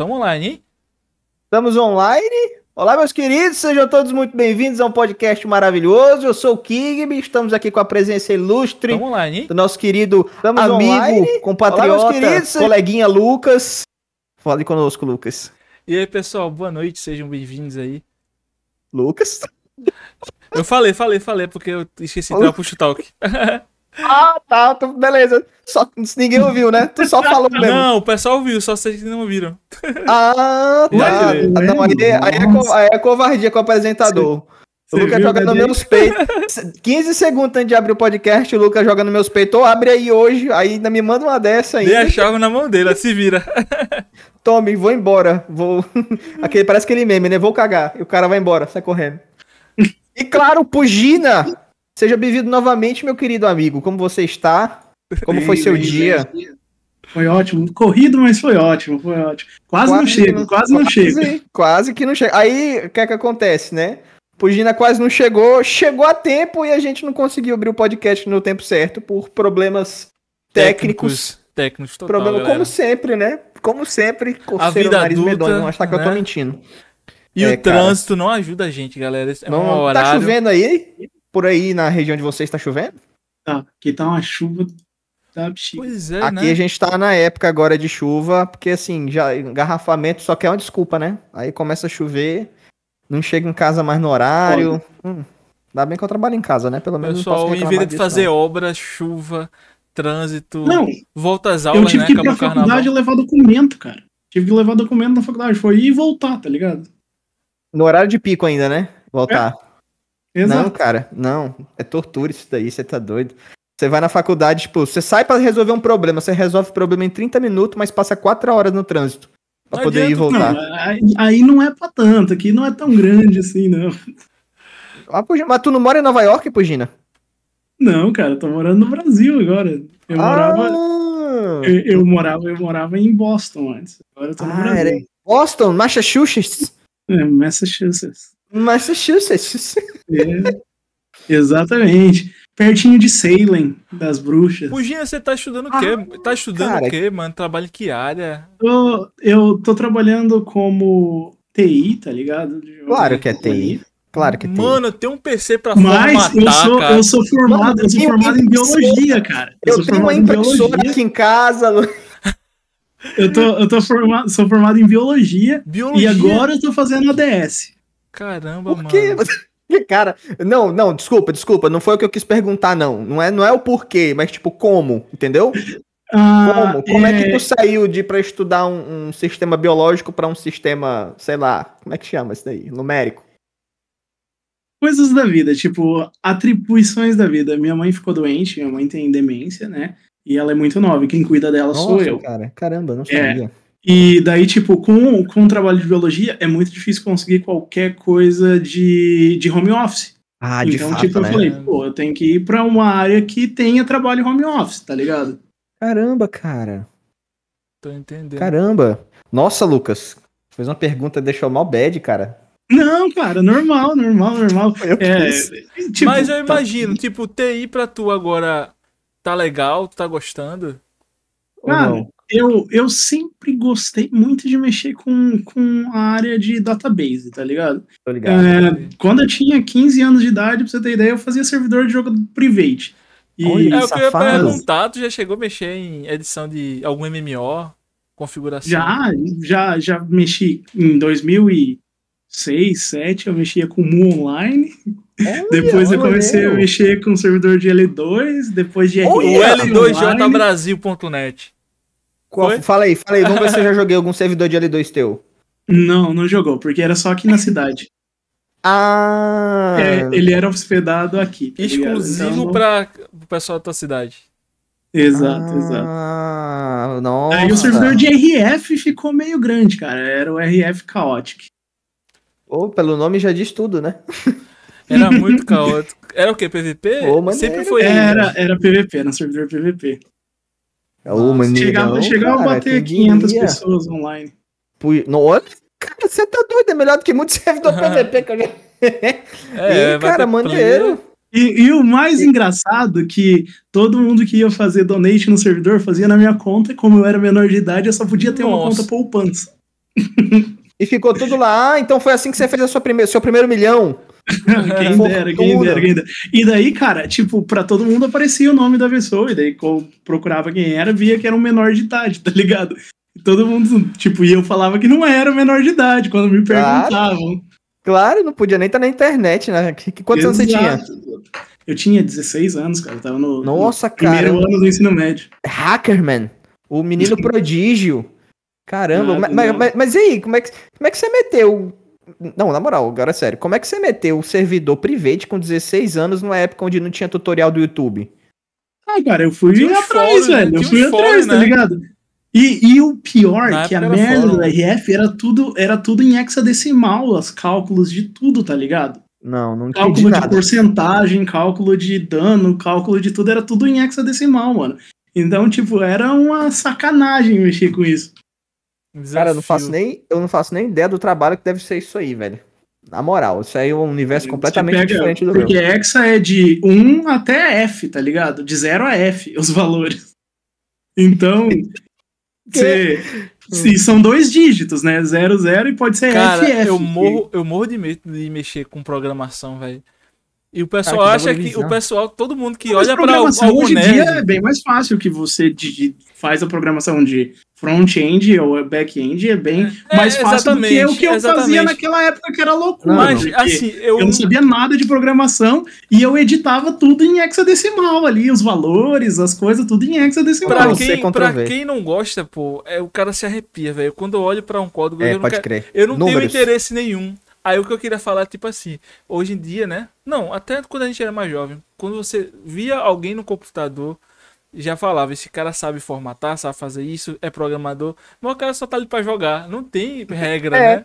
Estamos online, hein? Estamos online. Olá, meus queridos, sejam todos muito bem-vindos a um podcast maravilhoso. Eu sou o Kigby, estamos aqui com a presença ilustre online, hein? do nosso querido Estamos amigo, online. compatriota, Olá, queridos, coleguinha Lucas. Fale conosco, Lucas. E aí, pessoal, boa noite, sejam bem-vindos aí. Lucas? Eu falei, falei, falei, porque eu esqueci de dar o push talk. Ah, tá, tô, tá, beleza. Só, ninguém ouviu, né? Tu só falou mesmo. Não, o pessoal ouviu, só vocês não ouviram. Ah, tá. Ah, não, aí, aí, é aí, é, covardia com o apresentador. o Lucas joga né, no meus peitos. 15 segundos antes de abrir o podcast, o Lucas joga no meus peitos. Ou abre aí hoje, aí ainda me manda uma dessa aí. Deixa a chave na mão dele, se vira. Tome, vou embora. Vou. Aquele, parece aquele meme, né? Vou cagar. E o cara vai embora, sai correndo. E claro, Pugina Seja bem-vindo novamente, meu querido amigo. Como você está? Como foi seu dia? Foi ótimo. Corrido, mas foi ótimo, foi ótimo. Quase, quase não chega, quase não chega. Quase que não chega. Aí, o que é que acontece, né? Pugina quase não chegou, chegou a tempo e a gente não conseguiu abrir o podcast no tempo certo por problemas técnicos. Técnicos, técnicos total, Problema, galera. como sempre, né? Como sempre, a vida o nariz adulta, medonho, não achar que né? eu tô né? mentindo. E é, o cara. trânsito não ajuda a gente, galera. É não, um tá horário... Tá chovendo aí? Por aí na região de vocês está chovendo? Tá, aqui tá uma chuva da tá Pois é, Aqui né? a gente tá na época agora de chuva, porque assim, já engarrafamento só quer é uma desculpa, né? Aí começa a chover, não chega em casa mais no horário. Hum, dá bem que eu trabalho em casa, né? Pelo menos Pessoal, em vez de fazer não. obra, chuva, trânsito, não, volta às aulas, eu né? tive né? que ir pra faculdade e levar documento, cara. Tive que levar documento na faculdade, foi ir e voltar, tá ligado? No horário de pico ainda, né? Voltar. É. Exato. Não, cara, não. É tortura isso daí, você tá doido. Você vai na faculdade, tipo, você sai para resolver um problema, você resolve o problema em 30 minutos, mas passa 4 horas no trânsito pra não poder adianta, ir voltar. Não. É, aí, não é pra tanto, aqui não é tão grande assim, não. Ah, Pugina, mas tu não mora em Nova York, Pugina? Não, cara, eu tô morando no Brasil agora. Eu ah. morava. Eu, eu, morava, eu morava em Boston antes. Agora eu tô no ah, Brasil. Era em Boston, Massachusetts? É, Massachusetts. Massachusetts. É, exatamente. Pertinho de Salem, das bruxas. Puginha, você tá estudando o quê? Ah, tá estudando cara, o quê, mano? Trabalho em que área? Eu, eu tô trabalhando como TI, tá ligado? É claro que é TI. Claro que tem. Mano, tem um PC pra Mas formatar, eu sou, cara. eu sou formado, Mano, eu sou formado em biologia, cara. Eu, eu tenho uma impressora aqui em casa. eu tô, eu tô formado, sou formado em biologia, biologia, e agora eu tô fazendo ADS. Caramba, Por quê? mano. Cara, não, não, desculpa, desculpa, não foi o que eu quis perguntar, não. Não é, não é o porquê, mas tipo, como, entendeu? Ah, como? Como é... é... que tu saiu de para estudar um, um, sistema biológico para um sistema, sei lá, como é que chama isso daí? Numérico? Coisas da vida, tipo, atribuições da vida. Minha mãe ficou doente, minha mãe tem demência, né? E ela é muito nova, quem cuida dela Nossa, sou eu. Cara, caramba, não é. sabia. É. E daí, tipo, com, com o trabalho de biologia, é muito difícil conseguir qualquer coisa de, de home office. Ah, então, de fato, tipo, né? eu falei, pô, eu tenho que ir pra uma área que tenha trabalho home office, tá ligado? Caramba, cara. Tô entendendo. Caramba. Nossa, Lucas. Fez uma pergunta, deixou mal bad, cara. Não, cara, normal, normal, normal. Eu é, tipo, Mas eu tá. imagino, tá... tipo, TI pra tu agora tá legal, tu tá gostando? Cara, eu, eu sempre gostei muito de mexer com, com a área de database, tá ligado? Tô ligado. É, quando eu tinha 15 anos de idade, pra você ter ideia, eu fazia servidor de jogo private. E Olha, é eu perguntar, tu já chegou a mexer em edição de algum MMO, configuração? Já, já, já mexi em 2006, 2007, eu mexia com Mu Online, Olha, depois eu comecei olha. a mexer com o servidor de L2, depois de O L2J Brasil.net. Qual, fala aí, fala aí, vamos ver se eu já joguei algum servidor de L2 teu. Não, não jogou, porque era só aqui na cidade. ah! É, ele era hospedado aqui. Tá Exclusivo então... para o pessoal da tua cidade. Exato, ah, exato. Nossa. Aí o servidor de RF ficou meio grande, cara. Era o RF Chaotic. Ou oh, pelo nome já diz tudo, né? Era muito caótico. Era o que? PVP? Oh, Sempre foi. É, né? Era, era PVP, era servidor PVP. Alô, é maneiro. Chegava, chegava a bater 500 pessoas online. Por... Não, olha, cara, você tá doido, é melhor do que muito servidor PVP que eu é, e, cara, maneiro. E, e, o mais engraçado é que todo mundo que ia fazer donate no servidor fazia na minha conta, e como eu era menor de idade, eu só podia ter Nossa. uma conta poupança. e ficou tudo lá. Ah, então foi assim que você fez a sua prime seu primeiro milhão quem dera, quem dera, quem dera. E daí, cara, tipo, pra todo mundo aparecia o nome da pessoa, e daí eu procurava quem era, via que era um menor de idade, tá ligado? todo mundo, tipo, e eu falava que não era menor de idade quando me perguntavam. Claro, claro não podia nem estar tá na internet, né? Quantos Exato. anos você tinha? Eu tinha 16 anos, cara, eu tava no, Nossa, no cara, primeiro ano do ensino médio. Hackerman, o menino prodígio. Caramba, ah, mas, mas, mas, mas, e aí, como é, que, como é que você meteu não, na moral, agora é sério. Como é que você meteu o servidor private com 16 anos numa época onde não tinha tutorial do YouTube? Ah, cara, eu fui atrás, né? velho. Eu fui atrás, tá né? ligado? E, e, o pior, na que a merda fórum. do né? RF era tudo, era tudo em hexadecimal, os cálculos de tudo, tá ligado? Não, não Cálculo de porcentagem, cálculo de dano, cálculo de tudo, era tudo em hexadecimal, mano. Então, tipo, era uma sacanagem mexer com isso. Desafio. Cara, eu não faço nem, eu não faço nem ideia do trabalho que deve ser isso aí, velho. Na moral, isso aí é um universo completamente pega, diferente do porque meu. Porque Hexa é de 1 até F, tá ligado? De 0 a F, os valores. Então, você, sim, são dois dígitos, né? 0, 0 e pode ser Cara, F, F. Eu morro, eu morro de medo de mexer com programação, velho. E o pessoal Cara, que acha que o pessoal, todo mundo que Mas olha para hoje em dia é bem mais fácil que você de, de, faz a programação de front-end ou é back-end é bem é, mais fácil do que o que eu exatamente. fazia naquela época, que era loucura. Mas, assim, eu... eu... não sabia nada de programação e eu editava tudo em hexadecimal ali, os valores, as coisas, tudo em hexadecimal. Pra quem, pra quem não gosta, pô, é, o cara se arrepia, velho. Quando eu olho para um código, é, eu não, quero, crer. Eu não Números. tenho interesse nenhum. Aí o que eu queria falar, tipo assim, hoje em dia, né? Não, até quando a gente era mais jovem, quando você via alguém no computador já falava, esse cara sabe formatar, sabe fazer isso, é programador, mas o cara só tá ali pra jogar, não tem regra, é. né?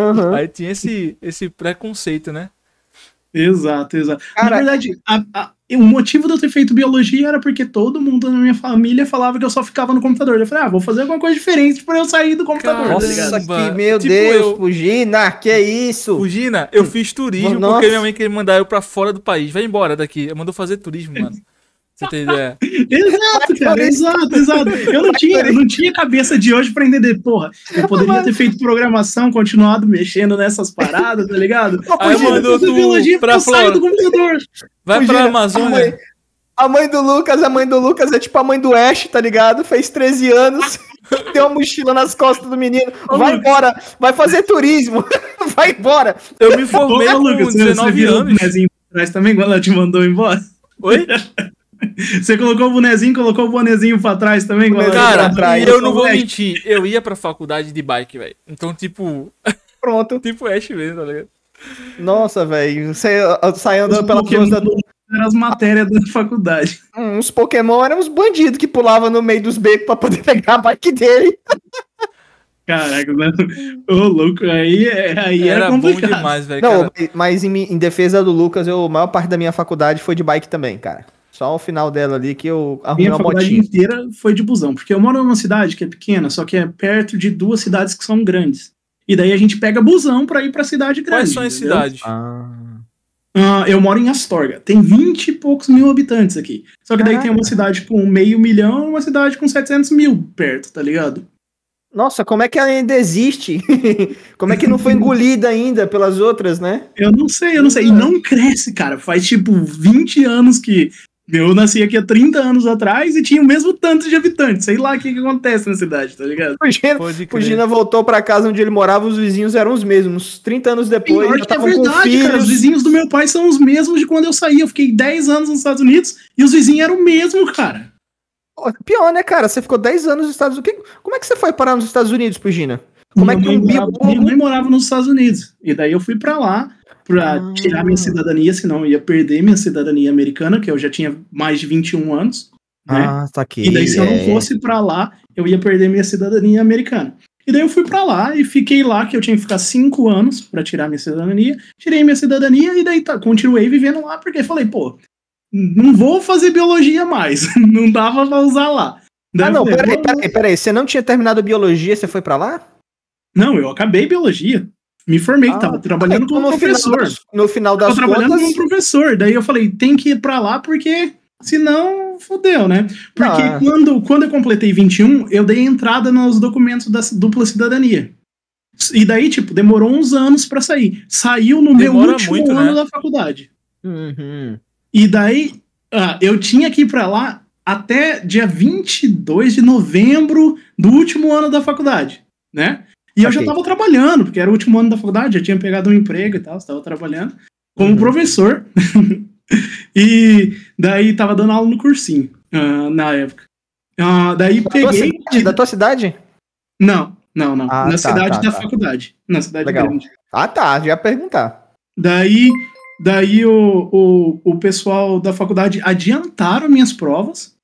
Uhum. Aí tinha esse, esse preconceito, né? Exato, exato. Cara, Na verdade, a, a, o motivo de eu ter feito biologia era porque todo mundo na minha família falava que eu só ficava no computador. Eu falei, ah, vou fazer alguma coisa diferente pra eu sair do computador. Tá Nossa, tá que, tipo meu tipo Deus, eu... Fugina, que é isso? Fugina, eu fiz turismo Nossa. porque minha mãe queria mandar eu pra fora do país. Vai embora daqui. mandou fazer turismo, mano. Você tem ideia? exato, cara, exato, exato. Eu não tinha, eu não tinha cabeça de hoje pra entender, porra. Eu poderia ter feito programação, continuado mexendo nessas paradas, tá ligado? Aí mandou tu para fora. do computador. Vai Fugira. pra Amazônia. A mãe do Lucas, a mãe do Lucas é tipo a mãe do Ash, tá ligado? Fez 13 anos, Tem uma mochila nas costas do menino. Ô, vai Lucas. embora, vai fazer turismo, vai embora. Eu me formei com Lucas, 19 você anos. Mas também quando ela te mandou embora. Oi? Você colocou o bonezinho, colocou o bonezinho pra trás também, galera? Cara, trás, eu não vou mentir. Eu ia pra faculdade de bike, velho. Então, tipo. Pronto. tipo Ash mesmo, tá ligado? Nossa, velho. Você ah, sai andando pela Pokémon Eram as matérias da faculdade. Hum, os Pokémon eram uns bandidos que pulavam no meio dos becos pra poder pegar a bike dele. Caraca, mano, Ô, louco, aí, é, aí era, era complicado. bom demais, velho. Não, mas em, em defesa do Lucas, eu, a maior parte da minha faculdade foi de bike também, cara. Só o final dela ali que eu arrumei Minha uma A cidade inteira foi de busão, porque eu moro numa cidade que é pequena, só que é perto de duas cidades que são grandes. E daí a gente pega busão para ir pra cidade grande. Quais são as cidades? Ah. ah. eu moro em Astorga. Tem 20 e poucos mil habitantes aqui. Só que daí ah. tem uma cidade com meio milhão e uma cidade com 700 mil perto, tá ligado? Nossa, como é que ela ainda existe? como é que não foi engolida ainda pelas outras, né? Eu não sei, eu não sei. E não cresce, cara. Faz tipo 20 anos que eu nasci aqui há 30 anos atrás e tinha o mesmo tanto de habitantes. Sei lá o que, que acontece na cidade, tá ligado? O Gina, voltou para casa onde ele morava, os vizinhos eram os mesmos. 30 anos depois. Pior que é verdade, cara. Os vizinhos do meu pai são os mesmos de quando eu saí. Eu fiquei 10 anos nos Estados Unidos e os vizinhos eram o mesmo, cara. Pior, né, cara? Você ficou 10 anos nos Estados Unidos. Como é que você foi parar nos Estados Unidos, Pugina? Como minha é que um morava, Minha mãe morava nos Estados Unidos. E daí eu fui para lá para ah. tirar minha cidadania, senão eu ia perder minha cidadania americana, que eu já tinha mais de 21 anos. Né? Ah, tá aqui. E daí, se eu não é. fosse para lá, eu ia perder minha cidadania americana. E daí eu fui para lá e fiquei lá, que eu tinha que ficar cinco anos para tirar minha cidadania. Tirei minha cidadania e daí tá, continuei vivendo lá, porque falei, pô, não vou fazer biologia mais. não dava pra usar lá. Daí ah, não, Pera peraí, peraí, peraí. Você não tinha terminado biologia, você foi para lá? Não, eu acabei biologia. Me formei, ah, tava trabalhando como professor. Final das, no final das tava trabalhando como professor. Daí eu falei, tem que ir pra lá porque senão fodeu, né? Porque ah. quando, quando eu completei 21, eu dei entrada nos documentos da dupla cidadania. E daí, tipo, demorou uns anos para sair. Saiu no Demora meu último muito, ano né? da faculdade. Uhum. E daí, ah, eu tinha que ir pra lá até dia 22 de novembro do último ano da faculdade, né? E okay. eu já estava trabalhando, porque era o último ano da faculdade, já tinha pegado um emprego e tal, estava trabalhando como uhum. professor. e daí estava dando aula no cursinho, uh, na época. Uh, daí da peguei. Tua cidade, da tua cidade? Não, não, não. Ah, na tá, cidade tá, da tá. faculdade. Na cidade Legal. grande. Ah, tá, já ia perguntar. Daí, daí o, o, o pessoal da faculdade adiantaram minhas provas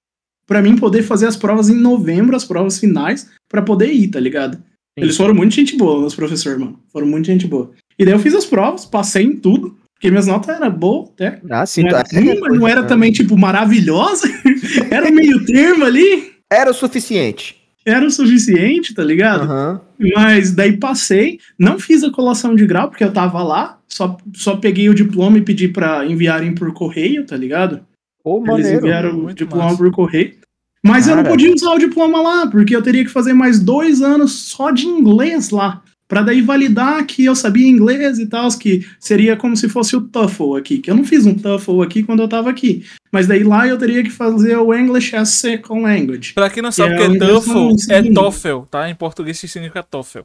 para mim poder fazer as provas em novembro, as provas finais, para poder ir, tá ligado? Eles foram muito gente boa, meus professores, mano. Foram muito gente boa. E daí eu fiz as provas, passei em tudo, porque minhas notas eram boas até. Né? Ah, sim, não era, tá. ruim, mas não era também, tipo, maravilhosa. era meio termo ali. Era o suficiente. Era o suficiente, tá ligado? Uhum. Mas daí passei, não fiz a colação de grau, porque eu tava lá, só, só peguei o diploma e pedi pra enviarem por correio, tá ligado? Pô, oh, Eles enviaram o diploma massa. por correio. Mas Cara. eu não podia usar o diploma lá, porque eu teria que fazer mais dois anos só de inglês lá. Pra daí validar que eu sabia inglês e tal, que seria como se fosse o TOEFL aqui, que eu não fiz um TOEFL aqui quando eu tava aqui. Mas daí lá eu teria que fazer o English as Second Language. Pra quem não sabe que o que é, é TOEFL, é TOEFL, tá? Em português significa TOEFL.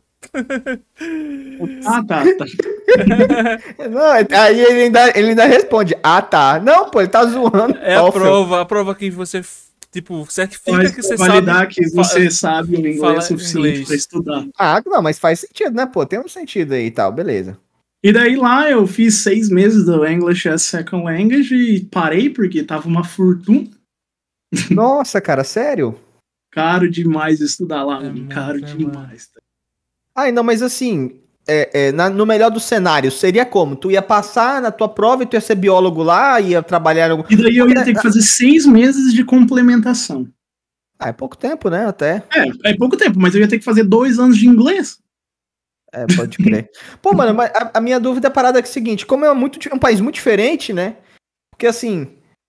Ah, tá, tá. não, aí ele ainda, ele ainda responde, ah, tá. Não, pô, ele tá zoando. É a prova, a prova que você Tipo, certifica é mas que você validar sabe. que você sabe o inglês suficiente inglês. pra estudar. Ah, não, mas faz sentido, né? Pô, tem um sentido aí e tal, beleza. E daí lá eu fiz seis meses do English as Second Language e parei porque tava uma fortuna. Nossa, cara, sério? caro demais estudar lá, é, mano, caro é demais. Ah, não, mas assim, é, é, na, no melhor dos cenários, seria como? Tu ia passar na tua prova e tu ia ser biólogo lá, ia trabalhar. Algum... E daí eu ia ter que fazer seis meses de complementação. Ah, é pouco tempo, né? Até. É, é pouco tempo, mas eu ia ter que fazer dois anos de inglês. É, pode crer. Pô, mano, a, a, minha dúvida é parada é, é o seguinte: como é muito, um país muito diferente, né? Porque assim,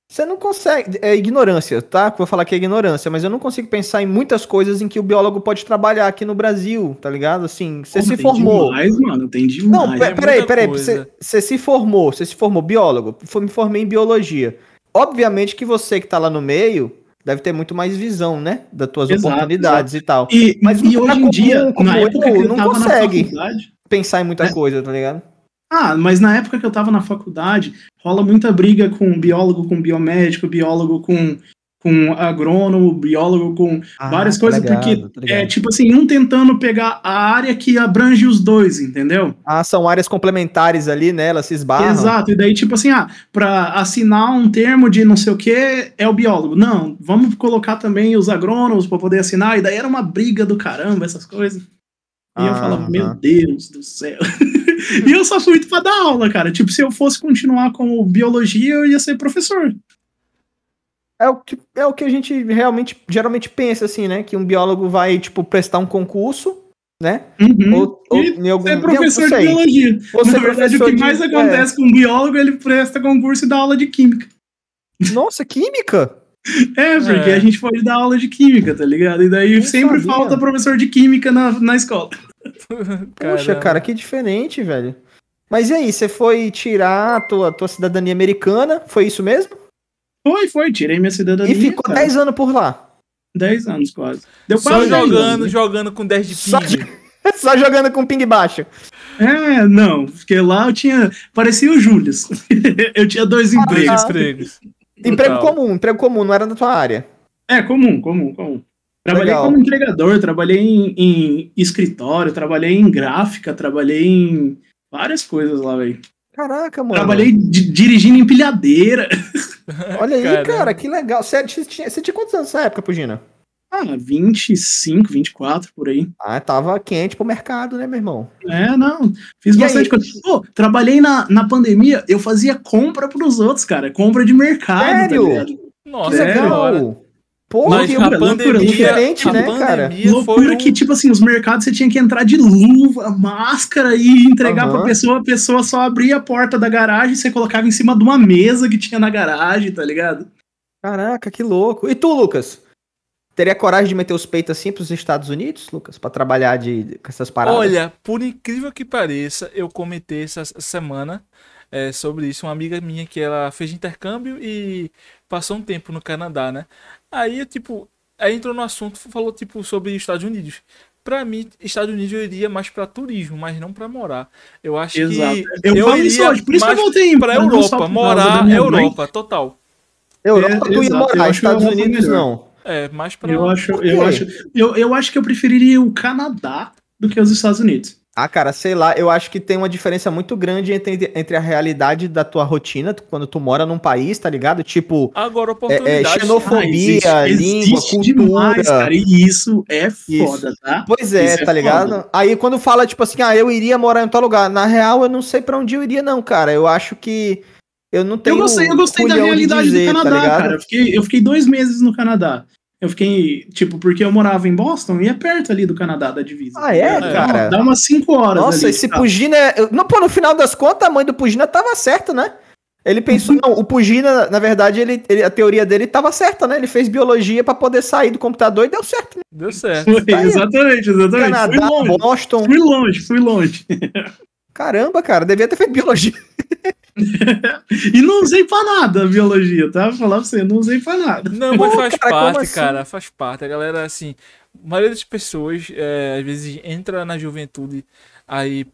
você não consegue. É ignorância, tá? Vou falar que é ignorância, mas eu não consigo pensar em muitas coisas em que o biólogo pode trabalhar aqui no Brasil, tá ligado? Assim, você se formou. Demais, mano, tem demais. Não, peraí, é peraí. Você se formou, você se formou biólogo? Me formei em biologia. Obviamente que você que tá lá no meio deve ter muito mais visão, né? Das tuas exato, oportunidades exato. e tal. E, mas e tá hoje em dia, como na eu, época que eu não consegue pensar em muita é. coisa, tá ligado? Ah, mas na época que eu tava na faculdade, rola muita briga com biólogo, com biomédico, biólogo com, com agrônomo, biólogo, com ah, várias coisas, ligado, porque é tipo assim, um tentando pegar a área que abrange os dois, entendeu? Ah, são áreas complementares ali, né? Elas se esbarram. Exato, e daí tipo assim, ah, para assinar um termo de não sei o que é o biólogo. Não, vamos colocar também os agrônomos para poder assinar, e daí era uma briga do caramba essas coisas. E ah, eu falava, meu Deus do céu. e eu só fui para dar aula, cara. Tipo, se eu fosse continuar com biologia, eu ia ser professor. É o, que, é o que a gente realmente geralmente pensa, assim, né? Que um biólogo vai, tipo, prestar um concurso, né? Uhum. Ou, ou em algum... ser professor de biologia. Ou Na verdade, o que de... mais é. acontece é. com um biólogo, ele presta concurso e dá aula de química. Nossa, química? É, porque é. a gente pode dar aula de química, tá ligado? E daí eu sempre sabia. falta professor de química na, na escola. Poxa, cara, que diferente, velho. Mas e aí, você foi tirar a tua, tua cidadania americana? Foi isso mesmo? Foi, foi, tirei minha cidadania. E ficou 10 anos por lá? 10 anos quase. Deu Só jogando, anos, né? jogando com 10 de ping. Só, só jogando com ping baixo. É, não, porque lá eu tinha. Parecia o Július. eu tinha dois empregos. Ah, empregos. Emprego comum, emprego comum, não era da tua área. É, comum, comum, comum. Trabalhei Legal. como entregador, trabalhei em, em, escritório, trabalhei em gráfica, trabalhei em várias coisas lá, velho. Caraca, mano. Trabalhei dirigindo empilhadeira. Olha aí, cara, cara que legal. Você tinha, você tinha quantos anos nessa época, Pugina? Ah, 25, 24, por aí. Ah, tava quente pro mercado, né, meu irmão? É, não. Fiz e bastante aí? coisa. Pô, trabalhei na, na pandemia, eu fazia compra pros outros, cara. Compra de mercado, tá Sério? Tá Nossa, que legal. Porra, Mas uma pandemia, diferente, né, cara? Loucura que, tipo assim, os mercados você tinha que entrar de luva, máscara e entregar uhum. pra pessoa, a pessoa só abria a porta da garagem e você colocava em cima de uma mesa que tinha na garagem, tá ligado? Caraca, que louco. E tu, Lucas? Teria coragem de meter os peitos assim pros Estados Unidos, Lucas? para trabalhar de, com essas paradas? Olha, por incrível que pareça, eu comentei essa semana é, sobre isso. Uma amiga minha que ela fez intercâmbio e passou um tempo no Canadá, né? Aí, tipo, aí entrou no assunto, falou, tipo, sobre Estados Unidos. Pra mim, Estados Unidos eu iria mais pra turismo, mas não pra morar. Eu acho Exato. que. Eu, eu falo isso hoje, por isso que eu voltei pra Europa. Morar Europa, mãe. total. Europa é, tu ia morar, Estados Unidos não. É, mais pra. Eu acho, eu acho, eu, eu acho que eu preferiria o Canadá do que os Estados Unidos. Ah, cara, sei lá, eu acho que tem uma diferença muito grande entre, entre a realidade da tua rotina, tu, quando tu mora num país, tá ligado? Tipo, Agora, é, é, xenofobia, ah, existe, língua, existe cultura. Demais, cara, e isso é foda, isso. tá? Pois é, isso é tá é ligado? Foda. Aí quando fala, tipo assim, ah, eu iria morar em tal lugar. Na real, eu não sei para onde eu iria, não, cara. Eu acho que. Eu não tenho. Eu gostei, eu gostei da realidade dizer, do tá Canadá, tá cara. Eu fiquei, eu fiquei dois meses no Canadá. Eu fiquei, tipo, porque eu morava em Boston e é perto ali do Canadá, da divisa. Ah, é, é cara? Dá umas 5 horas. Nossa, ali, esse tá. Pugina. É, no, pô, no final das contas, a mãe do Pugina tava certa, né? Ele pensou, uhum. não, o Pugina, na verdade, ele, ele, a teoria dele estava certa, né? Ele fez biologia para poder sair do computador e deu certo. Né? Deu certo. Foi, tá exatamente, exatamente. Canadá, fui longe, Boston. Fui longe, fui longe. Caramba, cara, devia ter feito biologia. e não usei pra nada a biologia, tá? Vou falar pra você, não usei pra nada. Não, mas faz cara, parte, assim? cara, faz parte. A galera, assim, a maioria das pessoas, é, às vezes, entra na juventude aí.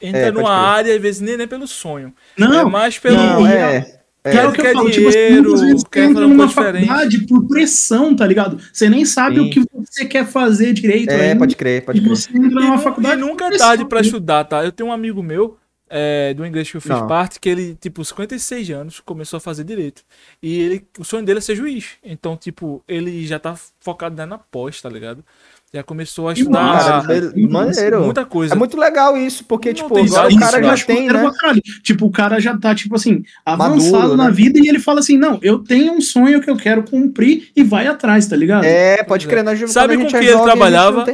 Entra é, numa área, às vezes, nem, nem pelo sonho. Não, é mais pelo. Não, é. É, quero é que eu falo, tipo assim, dinheiro, tipo, vezes quer entra numa diferente. faculdade por pressão, tá ligado? Você nem sabe Sim. o que você quer fazer direito. É, ainda, pode crer, pode crer. Você entra numa faculdade. E nunca é tarde para né? estudar, tá? Eu tenho um amigo meu é, do inglês que eu fiz não. parte, que ele, tipo, 56 anos, começou a fazer direito. E ele, o sonho dele é ser juiz. Então, tipo, ele já tá focado né, na pós, tá ligado? Já começou a estudar maneiro. muita coisa. É muito legal isso, porque, não tipo, tem, agora isso, o cara já tem, é né? Tipo, o cara já tá, tipo assim, avançado Maduro, na né? vida e ele fala assim, não, eu tenho um sonho que eu quero cumprir e vai atrás, tá ligado? É, pode crer, juventude. Sabe com que é ele trabalhava?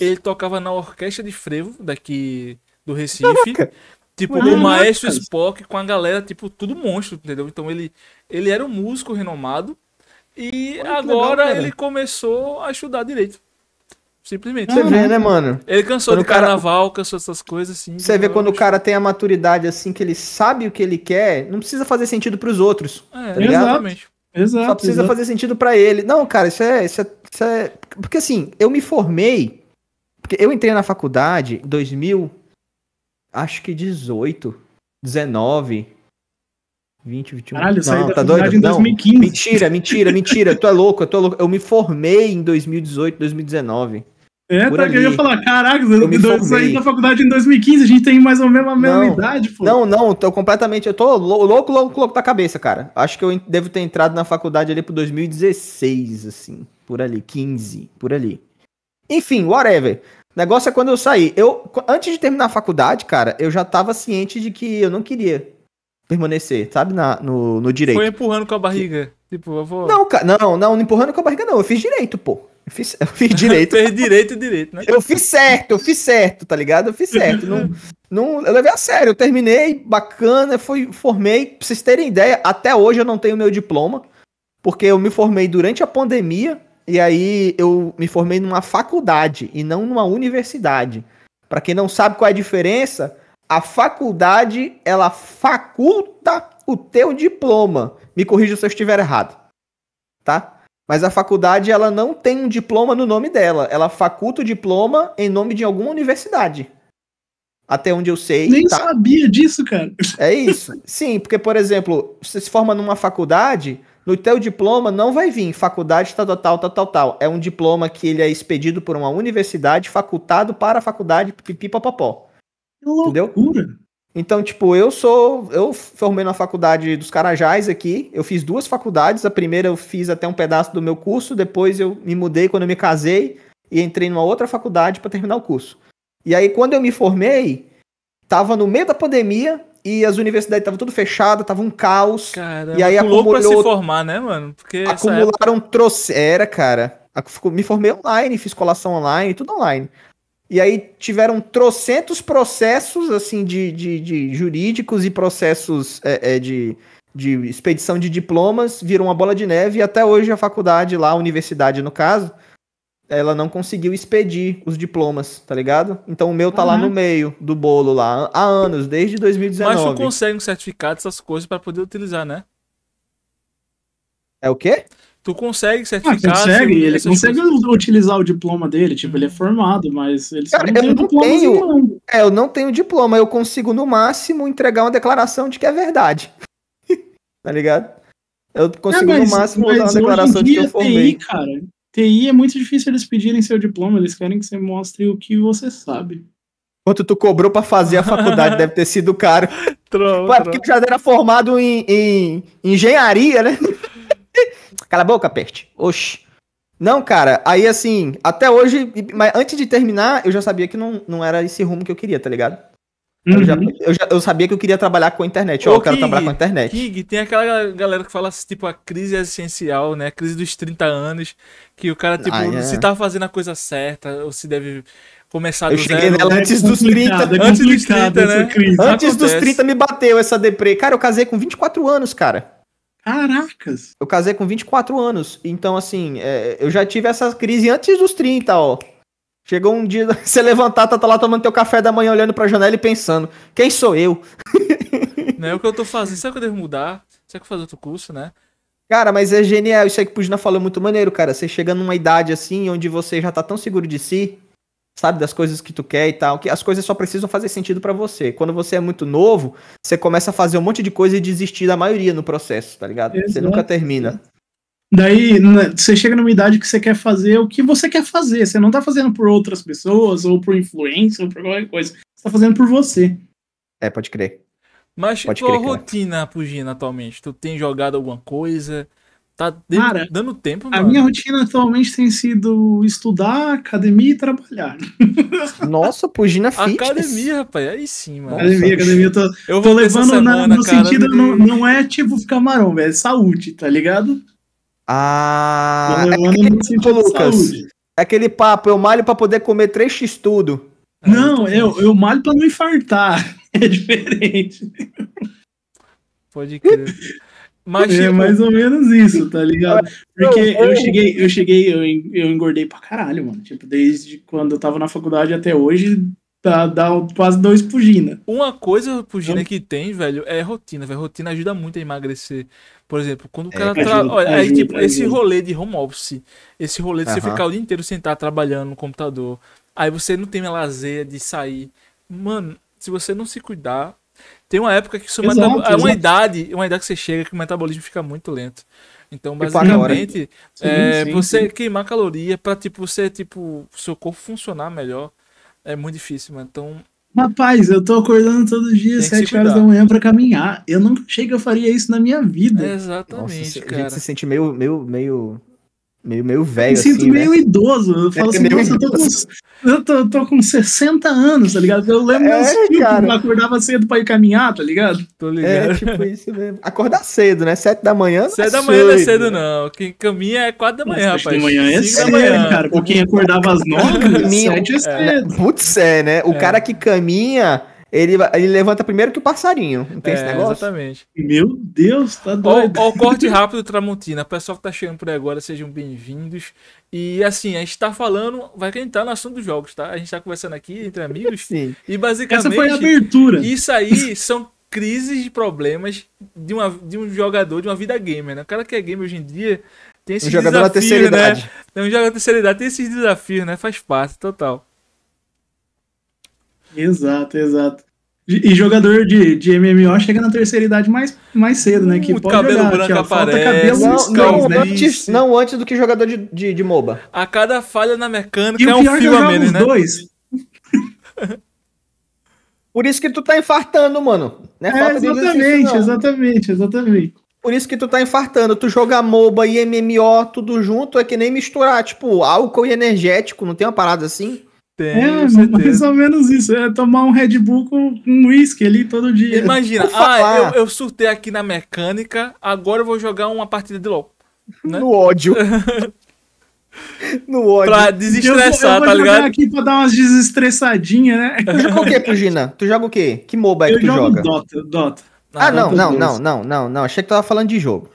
Ele tocava na orquestra de frevo daqui do Recife. Caraca. Tipo, ah, o é Maestro cara. Spock com a galera, tipo, tudo monstro, entendeu? Então ele, ele era um músico renomado e Olha, agora legal, ele começou a estudar direito. Simplesmente. Você vê, né, mano? Ele cansou quando de carnaval, cara... cansou dessas coisas, assim. Você vê quando acho... o cara tem a maturidade, assim, que ele sabe o que ele quer, não precisa fazer sentido pros outros. É, tá exatamente. Exato, Só precisa exato. fazer sentido para ele. Não, cara, isso é, isso é, isso é. Porque assim, eu me formei. Porque eu entrei na faculdade em 2000 acho que 18, 19, 20, 21. Caralho, não, tá doido? Em Não. Mentira, mentira, mentira. tu é louco, eu tô louco. Eu me formei em 2018, 2019. É, tá, ali. eu ia falar, caraca, eu, eu me formei. saí da faculdade em 2015, a gente tem mais ou menos a mesma não, idade, pô. Não, não, tô completamente, eu tô louco, louco, louco, louco da cabeça, cara. Acho que eu devo ter entrado na faculdade ali pro 2016, assim, por ali, 15, por ali. Enfim, whatever negócio é quando eu saí. Eu, antes de terminar a faculdade, cara, eu já tava ciente de que eu não queria permanecer, sabe, na, no, no direito. Foi empurrando com a barriga. Tipo, eu vou... Não, cara, não, não, empurrando com a barriga não. Eu fiz direito, pô. Eu fiz, eu fiz direito. Fez direito e direito, né? Eu fiz certo, eu fiz certo, tá ligado? Eu fiz certo. não, não, eu levei a sério, eu terminei, bacana, fui, formei. Pra vocês terem ideia, até hoje eu não tenho meu diploma, porque eu me formei durante a pandemia e aí eu me formei numa faculdade e não numa universidade. Para quem não sabe qual é a diferença, a faculdade ela faculta o teu diploma. Me corrija se eu estiver errado, tá? Mas a faculdade ela não tem um diploma no nome dela. Ela faculta o diploma em nome de alguma universidade. Até onde eu sei. Nem tá? sabia disso, cara. É isso. Sim, porque, por exemplo, você se forma numa faculdade, no teu diploma não vai vir faculdade tal, tal, tal, tal, tal. É um diploma que ele é expedido por uma universidade, facultado para a faculdade, pipipapapó. Que loucura. Então, tipo, eu sou. Eu formei na faculdade dos Carajás aqui. Eu fiz duas faculdades. A primeira eu fiz até um pedaço do meu curso. Depois eu me mudei quando eu me casei e entrei numa outra faculdade para terminar o curso. E aí, quando eu me formei, tava no meio da pandemia e as universidades estavam tudo fechadas, tava um caos. Caramba, e aí acumulou pra se formar, né, mano? Porque acumularam época... troce, era, cara. Me formei online, fiz colação online, tudo online. E aí tiveram trocentos processos, assim, de, de, de jurídicos e processos é, é, de, de expedição de diplomas, virou uma bola de neve e até hoje a faculdade lá, a universidade no caso, ela não conseguiu expedir os diplomas, tá ligado? Então o meu tá uhum. lá no uhum. meio do bolo lá, há anos, desde 2019. Mas tu consegue um certificado dessas coisas para poder utilizar, né? É o quê? Tu consegue ah, certificar. Ah, consegue, assim, ele consegue coisas. utilizar o diploma dele, tipo, ele é formado, mas ele Cara, não eu não tenho. É, eu não tenho diploma, eu consigo no máximo entregar uma declaração de que é verdade. tá ligado? Eu ah, consigo é, mas, no máximo dar uma declaração de que eu é formei. TI, cara, TI é muito difícil eles pedirem seu diploma, eles querem que você mostre o que você sabe. Quanto tu cobrou para fazer a faculdade, deve ter sido caro. Ué, tipo, porque tu já era formado em, em engenharia, né? Cala a boca, peste. Oxi. Não, cara, aí assim, até hoje, mas antes de terminar, eu já sabia que não, não era esse rumo que eu queria, tá ligado? Uhum. Eu, já, uhum. eu, já, eu, sabia que eu queria trabalhar com a internet. Ô, eu quero Kig, trabalhar com a internet. Kig, tem aquela galera que fala assim, tipo a crise essencial, né? A crise dos 30 anos, que o cara, tipo, ah, é. se tá fazendo a coisa certa, ou se deve começar do eu cheguei zero. nela antes é dos 30. É antes dos 30, né? Antes Acontece. dos 30 me bateu essa deprê. Cara, eu casei com 24 anos, cara. Caracas! Eu casei com 24 anos. Então, assim, é, eu já tive essa crise antes dos 30, ó. Chegou um dia, você levantar, tá, tá, lá tomando teu café da manhã, olhando pra janela e pensando, quem sou eu? Não é o que eu tô fazendo, será que eu devo mudar? Será que eu fazer outro curso, né? Cara, mas é genial, isso aí que o Pugina falou é muito maneiro, cara. Você chega numa idade assim, onde você já tá tão seguro de si, sabe, das coisas que tu quer e tal, que as coisas só precisam fazer sentido para você. Quando você é muito novo, você começa a fazer um monte de coisa e desistir da maioria no processo, tá ligado? Exato. Você nunca termina. Daí você chega numa idade que você quer fazer o que você quer fazer. Você não tá fazendo por outras pessoas, ou por influência, ou por qualquer coisa. Você tá fazendo por você. É, pode crer. Mas pode tua tipo, crer, rotina, Pugina, atualmente? Tu tem jogado alguma coisa? Tá Cara, dando tempo, mano. A minha rotina atualmente tem sido estudar, academia e trabalhar. Nossa, Pugina é Fitness. Academia, rapaz, aí sim, mano. Academia, academia. Eu tô, eu tô levando semana, na, no cara, sentido, né? não, não é tipo ficar maromba, é saúde, tá ligado? Ah, é aquele, papo, Lucas, é aquele papo, eu malho para poder comer 3x tudo. É não, eu, eu malho para não infartar. É diferente. Pode crer. Mas, é mais ou menos isso, tá ligado? Porque eu cheguei, eu cheguei, eu engordei pra caralho, mano. Tipo, desde quando eu tava na faculdade até hoje, dá, dá quase dois pugina. Uma coisa, pugina, então que tem, velho, é rotina, velho. Rotina ajuda muito a emagrecer. Por exemplo, quando o é, cara. É, tra... Olha, aí, tipo, esse rolê de home office, esse rolê de uhum. você ficar o dia inteiro sentado trabalhando no computador, aí você não tem a lazer de sair. Mano, se você não se cuidar. Tem uma época que o seu metab... É uma idade, uma idade que você chega que o metabolismo fica muito lento. Então, basicamente, é, sim, é, sim, você sim. queimar caloria para tipo você tipo seu corpo funcionar melhor é muito difícil, mano. Então, Rapaz, eu tô acordando todo dia, às 7 horas da manhã para caminhar. Eu nunca achei que eu faria isso na minha vida. É exatamente, Nossa, cara. A gente se sente meio, meio, meio meio, meio velho. Me sinto assim, né? meio né? idoso. Eu falo é, assim, é nossa, eu tô, com, eu tô, tô, com 60 anos, tá ligado? Eu lembro é, meus filhos, eu acordava cedo pra ir caminhar, tá ligado? Tô é, ligado. É, tipo isso mesmo. Acordar cedo, né? 7 da manhã não 7 é da manhã não é cedo, não. Quem caminha é 4 da manhã, rapaz. 7 da manhã é cedo, manhã. cara. Por quem acordava às 9, 7 é cedo. Putz, é, né? O é. cara que caminha ele, ele levanta primeiro que o passarinho. Não tem é, esse negócio? Exatamente. Meu Deus, tá doido. Ó, o corte rápido Tramontina. O pessoal que tá chegando por aí agora, sejam bem-vindos. E assim, a gente tá falando, vai que a gente tá no assunto dos jogos, tá? A gente tá conversando aqui entre amigos. Sim. E basicamente. Essa foi a abertura. Isso aí são crises de problemas de, uma, de um jogador, de uma vida gamer, né? O cara que é gamer hoje em dia tem esses um jogador da terceira né? idade. um jogador da terceira idade, tem esses desafios, né? Faz parte, total. Exato, exato. E jogador de, de MMO chega na terceira idade mais, mais cedo, né? Que pode cabelo olhar, branco que, aparece, cabelo não, não, né? antes, não antes do que jogador de, de, de MOBA. A cada falha na mecânica e é um é fio a menos, né? dois. Por isso que tu tá infartando, mano. Né? É, é exatamente, exatamente, exatamente. Por isso que tu tá infartando. Tu joga MOBA e MMO tudo junto, é que nem misturar, tipo, álcool e energético, não tem uma parada assim? Tenho é, certeza. mais ou menos isso. É tomar um Red Bull com um uísque ali todo dia. Imagina, ah, eu, eu surtei aqui na mecânica, agora eu vou jogar uma partida de LOL. Né? No ódio. no ódio. Pra desestressar, eu, eu vou tá ligado? aqui pra dar umas desestressadinhas, né? Tu joga o que, Pugina? Tu joga o quê? Que MOBA é que eu tu joga? Dota, Dota. Ah, ah não, Dota não, não, não, não, não. Achei que tu tava falando de jogo.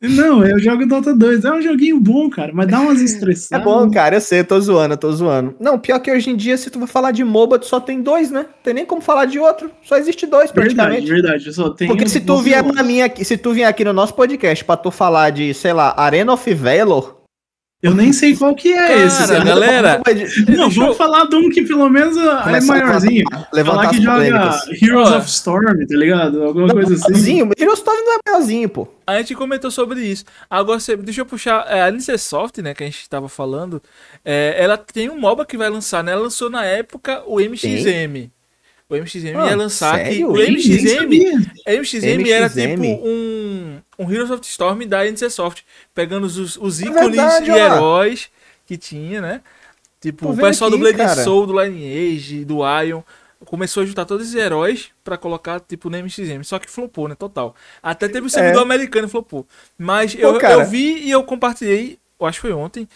Não, eu jogo Dota 2. É um joguinho bom, cara, mas dá umas é estressadas. É bom, cara, eu sei, eu tô zoando, eu tô zoando. Não, pior que hoje em dia, se tu for falar de MOBA, tu só tem dois, né? Tem nem como falar de outro. Só existe dois, praticamente. Verdade, verdade. Só tem Porque se tu vier pra mim aqui, se tu vier aqui no nosso podcast pra tu falar de, sei lá, Arena of Valor, eu nem sei qual que é Cara, esse. galera. Não, vamos falar de um que pelo menos é maiorzinho. Levantar falar que joga polêmicas. Heroes of Storm, tá ligado? Alguma não, coisa é assim. Heroes of Storm não é maiorzinho, pô. A gente comentou sobre isso. Agora, deixa eu puxar. É, a NCSoft, né, que a gente tava falando, é, ela tem um MOBA que vai lançar, né? Ela lançou na época o MXM. Sim. O MXM Mano, ah, ia lançar sério? que o MXM, MXM, MXM era tipo um, um Heroes of the Storm da NC Soft, pegando os, os é ícones é verdade, e heróis que tinha, né? Tipo, o pessoal aqui, do Blade cara. Soul, do Lineage, do Ion, começou a juntar todos esses heróis para colocar, tipo, no MXM. Só que flopou, né? Total. Até teve o um servidor é. americano flopou. Mas Pô, eu, eu vi e eu compartilhei, eu acho que foi ontem,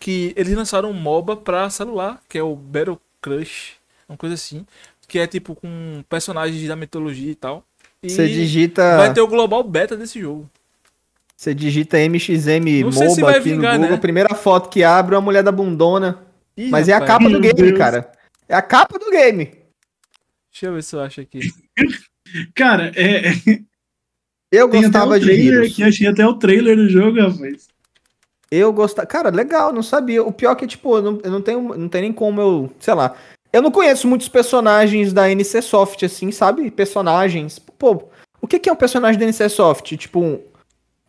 que eles lançaram um MOBA pra celular, que é o Battle Crush, uma coisa assim que é tipo com personagens da mitologia e tal. E Você digita. Vai ter o global beta desse jogo. Você digita MXM Não sei se vai Google, né? primeira foto que abre é uma mulher da bundona. Ih, mas rapaz, é a capa do game, Deus. cara. É a capa do game. Deixa eu ver se eu acho aqui. cara, é, é. Eu Tem gostava de. Trailer, achei até o trailer do jogo, rapaz. Eu gostava. Cara, legal, não sabia. O pior é que, tipo, eu não, eu não, tenho, não tenho nem como eu. Sei lá. Eu não conheço muitos personagens da NC Soft, assim, sabe? Personagens. Pô, o que, que é um personagem da NC Soft? Tipo, um.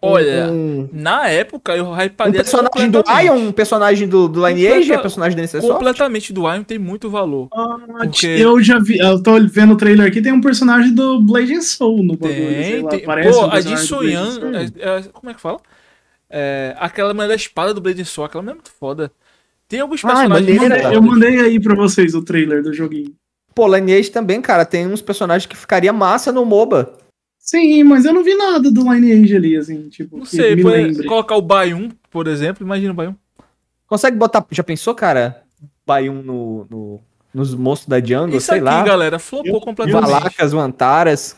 Olha, um, na época eu hyparia. Um personagem do Ion, um personagem do, do Lineage é personagem da NC Soft? Completamente do Ion tem muito valor. Ah, porque... Eu já vi, eu tô vendo o trailer aqui, tem um personagem do Blade and Soul no bagulho. Parece Pô, um a de É, é, como é que fala? É, aquela mulher da espada do Blade and Soul, aquela mulher é muito foda. Tem alguns personagens. Ah, eu mandei aí pra vocês o trailer do joguinho. Pô, Lineage também, cara, tem uns personagens que ficaria massa no MOBA. Sim, mas eu não vi nada do Lineage ali, assim, tipo. Não sei, pode é colocar o 1, por exemplo, imagina o 1. Consegue botar. Já pensou, cara? Bayum no, no nos monstros da jungle, Isso sei aqui, lá. galera, flopou eu, completamente. Valacas, antaras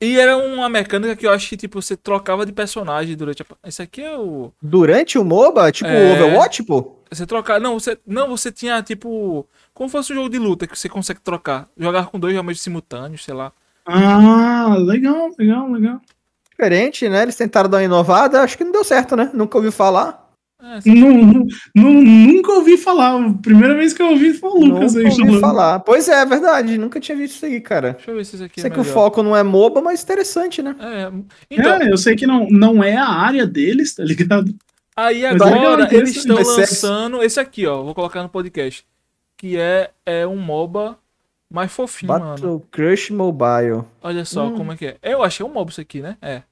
E era uma mecânica que eu acho que, tipo, você trocava de personagem durante a. aqui é o. Durante o MOBA? Tipo, é... Overwatch, pô? você troca. Não, você. Não, você tinha, tipo. Como fosse um jogo de luta que você consegue trocar. Jogar com dois realmente simultâneos, sei lá. Ah, legal, legal, legal. Diferente, né? Eles tentaram dar uma inovada, acho que não deu certo, né? Nunca ouviu falar. É, não, não, nunca ouvi falar. Primeira vez que eu ouvi foi o Lucas nunca ouvi falar. Pois é, é verdade. Nunca tinha visto isso aí, cara. Deixa eu ver se isso aqui é sei é que melhor. o foco não é MOBA, mas interessante, né? É, então... é eu sei que não, não é a área deles, tá ligado? Aí agora eles estão lançando esse aqui, ó. Vou colocar no podcast. Que é, é um MOBA mais fofinho, Battle mano. Battle Crush Mobile. Olha só hum. como é que é. Eu achei um MOBA isso aqui, né? É.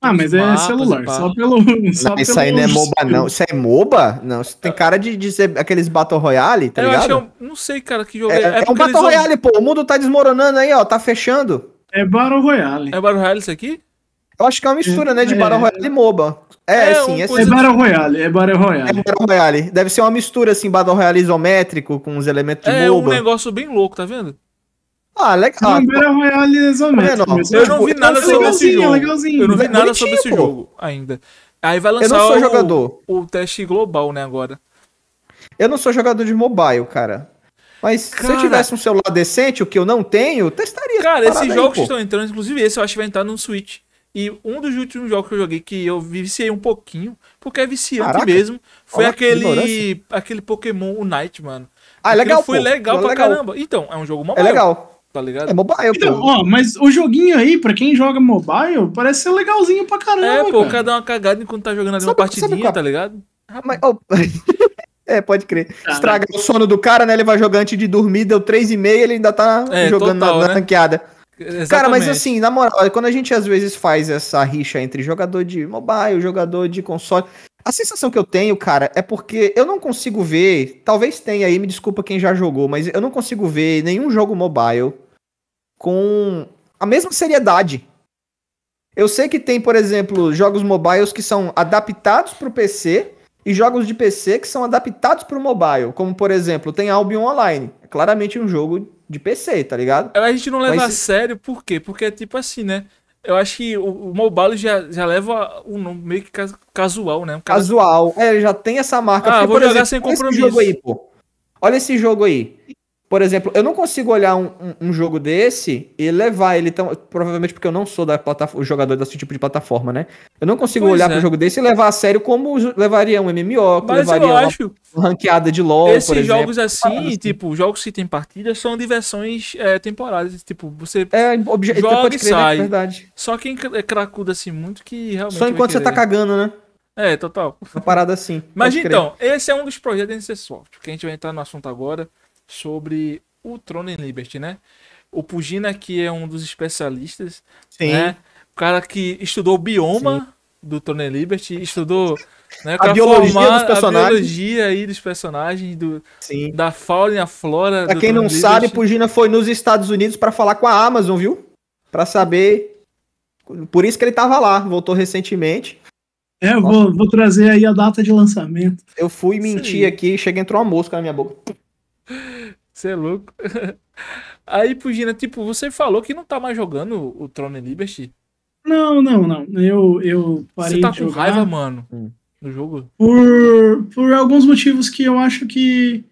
Ah, mas é celular, só pelo. Só não, pelo isso aí não é MOBA, não. Isso é MOBA? Não, isso tem cara de, de ser aqueles Battle Royale, tá eu ligado? Acho que é um, não sei, cara, que jogo é. É, é, é um Battle Royale, vão... pô. O mundo tá desmoronando aí, ó. Tá fechando. É Battle Royale. É Battle Royale isso aqui? Eu acho que é uma mistura, é, né? De é... Battle Royale e MOBA. É, é, sim, é, coisa... é Battle Royale, é Battle Royale. É Battle Royale. Deve ser uma mistura, assim, Battle Royale isométrico com os elementos é de MOBA. É um negócio bem louco, tá vendo? Ah, legal. É ah, Battle Royale tá isométrico. Não, eu é não vi tipo, nada é sobre esse jogo. Legalzinho. Eu não vi nada bonitinho, sobre esse pô. Tipo. jogo ainda. Aí vai lançar o, jogador. o teste global, né, agora. Eu não sou jogador de mobile, cara. Mas cara, se eu tivesse um celular decente, o que eu não tenho, testaria. Cara, esses jogos aí, estão entrando, inclusive esse eu acho que vai entrar no Switch. E um dos últimos jogos que eu joguei que eu viciei um pouquinho, porque é viciante Caraca. mesmo, foi Olha aquele aquele Pokémon Unite, mano. Ah, é legal. Foi legal pô, é pra legal. caramba. Então, é um jogo mobile. É legal. Tá ligado? É mobile, então, pô. Ó, mas o joguinho aí, pra quem joga mobile, parece ser legalzinho pra caramba. É, pô, cara. cada uma cagada enquanto tá jogando ali sabe, uma partidinha, tá ligado? Mas, oh... É, pode crer. Tá, né? Estraga o sono do cara, né? Ele vai jogar antes de dormir, deu 3,5 e meia, ele ainda tá é, jogando total, na, na né? ranqueada. Exatamente. Cara, mas assim, na moral, quando a gente às vezes faz essa rixa entre jogador de mobile, jogador de console, a sensação que eu tenho, cara, é porque eu não consigo ver, talvez tenha aí, me desculpa quem já jogou, mas eu não consigo ver nenhum jogo mobile com a mesma seriedade. Eu sei que tem, por exemplo, jogos mobiles que são adaptados para o PC, e jogos de PC que são adaptados para o mobile, como por exemplo, tem Albion Online. É claramente um jogo de PC, tá ligado? É, a gente não leva Mas... a sério, por quê? Porque é tipo assim, né? Eu acho que o, mobile já, já leva um nome meio que casual, né? Um cara... Casual, é, já tem essa marca. Ah, porque, vou por jogar exemplo, sem compromisso. Esse jogo aí, pô. Olha esse jogo aí. Por exemplo, eu não consigo olhar um, um, um jogo desse e levar ele tão. Provavelmente porque eu não sou da plataforma, jogador desse tipo de plataforma, né? Eu não consigo pois olhar é. para um jogo desse e levar a sério como levaria um MMO, como levaria eu acho uma ranqueada de LOL. Esses jogos assim, assim, tipo, jogos que tem partidas são diversões é, temporárias. Tipo, você. É, obje... de pode crer, né? sai. Né? Verdade. Só quem é cracudo assim muito que realmente. Só enquanto você tá cagando, né? É, total. Uma parada assim. Mas então, esse é um dos projetos da NC Soft, que a gente vai entrar no assunto agora sobre o Throne and Liberty, né? O Pugina, que é um dos especialistas, Sim. né? O cara que estudou o bioma Sim. do Throne and Liberty, estudou né, a biologia dos personagens. A biologia aí dos personagens, do, Sim. da fauna e a flora. Pra quem Throne não sabe, Pugina foi nos Estados Unidos para falar com a Amazon, viu? Para saber... Por isso que ele tava lá, voltou recentemente. É, eu vou, vou trazer aí a data de lançamento. Eu fui mentir aqui, chega entrou uma mosca na minha boca. Você é louco. Aí, Pugina, tipo, você falou que não tá mais jogando o Throne Liberty. Não, não, não. Eu, eu parei Você tá com jogar. raiva, mano, hum. no jogo? Por, por alguns motivos que eu acho que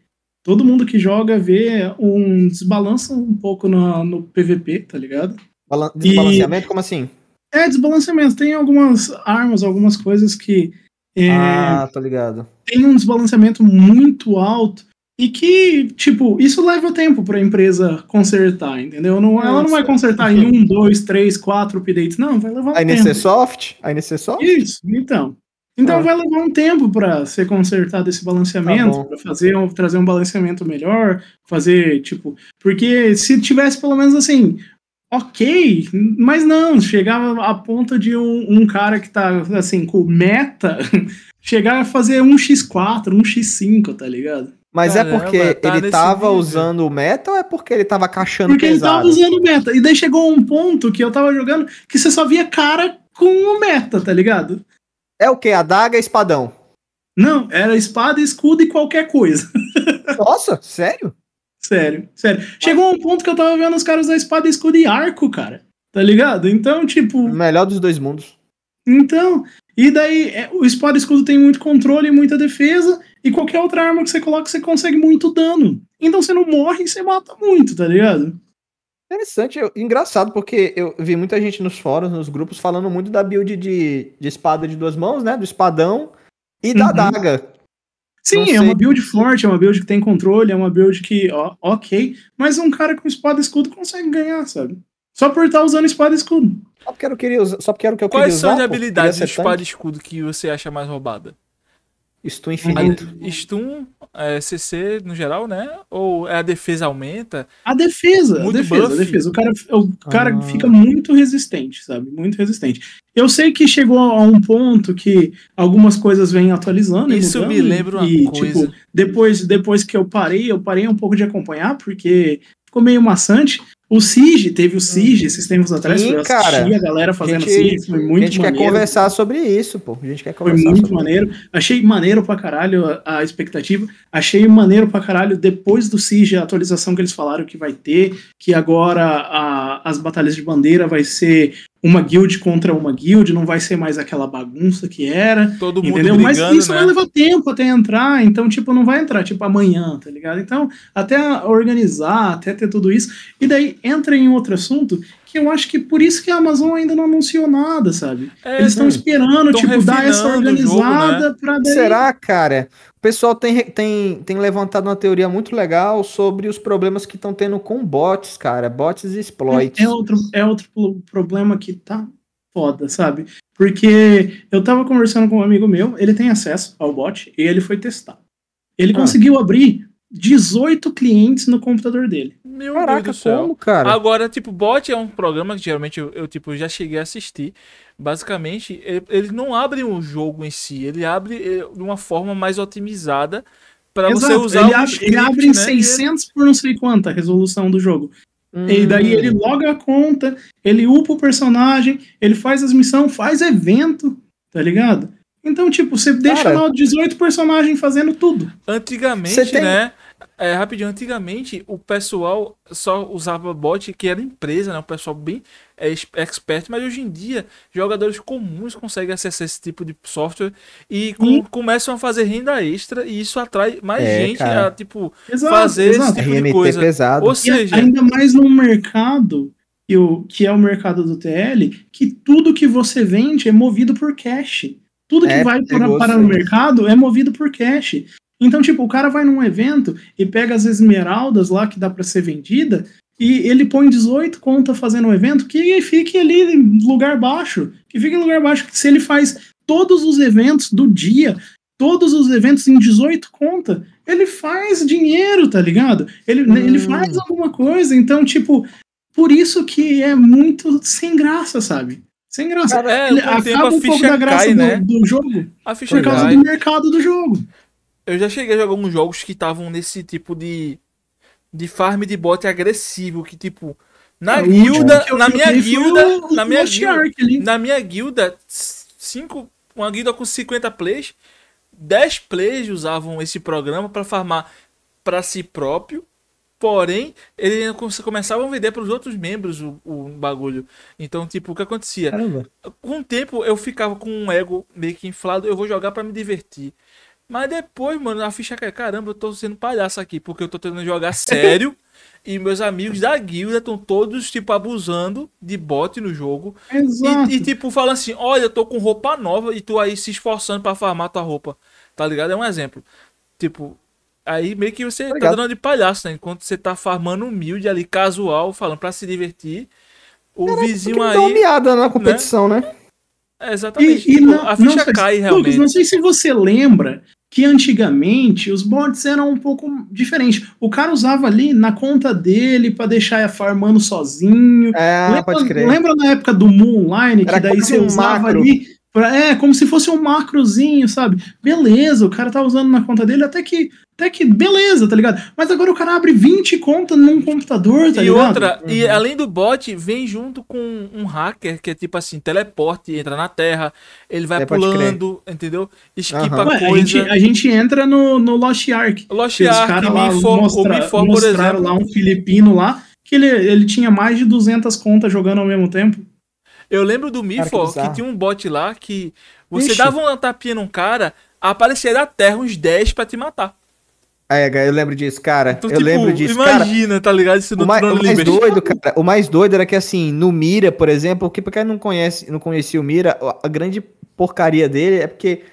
todo mundo que joga vê um desbalanço um pouco no, no PVP, tá ligado? Balan desbalanceamento? E... Como assim? É, desbalanceamento. Tem algumas armas, algumas coisas que. É, ah, tá ligado. Tem um desbalanceamento muito alto e que, tipo, isso leva tempo para a empresa consertar, entendeu? Não, ela não vai consertar em um, dois, três, quatro updates, não, vai levar um a tempo. A NCSoft? A NCSoft? Isso, então. Então ah. vai levar um tempo para ser consertado esse balanceamento, tá para fazer um, trazer um balanceamento melhor, fazer, tipo, porque se tivesse pelo menos assim, ok, mas não, chegava a ponto de um, um cara que tá assim, com meta, chegar a fazer um X4, um X5, tá ligado? Mas é Caramba, é porque tá ele tava nível. usando meta ou é porque ele tava cachando porque pesado? Porque ele tava usando meta. E daí chegou um ponto que eu tava jogando que você só via cara com o meta, tá ligado? É o que? Adaga e espadão? Não, era espada, escudo e qualquer coisa. Nossa, sério? Sério, sério. Chegou um ponto que eu tava vendo os caras da espada, escudo e arco, cara. Tá ligado? Então, tipo. Melhor dos dois mundos. Então, e daí é, o espada escudo tem muito controle e muita defesa, e qualquer outra arma que você coloca, você consegue muito dano. Então você não morre e você mata muito, tá ligado? Interessante, eu, engraçado, porque eu vi muita gente nos fóruns, nos grupos, falando muito da build de, de espada de duas mãos, né? Do espadão e da uhum. daga. Sim, é uma build forte, é uma build que tem controle, é uma build que, ó, ok, mas um cara com espada e escudo consegue ganhar, sabe? Só por estar tá usando espada e escudo. Só porque eu queria usar. Só porque era o que eu Quais queria usar. Quais são as habilidades de espada e escudo que você acha mais roubada? Stun infinito. A, stun, é, CC é, no geral, né? Ou é a defesa aumenta? A defesa, muito a defesa, a defesa. O cara, o cara ah. fica muito resistente, sabe? Muito resistente. Eu sei que chegou a um ponto que algumas coisas vêm atualizando. Isso mudando, me lembra uma e, tipo, coisa. Tipo, depois, depois que eu parei, eu parei um pouco de acompanhar, porque ficou meio maçante. O Siege teve o hum. Siege, esses tempos atrás, Sim, eu assisti cara, a galera fazendo gente, foi muito maneiro. A gente maneiro. quer conversar sobre isso, pô. A gente quer conversar Foi muito maneiro. Isso. Achei maneiro pra caralho a, a, expectativa. Achei maneiro pra caralho depois do Siege a atualização que eles falaram que vai ter, que agora a, as batalhas de bandeira vai ser uma guild contra uma guild, não vai ser mais aquela bagunça que era. Todo mundo entendeu? Brigando, Mas isso né? vai levar tempo até entrar, então, tipo, não vai entrar, tipo, amanhã, tá ligado? Então, até organizar, até ter tudo isso. E daí entra em outro assunto eu acho que por isso que a Amazon ainda não anunciou nada, sabe? É, Eles estão esperando, tipo, dar essa organizada jogo, né? pra daí... Será, cara? O pessoal tem, tem, tem levantado uma teoria muito legal sobre os problemas que estão tendo com bots, cara. Bots e exploits. É outro, é outro problema que tá foda, sabe? Porque eu tava conversando com um amigo meu, ele tem acesso ao bot e ele foi testar. Ele ah. conseguiu abrir 18 clientes no computador dele. Meu Caraca, Deus do céu. Como, cara? Agora, tipo, Bot é um programa que geralmente eu, eu, tipo, já cheguei a assistir. Basicamente, ele, ele não abre um jogo em si, ele abre é, de uma forma mais otimizada para você usar ele, um abre, script, ele abre em né? 600 ele... por não sei quanto a resolução do jogo. Hum. E daí ele hum. loga a conta, ele upa o personagem, ele faz as missões, faz evento, tá ligado? Então, tipo, você deixa Cara, lá 18 personagens fazendo tudo. Antigamente, tem... né? É, rapidinho, antigamente o pessoal só usava bot que era empresa, né? O pessoal bem é, expert, mas hoje em dia jogadores comuns conseguem acessar esse tipo de software e com, começam a fazer renda extra e isso atrai mais é, gente cara. a tipo exato, fazer exato. esse tipo RMT de coisa. Pesado. Ou seja, e ainda mais num mercado que, o, que é o mercado do TL, que tudo que você vende é movido por cash. Tudo que é, vai é para, para o mercado é movido por cash. Então, tipo, o cara vai num evento e pega as esmeraldas lá que dá para ser vendida e ele põe 18 conta fazendo o um evento que fique ali em lugar baixo. Que fique em lugar baixo. Que se ele faz todos os eventos do dia, todos os eventos em 18 conta, ele faz dinheiro, tá ligado? Ele, né, hum. ele faz alguma coisa. Então, tipo, por isso que é muito sem graça, sabe? Sem graça. Cara, é, ele acaba um pouco da graça cai, do, né? do jogo a ficha por causa cai. do mercado do jogo. Eu já cheguei a jogar alguns jogos que estavam nesse tipo de. De farm de bot agressivo, que tipo. Na guilda. Na minha guilda, na minha guilda. na minha guilda. Cinco, uma guilda com 50 plays. 10 players usavam esse programa para farmar para si próprio. Porém, eles começavam a vender para os outros membros o, o, bagulho. Então, tipo, o que acontecia? Caramba. Com o tempo, eu ficava com um ego meio que inflado. Eu vou jogar para me divertir. Mas depois, mano, a ficha cai. Caramba, eu tô sendo palhaço aqui, porque eu tô tentando jogar sério. e meus amigos da guilda estão todos, tipo, abusando de bot no jogo. Exato. E, e, tipo, falando assim: olha, eu tô com roupa nova e tu aí se esforçando pra farmar tua roupa. Tá ligado? É um exemplo. Tipo, aí meio que você Obrigado. tá, tá dando de palhaço, né? Enquanto você tá farmando humilde ali, casual, falando pra se divertir. O Caraca, vizinho aí. Dá uma miada na né? competição, né? né? É, exatamente. E, e tipo, não, a ficha não, cai realmente. Lucas, não sei se você lembra que antigamente os bots eram um pouco diferentes. O cara usava ali na conta dele para deixar a farmando sozinho. É, lembra, pode crer. Lembra na época do Moonline, que Era daí você um usava macro. ali é como se fosse um macrozinho, sabe? Beleza, o cara tá usando na conta dele até que até que beleza, tá ligado? Mas agora o cara abre 20 contas num computador, tá e ligado? outra, uhum. e além do bot, vem junto com um hacker que é tipo assim, teleporte, entra na terra, ele vai pulando, entendeu? Esquipa uhum. coisa. A gente, a gente, entra no, no Lost Ark. Lost Ark, cara lá for, mostra, for, mostraram exemplo, lá um filipino lá, que ele, ele tinha mais de 200 contas jogando ao mesmo tempo. Eu lembro do Mifo, que, que, tinha um bot lá que você Ixi. dava uma tapinha num cara, aparecia da terra uns 10 pra te matar. É, eu lembro disso, cara. Então, eu tipo, lembro disso. Imagina, cara, tá ligado? Isso o, ma o mais doido, cara. O mais doido era que, assim, no Mira, por exemplo, que pra quem não, conhece, não conhecia o Mira, a grande porcaria dele é porque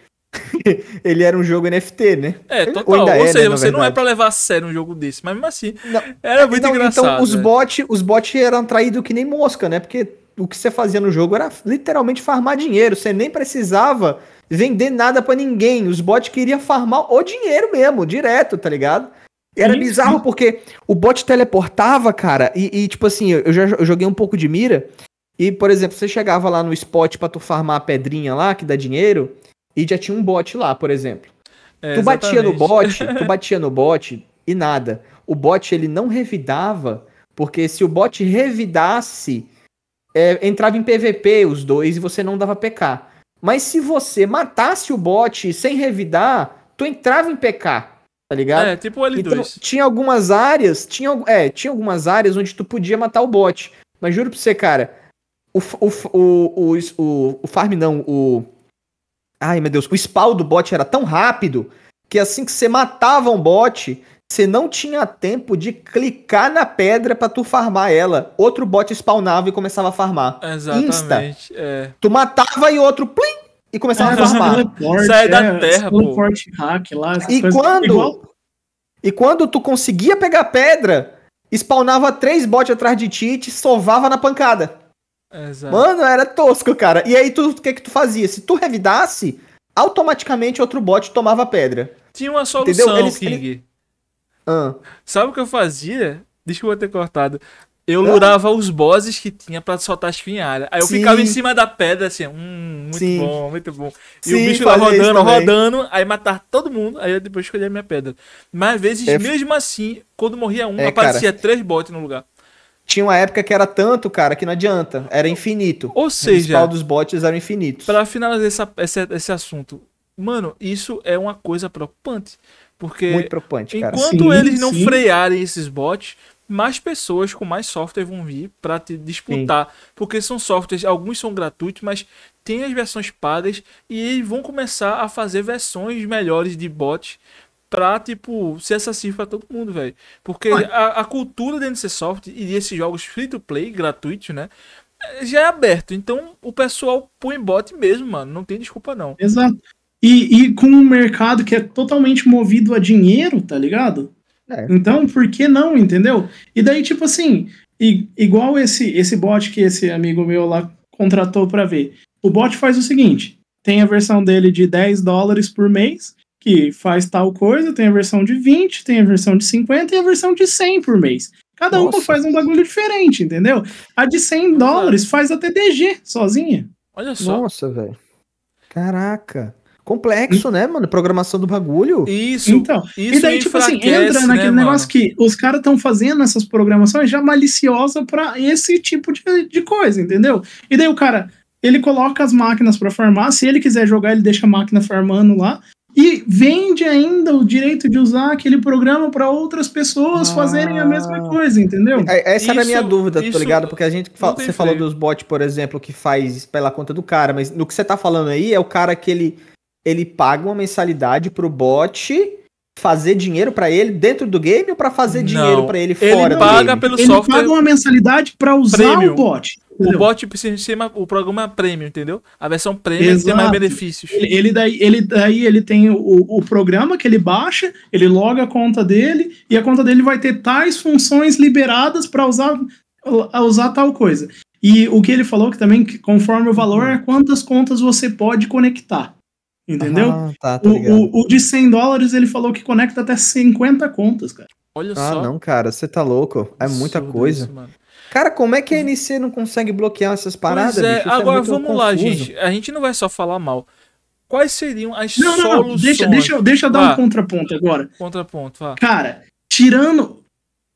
ele era um jogo NFT, né? É, total. Ou, Ou é, né, seja, né, você não é para levar a sério um jogo desse, mas mesmo assim, não, era então, muito não, engraçado. Então, os né? bots os bot eram traídos que nem mosca, né? Porque o que você fazia no jogo era literalmente farmar dinheiro. Você nem precisava vender nada para ninguém. Os bots queriam farmar o dinheiro mesmo, direto, tá ligado? Era bizarro porque o bot teleportava, cara, e, e tipo assim, eu já eu joguei um pouco de mira. E, por exemplo, você chegava lá no spot pra tu farmar a pedrinha lá, que dá dinheiro, e já tinha um bot lá, por exemplo. É, tu exatamente. batia no bot, tu batia no bot e nada. O bot ele não revidava, porque se o bot revidasse, é, entrava em PVP os dois e você não dava PK. Mas se você matasse o bot sem revidar, tu entrava em PK, tá ligado? É, tipo o L2. Então, tinha algumas áreas, tinha, é, tinha algumas áreas onde tu podia matar o bot. Mas juro pra você, cara, o, o, o, o, o farm não, o... Ai, meu Deus, o spawn do bot era tão rápido que assim que você matava um bot, você não tinha tempo de clicar na pedra para tu farmar ela. Outro bot spawnava e começava a farmar. Exatamente. Insta. É. Tu matava e outro plim e começava a farmar. Sai é, da terra, pô. hack lá. E quando igual... E quando tu conseguia pegar pedra, spawnava três bots atrás de ti e te sovava na pancada. Exato. Mano, era tosco, cara. E aí tu, o que que tu fazia? Se tu revidasse, automaticamente outro bot tomava pedra. Tinha uma solução, Entendeu? Eles, King. Ah. Sabe o que eu fazia? Desculpa ter cortado. Eu lurava ah. os bosses que tinha pra soltar as espinhalha. Aí eu Sim. ficava em cima da pedra, assim, hum, muito Sim. bom, muito bom. E Sim, o bicho lá rodando, rodando, aí matava todo mundo, aí eu depois escolhia a minha pedra. Mas às vezes, é... mesmo assim, quando morria um, é, aparecia cara... três bots no lugar. Tinha uma época que era tanto, cara, que não adianta. Era infinito. Ou seja. O dos bots era infinito. Pra finalizar essa, esse esse assunto, mano, isso é uma coisa preocupante. Porque Muito preocupante, cara. enquanto sim, eles não sim. frearem esses bots, mais pessoas com mais software vão vir para te disputar. Sim. Porque são softwares, alguns são gratuitos, mas tem as versões pagas e eles vão começar a fazer versões melhores de bots pra, tipo, ser acessível pra todo mundo, velho. Porque a, a, cultura da NC Soft e esses jogos free to play, gratuitos, né? Já é aberto. Então o pessoal põe bot mesmo, mano. Não tem desculpa, não. Exato. E, e com um mercado que é totalmente movido a dinheiro, tá ligado? É. Então, por que não, entendeu? E daí, tipo assim, igual esse, esse bot que esse amigo meu lá contratou para ver. O bot faz o seguinte: tem a versão dele de 10 dólares por mês, que faz tal coisa, tem a versão de 20, tem a versão de 50 e a versão de 100 por mês. Cada Nossa. uma faz um bagulho diferente, entendeu? A de 100 é. dólares faz a TDG sozinha. Olha só. Nossa, velho. Caraca complexo, né, mano? Programação do bagulho. Isso. Então, isso e daí, tipo assim, entra né, naquele né, negócio que os caras estão fazendo essas programações já maliciosa para esse tipo de, de coisa, entendeu? E daí o cara, ele coloca as máquinas para farmar, se ele quiser jogar, ele deixa a máquina farmando lá. E vende ainda o direito de usar aquele programa para outras pessoas ah. fazerem a mesma coisa, entendeu? É, essa isso, era a minha dúvida, tá ligado? Porque a gente fala, você falou dos bots, por exemplo, que faz pela conta do cara, mas no que você tá falando aí é o cara que ele ele paga uma mensalidade pro bot fazer dinheiro para ele dentro do game ou para fazer dinheiro para ele fora ele paga pelo ele software paga uma mensalidade para usar premium. o bot entendeu? o bot precisa ser o programa premium entendeu a versão premium é tem mais benefícios ele, ele, daí ele daí ele tem o, o programa que ele baixa ele loga a conta dele e a conta dele vai ter tais funções liberadas para usar usar tal coisa e o que ele falou que também conforme o valor é uhum. quantas contas você pode conectar Entendeu? Ah, tá, o, o, o, de 100 dólares ele falou que conecta até 50 contas, cara. Olha ah, só. Ah, não, cara, você tá louco. É muita coisa. cara, como é que a NC não consegue bloquear essas paradas? É, bicho? É agora é vamos confuso. lá, gente. A gente não vai só falar mal. Quais seriam as não, soluções? Não, não. Deixa, deixa, deixa eu dar ah, um contraponto agora. Contraponto, Cara, tirando.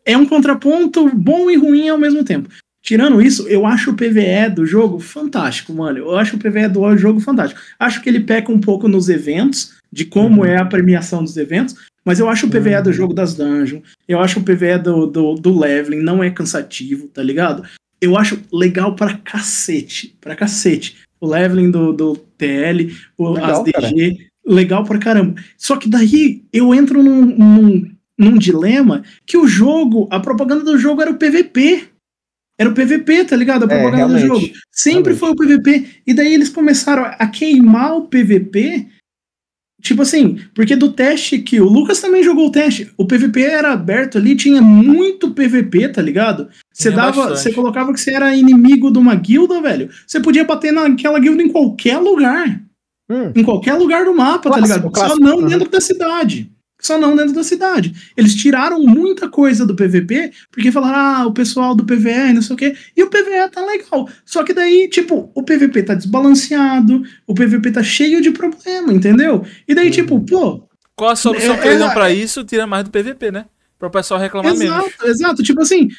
É um contraponto bom e ruim ao mesmo tempo. Tirando isso, eu acho o PVE do jogo fantástico, mano. Eu acho o PVE do jogo fantástico. Acho que ele peca um pouco nos eventos, de como uhum. é a premiação dos eventos, mas eu acho o PVE uhum. do jogo das dungeons, eu acho o PVE do, do, do leveling, não é cansativo, tá ligado? Eu acho legal pra cacete, pra cacete. O leveling do, do TL, o legal, as DG, legal pra caramba. Só que daí eu entro num, num, num dilema que o jogo, a propaganda do jogo era o PVP era o PVP, tá ligado? A é, propaganda é, do jogo. Sempre realmente. foi o PVP. E daí eles começaram a queimar o PVP. Tipo assim, porque do teste que o Lucas também jogou o teste, o PVP era aberto ali, tinha muito PVP, tá ligado? Você dava, você colocava que você era inimigo de uma guilda, velho. Você podia bater naquela guilda em qualquer lugar. Hum. Em qualquer lugar do mapa, tá clássico, tá ligado? Clássico. Só não dentro da cidade só não dentro da cidade. Eles tiraram muita coisa do PVP, porque falaram, ah, o pessoal do PVE, não sei o quê, e o PVE tá legal. Só que daí, tipo, o PVP tá desbalanceado, o PVP tá cheio de problema, entendeu? E daí, tipo, uhum. pô. Qual a solução é, que eles dão pra é, é. isso? Tira mais do PVP, né? Pra o pessoal reclamar exato, menos. Exato, tipo assim,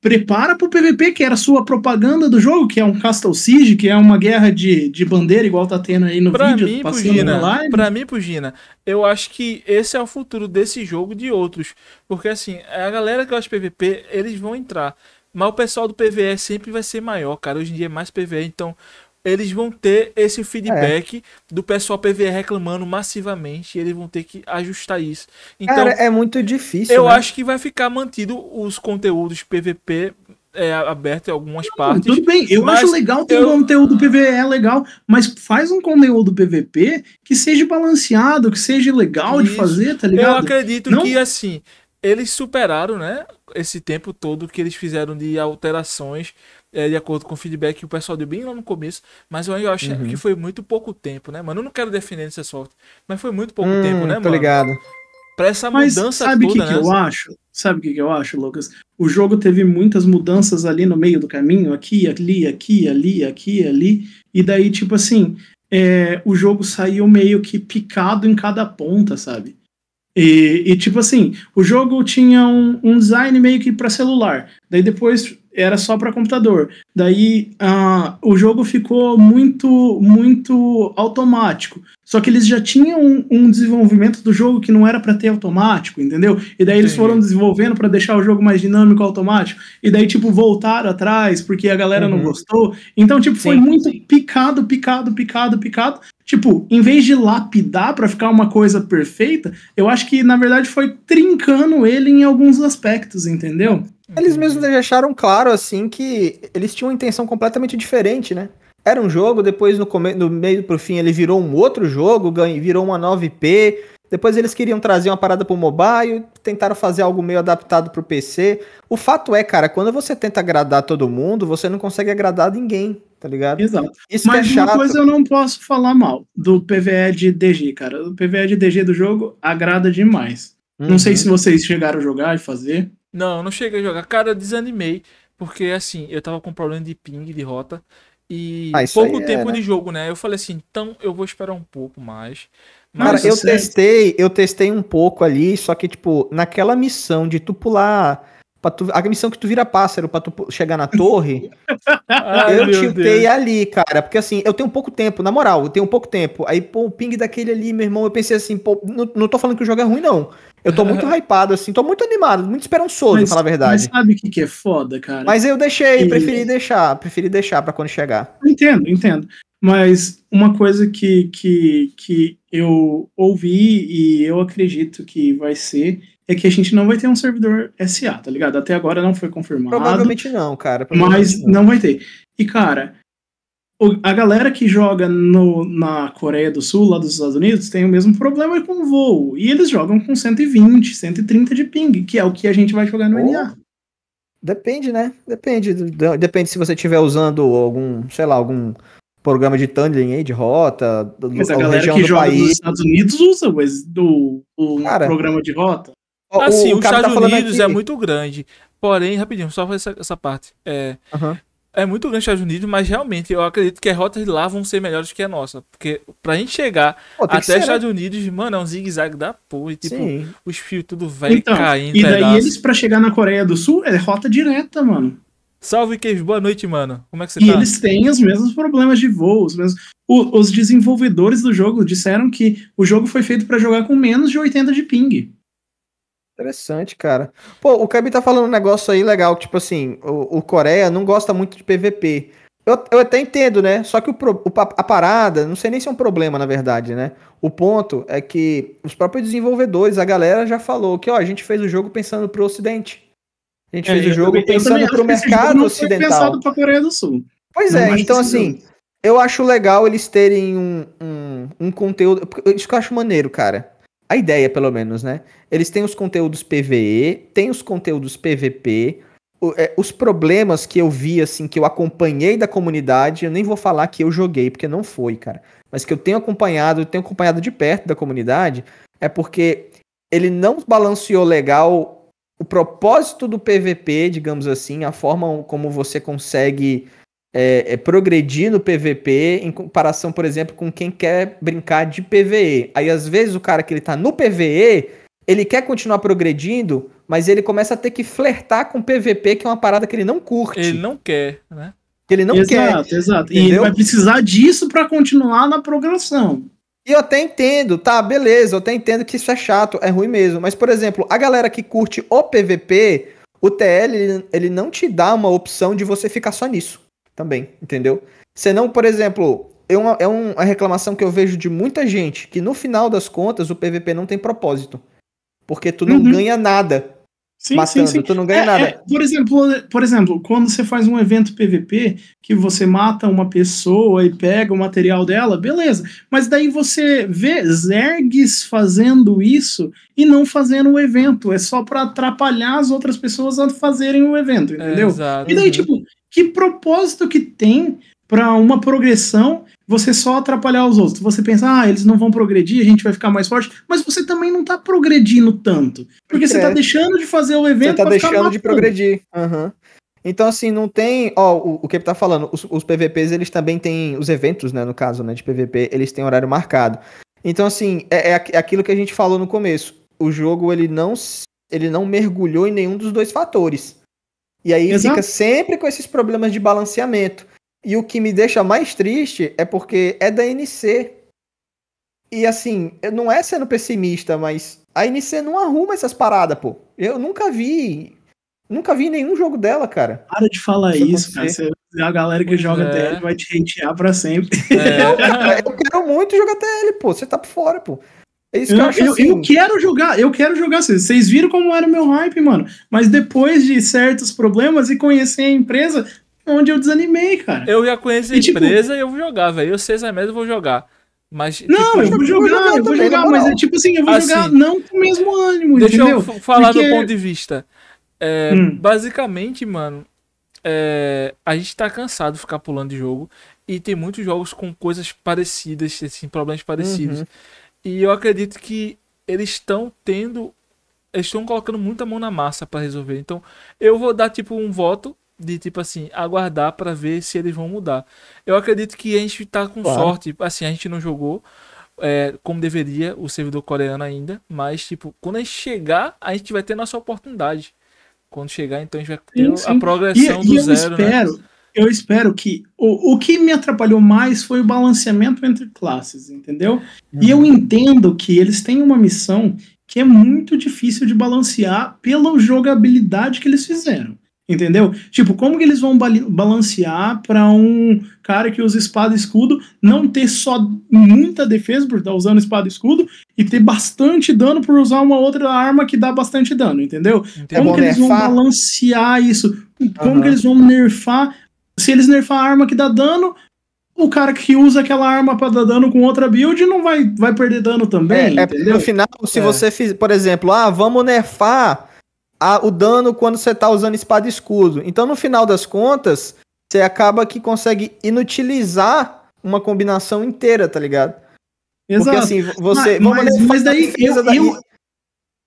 prepara para o PVP, que era a sua propaganda do jogo, que é um Castle Siege, que é uma guerra de, de bandeira, igual tá tendo aí no pra vídeo, mim, passando Pugina, online. Pra mim, Pugina, eu acho que esse é o futuro desse jogo e de outros. Porque assim, a galera que gosta de PVP, eles vão entrar. Mas o pessoal do PVE sempre vai ser maior, cara. Hoje em dia é mais PVE, então eles vão ter esse feedback é. do pessoal PVE reclamando massivamente e eles vão ter que ajustar isso. Então, Cara, é muito difícil. Eu né? acho que vai ficar mantido os conteúdos PVP é, aberto em algumas não, partes. Tudo bem, eu acho legal ter eu... um conteúdo PVE é legal, mas faz um conteúdo PVP que seja balanceado, que seja legal isso. de fazer, tá ligado? Eu acredito não... que assim, eles superaram, né, esse tempo todo que eles fizeram de alterações é, de acordo com o feedback que o pessoal deu bem lá no começo, mas eu, eu acho uhum. que foi muito pouco tempo, né, mano? Eu não quero defender esse software, mas foi muito pouco hum, tempo, né, tô mano? ligado. Pra essa mas mudança sabe o que que né? eu acho? Sabe o que, que eu acho, Lucas? O jogo teve muitas mudanças ali no meio do caminho, aqui, ali, aqui, ali, aqui, ali, e daí, tipo assim, é, o jogo saiu meio que picado em cada ponta, sabe? E, e, tipo assim, o jogo tinha um, um design meio que para celular. Daí depois era só para computador. Daí uh, o jogo ficou muito, muito automático. Só que eles já tinham um, um desenvolvimento do jogo que não era para ter automático, entendeu? E daí Sim. eles foram desenvolvendo para deixar o jogo mais dinâmico, automático. E daí, tipo, voltaram atrás porque a galera uhum. não gostou. Então, tipo, Sim. foi muito picado, picado, picado, picado. Tipo, em vez de lapidar para ficar uma coisa perfeita, eu acho que na verdade foi trincando ele em alguns aspectos, entendeu? Eles mesmos deixaram claro, assim, que eles tinham uma intenção completamente diferente, né? Era um jogo, depois no, come... no meio pro fim ele virou um outro jogo, ganhou... virou uma 9P, depois eles queriam trazer uma parada pro mobile, tentaram fazer algo meio adaptado pro PC. O fato é, cara, quando você tenta agradar todo mundo, você não consegue agradar ninguém, tá ligado? Exato. Isso é Mas é chato. uma coisa eu não posso falar mal do PVE de DG, cara. O PVE de DG do jogo agrada demais. Uhum. Não sei uhum. se vocês chegaram a jogar e fazer. Não, não cheguei a jogar. Cara, eu desanimei. Porque assim, eu tava com problema de ping, de rota. E ah, pouco é, tempo é, né? de jogo, né? Eu falei assim, então eu vou esperar um pouco mais. Cara, eu assim, testei, eu testei um pouco ali, só que, tipo, naquela missão de tu pular. Tu, a missão que tu vira pássaro pra tu chegar na torre, Ai, eu tiltei ali, cara. Porque assim, eu tenho um pouco tempo, na moral, eu tenho um pouco tempo. Aí, pô, o ping daquele ali, meu irmão, eu pensei assim, pô, não, não tô falando que o jogo é ruim, não. Eu tô muito é. hypado, assim, tô muito animado, muito esperançoso, mas, pra falar a verdade. Mas sabe o que, que é foda, cara? Mas eu deixei, e... preferi deixar, preferi deixar para quando chegar. Entendo, entendo. Mas uma coisa que, que, que eu ouvi e eu acredito que vai ser é que a gente não vai ter um servidor SA, tá ligado? Até agora não foi confirmado. Provavelmente não, cara. Provavelmente mas não. não vai ter. E, cara, a galera que joga no, na Coreia do Sul, lá dos Estados Unidos, tem o mesmo problema com o voo. E eles jogam com 120, 130 de ping, que é o que a gente vai jogar no oh. NA. Depende, né? Depende. Depende se você estiver usando algum, sei lá, algum programa de tunneling aí, de rota. Mas do, a galera que joga país. nos Estados Unidos usa, o do, do Cara, programa de rota. Assim, o, o os tá Estados tá Unidos aqui... é muito grande. Porém, rapidinho, só fazer essa, essa parte. É, é muito grande os Estados Unidos, mas realmente eu acredito que as rotas lá vão ser melhores que a nossa. Porque pra gente chegar até os Estados né? Unidos, mano, é um zigue-zague da porra. E, tipo, Sim. os fios tudo velho então, caindo. E daí pedaço. eles, pra chegar na Coreia do Sul, é rota direta, mano. Salve, Kev, Boa noite, mano. Como é que você e tá? E eles têm os mesmos problemas de voo. Os, mesmos... O, os desenvolvedores do jogo disseram que o jogo foi feito para jogar com menos de 80 de ping. Interessante, cara. Pô, o Kevin tá falando um negócio aí legal, tipo assim, o, o Coreia não gosta muito de PVP. Eu, eu até entendo, né? Só que o, o, a parada, não sei nem se é um problema, na verdade, né? O ponto é que os próprios desenvolvedores, a galera já falou que, ó, a gente fez o jogo pensando pro Ocidente. A gente é, fez o jogo também, pensando pro mercado ocidental. pensado pra Coreia do Sul. Pois não é, então assim, eu acho legal eles terem um, um, um conteúdo. Isso que eu acho maneiro, cara a ideia, pelo menos, né? Eles têm os conteúdos PVE, têm os conteúdos PVP. O, é, os problemas que eu vi, assim, que eu acompanhei da comunidade, eu nem vou falar que eu joguei, porque não foi, cara. Mas que eu tenho acompanhado, eu tenho acompanhado de perto da comunidade, é porque ele não balanceou legal o propósito do PVP, digamos assim, a forma como você consegue é, é, progredir no PVP em comparação, por exemplo, com quem quer brincar de PVE. Aí, às vezes, o cara que ele tá no PVE, ele quer continuar progredindo, mas ele começa a ter que flertar com PVP, que é uma parada que ele não curte. Ele não quer, né? ele não exato, quer. Exato, exato. E ele vai precisar disso para continuar na progressão. E eu até entendo, tá, beleza, eu até entendo que isso é chato, é ruim mesmo. Mas, por exemplo, a galera que curte o PVP, o TL, ele não te dá uma opção de você ficar só nisso também, entendeu? Senão, por exemplo, é uma, é uma reclamação que eu vejo de muita gente, que no final das contas o PVP não tem propósito. Porque tu não uhum. ganha nada sim, matando, sim, sim. tu não ganha é, nada. É, por, exemplo, por exemplo, quando você faz um evento PVP, que você mata uma pessoa e pega o material dela, beleza. Mas daí você vê Zergs fazendo isso e não fazendo o evento. É só para atrapalhar as outras pessoas a fazerem o evento, entendeu? É, e daí, uhum. tipo, que propósito que tem para uma progressão você só atrapalhar os outros? Você pensa, ah, eles não vão progredir, a gente vai ficar mais forte, mas você também não tá progredindo tanto. Porque é. você tá é. deixando de fazer o evento. Você tá deixando de progredir. Uhum. Então, assim, não tem. Ó, oh, o, que tá falando, os, os, PVPs, eles também têm. Os eventos, né, no caso, né, de PVP, eles têm horário marcado. Então, assim, é, é, é aquilo que a gente falou no começo. O jogo, ele não. Ele não mergulhou em nenhum dos dois fatores. E aí Exato. fica sempre com esses problemas de balanceamento. E o que me deixa mais triste é porque é da NC. E assim, não é sendo pessimista, mas a NC não arruma essas paradas, pô. Eu nunca vi. Nunca vi nenhum jogo dela, cara. Para de falar isso, cara. É a galera que pois joga é. TL vai te hatear pra sempre. É. Não, cara, eu quero muito jogar TL, pô. Você tá por fora, pô. É isso que eu, eu acho assim. eu quero jogar, eu quero jogar. Vocês viram como era o meu hype, mano. Mas depois de certos problemas e conhecer a empresa, onde eu desanimei, cara. Eu ia conhecer e, a tipo, empresa tipo, e eu vou jogar, velho. Eu sei se é mesmo, eu vou jogar. Mas, não, tipo, eu vou jogar, eu vou jogar, eu vou jogar mas é tipo assim, eu vou assim, jogar não com o mesmo ânimo, deixa entendeu? eu falar Porque... do ponto de vista. É, hum. Basicamente, mano, é, a gente tá cansado de ficar pulando de jogo e tem muitos jogos com coisas parecidas, assim, problemas parecidos. Uhum. E eu acredito que eles estão tendo. Eles estão colocando muita mão na massa para resolver. Então, eu vou dar tipo um voto de tipo assim, aguardar para ver se eles vão mudar. Eu acredito que a gente tá com claro. sorte, assim, a gente não jogou é, como deveria o servidor coreano ainda, mas tipo, quando a gente chegar, a gente vai ter nossa oportunidade. Quando chegar, então a gente vai ter sim, sim. a progressão e, do e zero, eu né? espero, né? eu espero que. O, o que me atrapalhou mais foi o balanceamento entre classes, entendeu? Uhum. E eu uhum. entendo que eles têm uma missão que é muito difícil de balancear pela jogabilidade que eles fizeram. Entendeu? Tipo, como que eles vão balancear para um cara que usa espada e escudo não ter só muita defesa por estar tá usando espada e escudo e ter bastante dano por usar uma outra arma que dá bastante dano, entendeu? Então, como que nerfar. eles vão balancear isso? Como uhum. que eles vão nerfar se eles nerfar a arma que dá dano, o cara que usa aquela arma para dar dano com outra build não vai, vai perder dano também. É, é no final, se é. você fizer, por exemplo, ah, vamos nerfar a, o dano quando você tá usando espada e escudo. Então, no final das contas, você acaba que consegue inutilizar uma combinação inteira, tá ligado? Exato. Porque assim, você. Mas, mas, mas daí, eu, eu,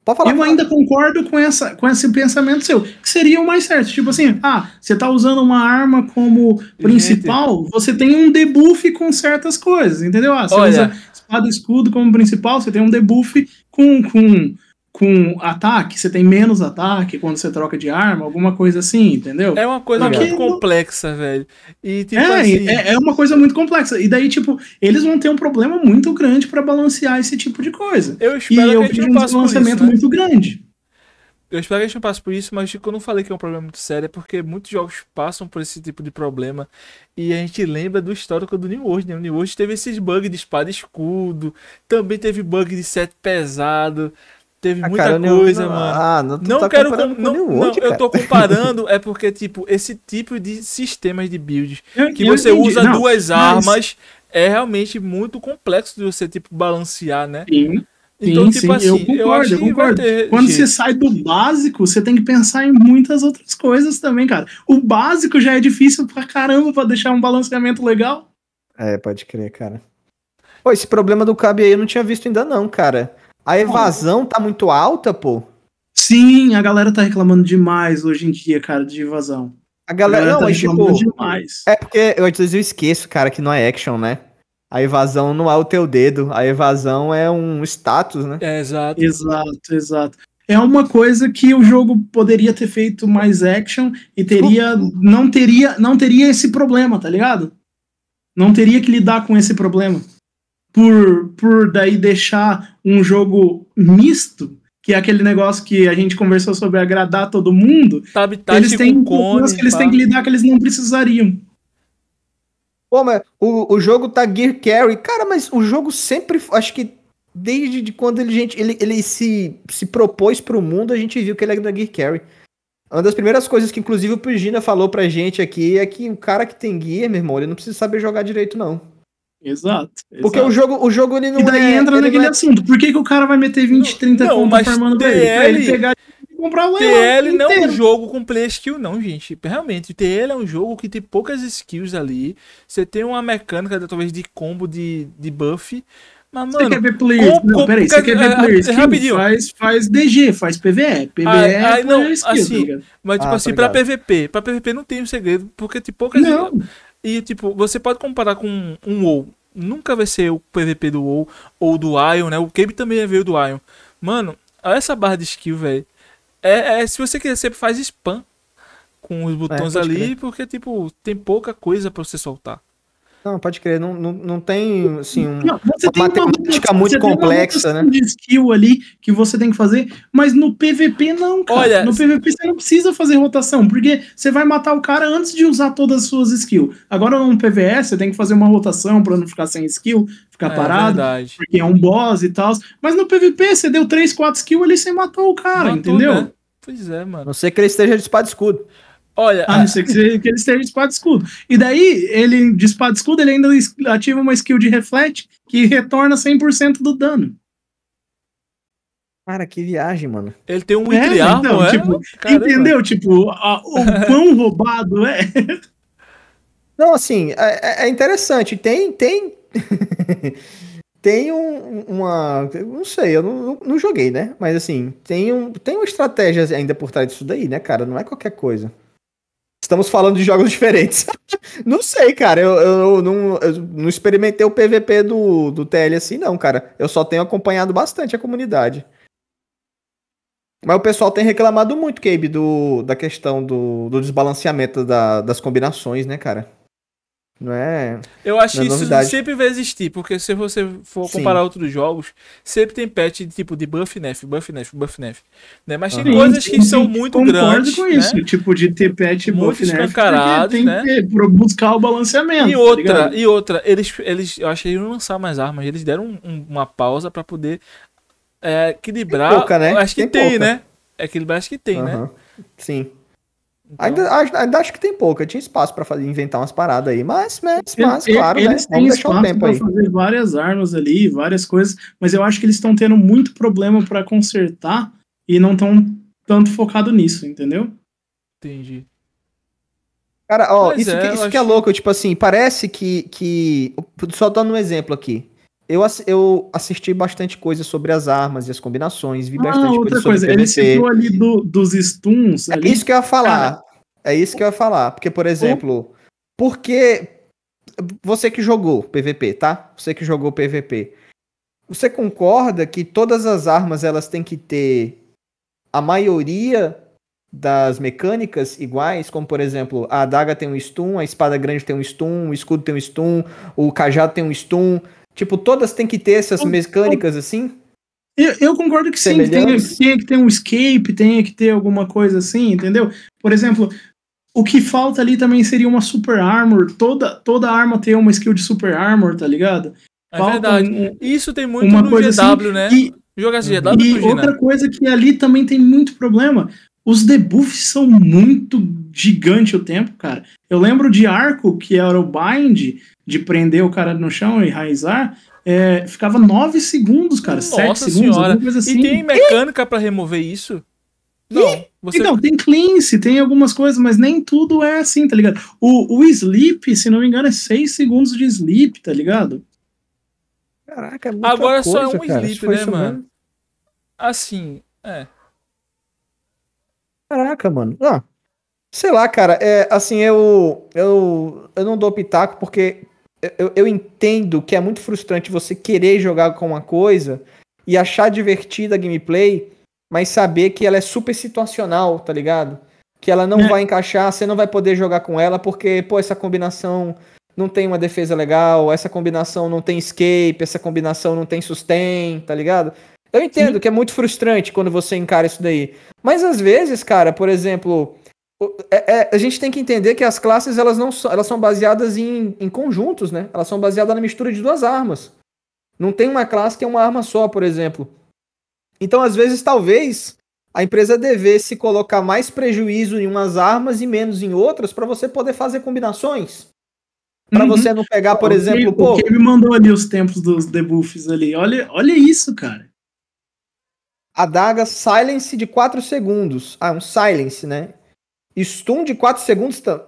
Pode falar. Eu ainda concordo com, essa, com esse pensamento seu, que seria o mais certo. Tipo assim, ah, você tá usando uma arma como uhum, principal, Gente. você tem um debuff com certas coisas, entendeu? Ah, você Olha. usa espada e escudo como principal, você tem um debuff com, com com ataque, você tem menos ataque quando você troca de arma, alguma coisa assim, entendeu? É uma coisa muito complexa, velho. E, tipo, é, assim... é, é, uma coisa muito complexa. E daí, tipo, eles vão ter um problema muito grande para balancear esse tipo de coisa. Eu espero e eu que eu não um desbalanceamento isso, né? muito grande. Eu espero que a gente não passe por isso, mas tipo, eu não falei que é um problema muito sério, é porque muitos jogos passam por esse tipo de problema e a gente lembra do histórico do New World, né? O New World teve esses bugs de espada e escudo, também teve bug de set pesado, Teve ah, muita cara, coisa, não, mano. Ah, não, não tá quero com, não, eu tô comparando é porque tipo esse tipo de sistemas de builds que eu você entendi. usa não, duas armas é realmente muito complexo de você tipo balancear, né? Sim. Então, sim, tipo sim, assim, eu concordo, eu, eu concordo. Quando você sai do básico, você tem que pensar em muitas outras coisas também, cara. O básico já é difícil pra caramba pra deixar um balanceamento legal. É, pode crer, cara. Pô, esse problema do cabe aí eu não tinha visto ainda não, cara. A evasão tá muito alta, pô? Sim, a galera tá reclamando demais hoje em dia, cara, de evasão. A galera, a galera não, tá tipo, reclamando tipo. Demais. É porque eu, às vezes eu esqueço, cara, que não é action, né? A evasão não é o teu dedo, a evasão é um status, né? É, exato. Exato, exato. É uma coisa que o jogo poderia ter feito mais action e teria não teria não teria esse problema, tá ligado? Não teria que lidar com esse problema por, por daí deixar um jogo misto, que é aquele negócio que a gente conversou sobre agradar todo mundo, Sabe, tá eles têm coisas que eles têm que lidar que eles não precisariam. Pô, mas o, o jogo tá Gear Carry. Cara, mas o jogo sempre. Acho que desde de quando ele, gente, ele, ele se, se propôs pro mundo, a gente viu que ele é da Gear Carry. Uma das primeiras coisas que, inclusive, o Pugina falou pra gente aqui é que o cara que tem gear, meu irmão, ele não precisa saber jogar direito, não. Exato. Porque exato. o jogo, o jogo ele não E daí é, entra naquele é... assunto. Por que, que o cara vai meter 20, 30 não, conto farmando TL... pra ele? pegar e comprar o TL não é um jogo com play skill, não, gente. Realmente, TL é um jogo que tem poucas skills ali. Você tem uma mecânica, talvez, de combo de, de buff. Mas, mano, você quer ver player? Com, não, peraí, você quer ver é, é, player skill? Rapidinho. Faz, faz DG, faz PVE. PVE ai, ah, é ai, ah, não, skill, tá assim, tá Mas, tipo ah, assim, tá pra PVP, pra PVP não tem um segredo, porque tem poucas. Não. E, tipo, você pode comparar com um WoW. Nunca vai ser o PVP do WoW ou do Ion, né? O Cabe também é veio do Ion. Mano, essa barra de skill, velho. É, é, se você quiser, você faz spam com os é, botões é, ali, crer. porque, tipo, tem pouca coisa para você soltar. Não, pode crer, não, não, não tem assim, um, não, você uma tem matemática uma, muito complexa, tem uma né? de skill ali que você tem que fazer, mas no PVP não, cara. Olha, no PVP você não precisa fazer rotação, porque você vai matar o cara antes de usar todas as suas skills. Agora no PVS você tem que fazer uma rotação para não ficar sem skill, ficar é, é, parado, verdade. porque é um boss e tal. Mas no PVP você deu 3, 4 skills ali, você matou o cara, matou, entendeu? Né? Pois é, mano. Não sei que ele esteja de espada e escudo. Olha, ah, a não ser que, que ele esteja de espada e escudo. E daí, ele de espada e escudo, ele ainda ativa uma skill de reflete que retorna 100% do dano. Cara, que viagem, mano. Ele tem um é, entre então, é? tipo, Entendeu? Tipo, a, o quão roubado é. Não, assim, é, é, é interessante. Tem, tem. tem um, uma. Não sei, eu não, não, joguei, né? Mas assim, tem, um, tem uma estratégia ainda por trás disso daí, né, cara? Não é qualquer coisa. Estamos falando de jogos diferentes. não sei, cara. Eu, eu, eu não, eu não experimentei o PVP do, do TL assim, não, cara. Eu só tenho acompanhado bastante a comunidade. Mas o pessoal tem reclamado muito, Gabe, do, da questão do, do desbalanceamento da, das combinações, né, cara? Não é. Eu acho é que é isso sempre vai existir, porque se você for comparar Sim. outros jogos, sempre tem patch de tipo de buff nef, buff nef, buff nef. Né? Mas tem uhum. coisas que são muito Concordo grandes. com isso, né? tipo de ter patch buff nef. Tem né? que buscar o balanceamento. E tá outra, tá e outra, eles, eles, eu achei que iam lançar mais armas, eles deram um, uma pausa para poder é, equilibrar. Tem pouca, né? Acho que tem, tem né? Equilibrar, acho que tem, uhum. né? Sim. Então... Ainda, ainda, acho que tem eu tinha espaço para inventar umas paradas aí, mas, né, mas, mas claro, né, eles né? Vamos deixar o tempo fazer várias armas ali, várias coisas, mas eu acho que eles estão tendo muito problema para consertar e não estão tanto focado nisso, entendeu? Entendi. Cara, ó, isso, é, que, isso que é louco, tipo assim, parece que, que. Só dando um exemplo aqui. Eu, eu assisti bastante coisa sobre as armas e as combinações, vi ah, bastante outra coisa, sobre coisa. Ele citou ali do, dos stuns. É ali. isso que eu ia falar. Cara. É isso que eu ia falar. Porque, por exemplo, porque você que jogou PVP, tá? Você que jogou PVP. Você concorda que todas as armas elas têm que ter a maioria das mecânicas iguais, como por exemplo, a adaga tem um stun, a espada grande tem um stun, o escudo tem um stun, o cajado tem um stun, Tipo, todas têm que ter essas mecânicas assim? Eu, eu concordo que sim, que tem, tem, que ter um escape, tem que ter alguma coisa assim, entendeu? Por exemplo, o que falta ali também seria uma super armor. Toda, toda arma tem uma skill de super armor, tá ligado? É falta verdade. Um, Isso tem muito uma no coisa GW, assim, né? E, Jogar uhum. GW E outra coisa que ali também tem muito problema. Os debuffs são muito gigante o tempo, cara. Eu lembro de arco, que era o bind, de prender o cara no chão e raizar, é, ficava 9 segundos, cara. 7 segundos, alguma coisa assim. E tem assim. mecânica para remover isso? Não. Você... Então, tem cleanse, tem algumas coisas, mas nem tudo é assim, tá ligado? O, o sleep, se não me engano, é 6 segundos de sleep, tá ligado? Caraca, é muita Agora coisa, só é um cara. sleep, né, mano? Assim, é. Caraca, mano. Ah, sei lá, cara. É, assim, eu, eu, eu não dou pitaco porque eu, eu entendo que é muito frustrante você querer jogar com uma coisa e achar divertida a gameplay, mas saber que ela é super situacional, tá ligado? Que ela não é. vai encaixar, você não vai poder jogar com ela porque, pô, essa combinação não tem uma defesa legal, essa combinação não tem escape, essa combinação não tem sustain, tá ligado? Eu entendo Sim. que é muito frustrante quando você encara isso daí. Mas às vezes, cara, por exemplo, é, é, a gente tem que entender que as classes elas não so, elas são baseadas em, em conjuntos, né? Elas são baseadas na mistura de duas armas. Não tem uma classe que é uma arma só, por exemplo. Então, às vezes, talvez a empresa devesse colocar mais prejuízo em umas armas e menos em outras para você poder fazer combinações. Para uhum. você não pegar, por o exemplo, que, pô, o que me mandou ali os tempos dos debuffs ali. Olha, olha isso, cara. A daga silence de 4 segundos. Ah, um silence, né? Stun de 4 segundos. também.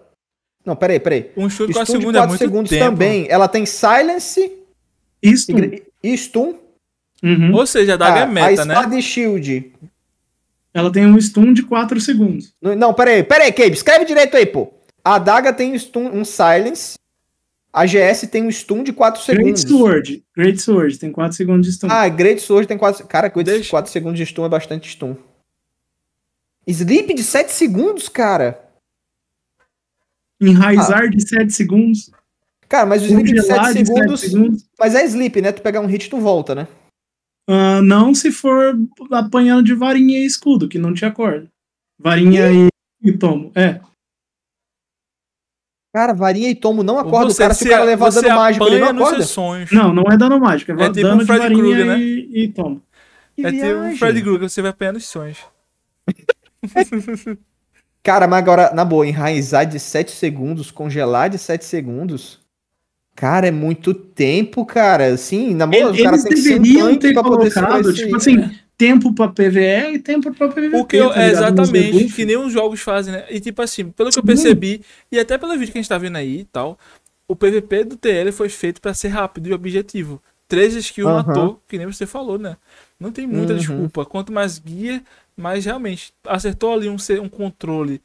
Não, peraí, peraí. Um chute de 4 segundos, de 4 é segundos tempo. também. Ela tem Silence e Stun. E, e stun. Uhum. Ou seja, a daga é ah, é meta, a né? espada né? e Shield. Ela tem um stun de 4 segundos. Não, não peraí, peraí, Cabe, escreve direito aí, pô. A daga tem stun, um silence. A GS tem um stun de 4 segundos. Great Sword. Great Sword tem 4 segundos de stun. Ah, Great Sword tem 4 Cara, 4 Deixa... segundos de stun é bastante stun. Sleep de 7 segundos, cara. Enraizar ah. de 7 segundos. Cara, mas o sleep de 7 segundos, segundos, Mas é sleep, né? Tu pegar um hit, e tu volta, né? Uh, não se for apanhando de varinha e escudo, que não te acorda. Varinha e, e tomo, é. Cara, varinha e tomo não acorda. Você, o cara, se o cara levar dano mágico, ele não acorda. Não, não é dano mágico, é, é tipo dano um Fred de varinha Kruger, né? e, e tomo. Que é viagem. tipo um Fred Krueger, você vai apanhar nos sonhos. Cara, mas agora, na boa, enraizar de 7 segundos, congelar de 7 segundos. Cara, é muito tempo, cara. Sim, na boa, Eles o cara tem deveriam ter colocado, tipo assim, né? tempo pra PVE e tempo pra PVP. O que eu, é, exatamente, que nem os jogos fazem, né? E tipo assim, pelo que eu percebi, e até pelo vídeo que a gente tá vendo aí e tal, o PVP do TL foi feito para ser rápido e objetivo. Três skills uhum. matou, que nem você falou, né? Não tem muita uhum. desculpa. Quanto mais guia, mas realmente, acertou ali um, um controle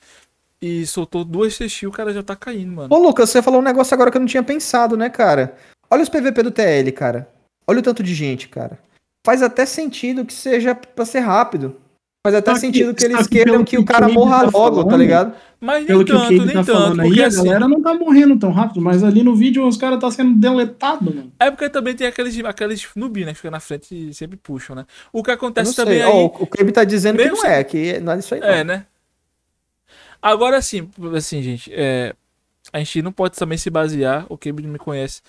e soltou duas CX, o cara já tá caindo, mano. Ô, Lucas, você falou um negócio agora que eu não tinha pensado, né, cara? Olha os PVP do TL, cara. Olha o tanto de gente, cara. Faz até sentido que seja pra ser rápido. Mas até tá sentido que eles queiram que, que o cara morra tá logo, tá falando, tá ligado? Mas nem tanto, que nem tá tanto. Aí, a assim, galera não tá morrendo tão rápido, mas ali no vídeo os caras tá sendo deletados, mano. É porque também tem aqueles, aqueles noob, né? Que fica na frente e sempre puxam, né? O que acontece também aí... Oh, o Kevin tá dizendo que não assim, é, que não é isso aí é, não. É, né? Agora, sim, assim, gente, é... a gente não pode também se basear, o Kevin me conhece,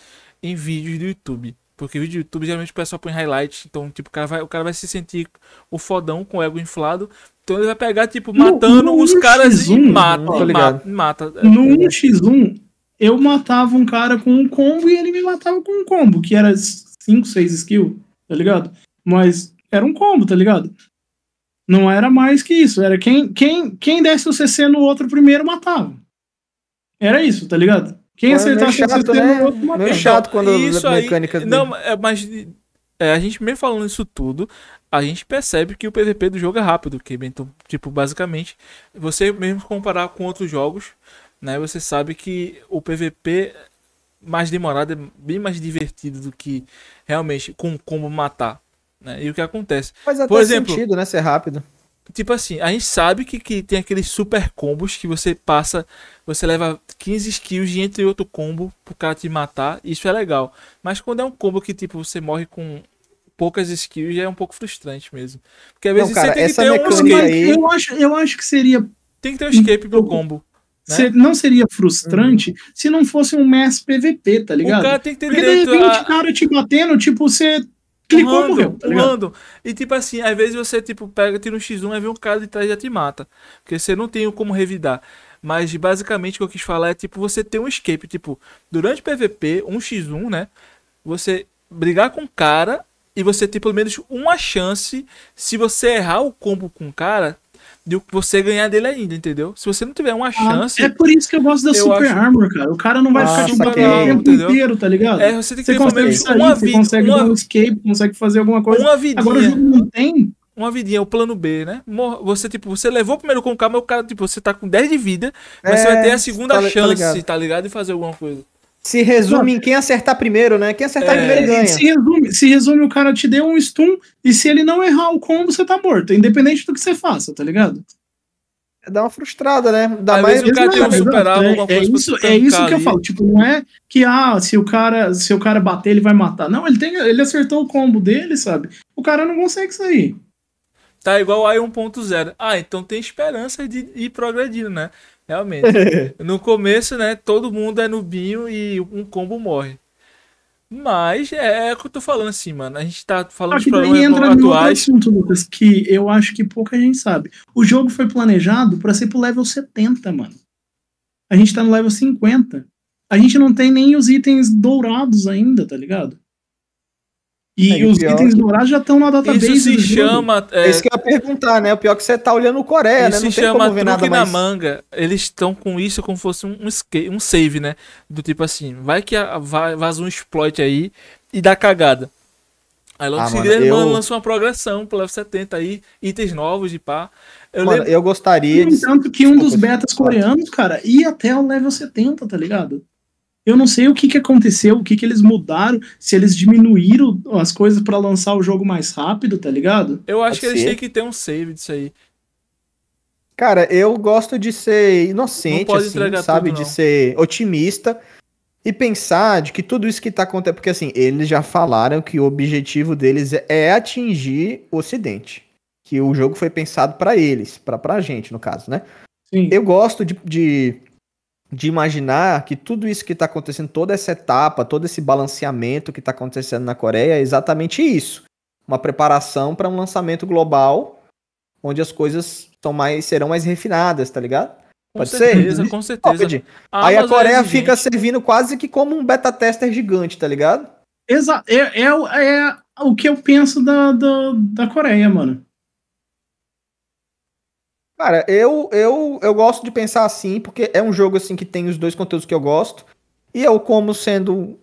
em vídeos do YouTube. Porque vídeo do YouTube geralmente o pessoal põe highlight. Então, tipo, o cara vai, o cara vai se sentir o fodão com o ego inflado. Então ele vai pegar, tipo, matando os caras tá e mata, e mata, mata. No 1x1, eu matava um cara com um combo e ele me matava com um combo, que era 5, 6 skill, tá ligado? Mas era um combo, tá ligado? Não era mais que isso. Era quem, quem, quem desse o CC no outro primeiro matava. Era isso, tá ligado? Quem é acertar é chato, né? Outro meio chato quando isso mecânica mecânicas aí, dele. Não, é, mas é, a gente mesmo falando isso tudo, a gente percebe que o PVP do jogo é rápido, que então, tipo, basicamente, você mesmo comparar com outros jogos, né, você sabe que o PVP mais demorado é bem mais divertido do que realmente com combo matar, né? E o que acontece? Mas até Por exemplo, sentido, né, ser rápido. Tipo assim, a gente sabe que, que tem aqueles super combos que você passa, você leva 15 skills de entre outro combo pro cara te matar, isso é legal. Mas quando é um combo que, tipo, você morre com poucas skills, já é um pouco frustrante mesmo. Porque às vezes Não, cara, você tem que ter um Aí... Eu, acho, eu acho que seria. Tem que ter um escape pro combo. Né? não seria frustrante uhum. se não fosse um mess PVP, tá ligado? O cara tem que ter Porque direito de repente, a... cara te batendo, tipo, você Clicou, random, morreu. Tá E tipo assim, às vezes você tipo, pega, tira um X1, aí vem um cara de trás e já te mata. Porque você não tem como revidar. Mas basicamente o que eu quis falar é tipo, você ter um escape. Tipo, durante PVP, um X1, né? Você brigar com o cara e você ter pelo menos uma chance. Se você errar o combo com o cara, do que você ganhar dele ainda, entendeu? Se você não tiver uma ah, chance. é por isso que eu gosto da eu Super acho... Armor, cara. O cara não vai Nossa, ficar de o tempo entendeu? inteiro, tá ligado? É, você tem que você ter consegue sair, uma vida. Você consegue uma... dar um escape, consegue fazer alguma coisa. Uma vidinha. Agora o jogo não tem. Uma vidinha, o plano B, né? Você, tipo, você levou o primeiro com mas o cara, tipo, você tá com 10 de vida, mas é, você vai ter a segunda tá, tá chance, tá ligado? tá ligado? fazer alguma coisa. Se resume Não. em quem acertar primeiro, né? Quem acertar é, primeiro ganha. Se resume, se resume, o cara te deu um stun e se ele não errar o combo, você tá morto. Independente do que você faça, tá ligado? É dá uma frustrada, né? Dá mais vezes o cara tem superar é, é, isso, é isso que eu falo, tipo, não é que ah, se o cara, se o cara bater ele vai matar. Não, ele tem, ele acertou o combo dele, sabe? O cara não consegue sair. Tá igual aí 1.0. Ah, então tem esperança de ir progredindo, né? Realmente. no começo, né, todo mundo é nubinho e um combo morre. Mas é, é o que eu tô falando assim, mano. A gente tá falando de problemas entra atuais. Outro assunto, Lucas, que eu acho que pouca gente sabe. O jogo foi planejado para ser pro level 70, mano. A gente tá no level 50. A gente não tem nem os itens dourados ainda, tá ligado? E é, os itens dourados já estão na database. Isso se chama. É... Isso que eu ia perguntar, né? O pior é que você tá olhando o Coreia, isso né? Não se chama como truque na mais... manga. Eles estão com isso como se fosse um, um save, né? Do tipo assim, vai que vaza um exploit aí e dá cagada. Aí logo ah, eu... lança uma progressão pro level 70 aí, itens novos de pá. Eu, mano, lembro... eu gostaria. No entanto, que um dos betas coreanos, cara, ia até o level 70, tá ligado? Eu não sei o que, que aconteceu, o que, que eles mudaram, se eles diminuíram as coisas para lançar o jogo mais rápido, tá ligado? Eu acho Pode que eles têm que ter um save disso aí. Cara, eu gosto de ser inocente, assim, sabe? Tudo, de ser otimista e pensar de que tudo isso que tá acontecendo. Porque, assim, eles já falaram que o objetivo deles é, é atingir o Ocidente. Que o jogo foi pensado para eles, pra, pra gente, no caso, né? Sim. Eu gosto de, de de imaginar que tudo isso que está acontecendo, toda essa etapa, todo esse balanceamento que está acontecendo na Coreia é exatamente isso. Uma preparação para um lançamento global onde as coisas são mais, serão mais refinadas, tá ligado? Com Pode certeza, ser? com certeza. certeza. Ah, Aí a é Coreia é fica servindo quase que como um beta tester gigante, tá ligado? Exato. É, é, é, o que eu penso da, da, da Coreia, mano. Cara, eu, eu, eu gosto de pensar assim, porque é um jogo assim que tem os dois conteúdos que eu gosto. E eu, como sendo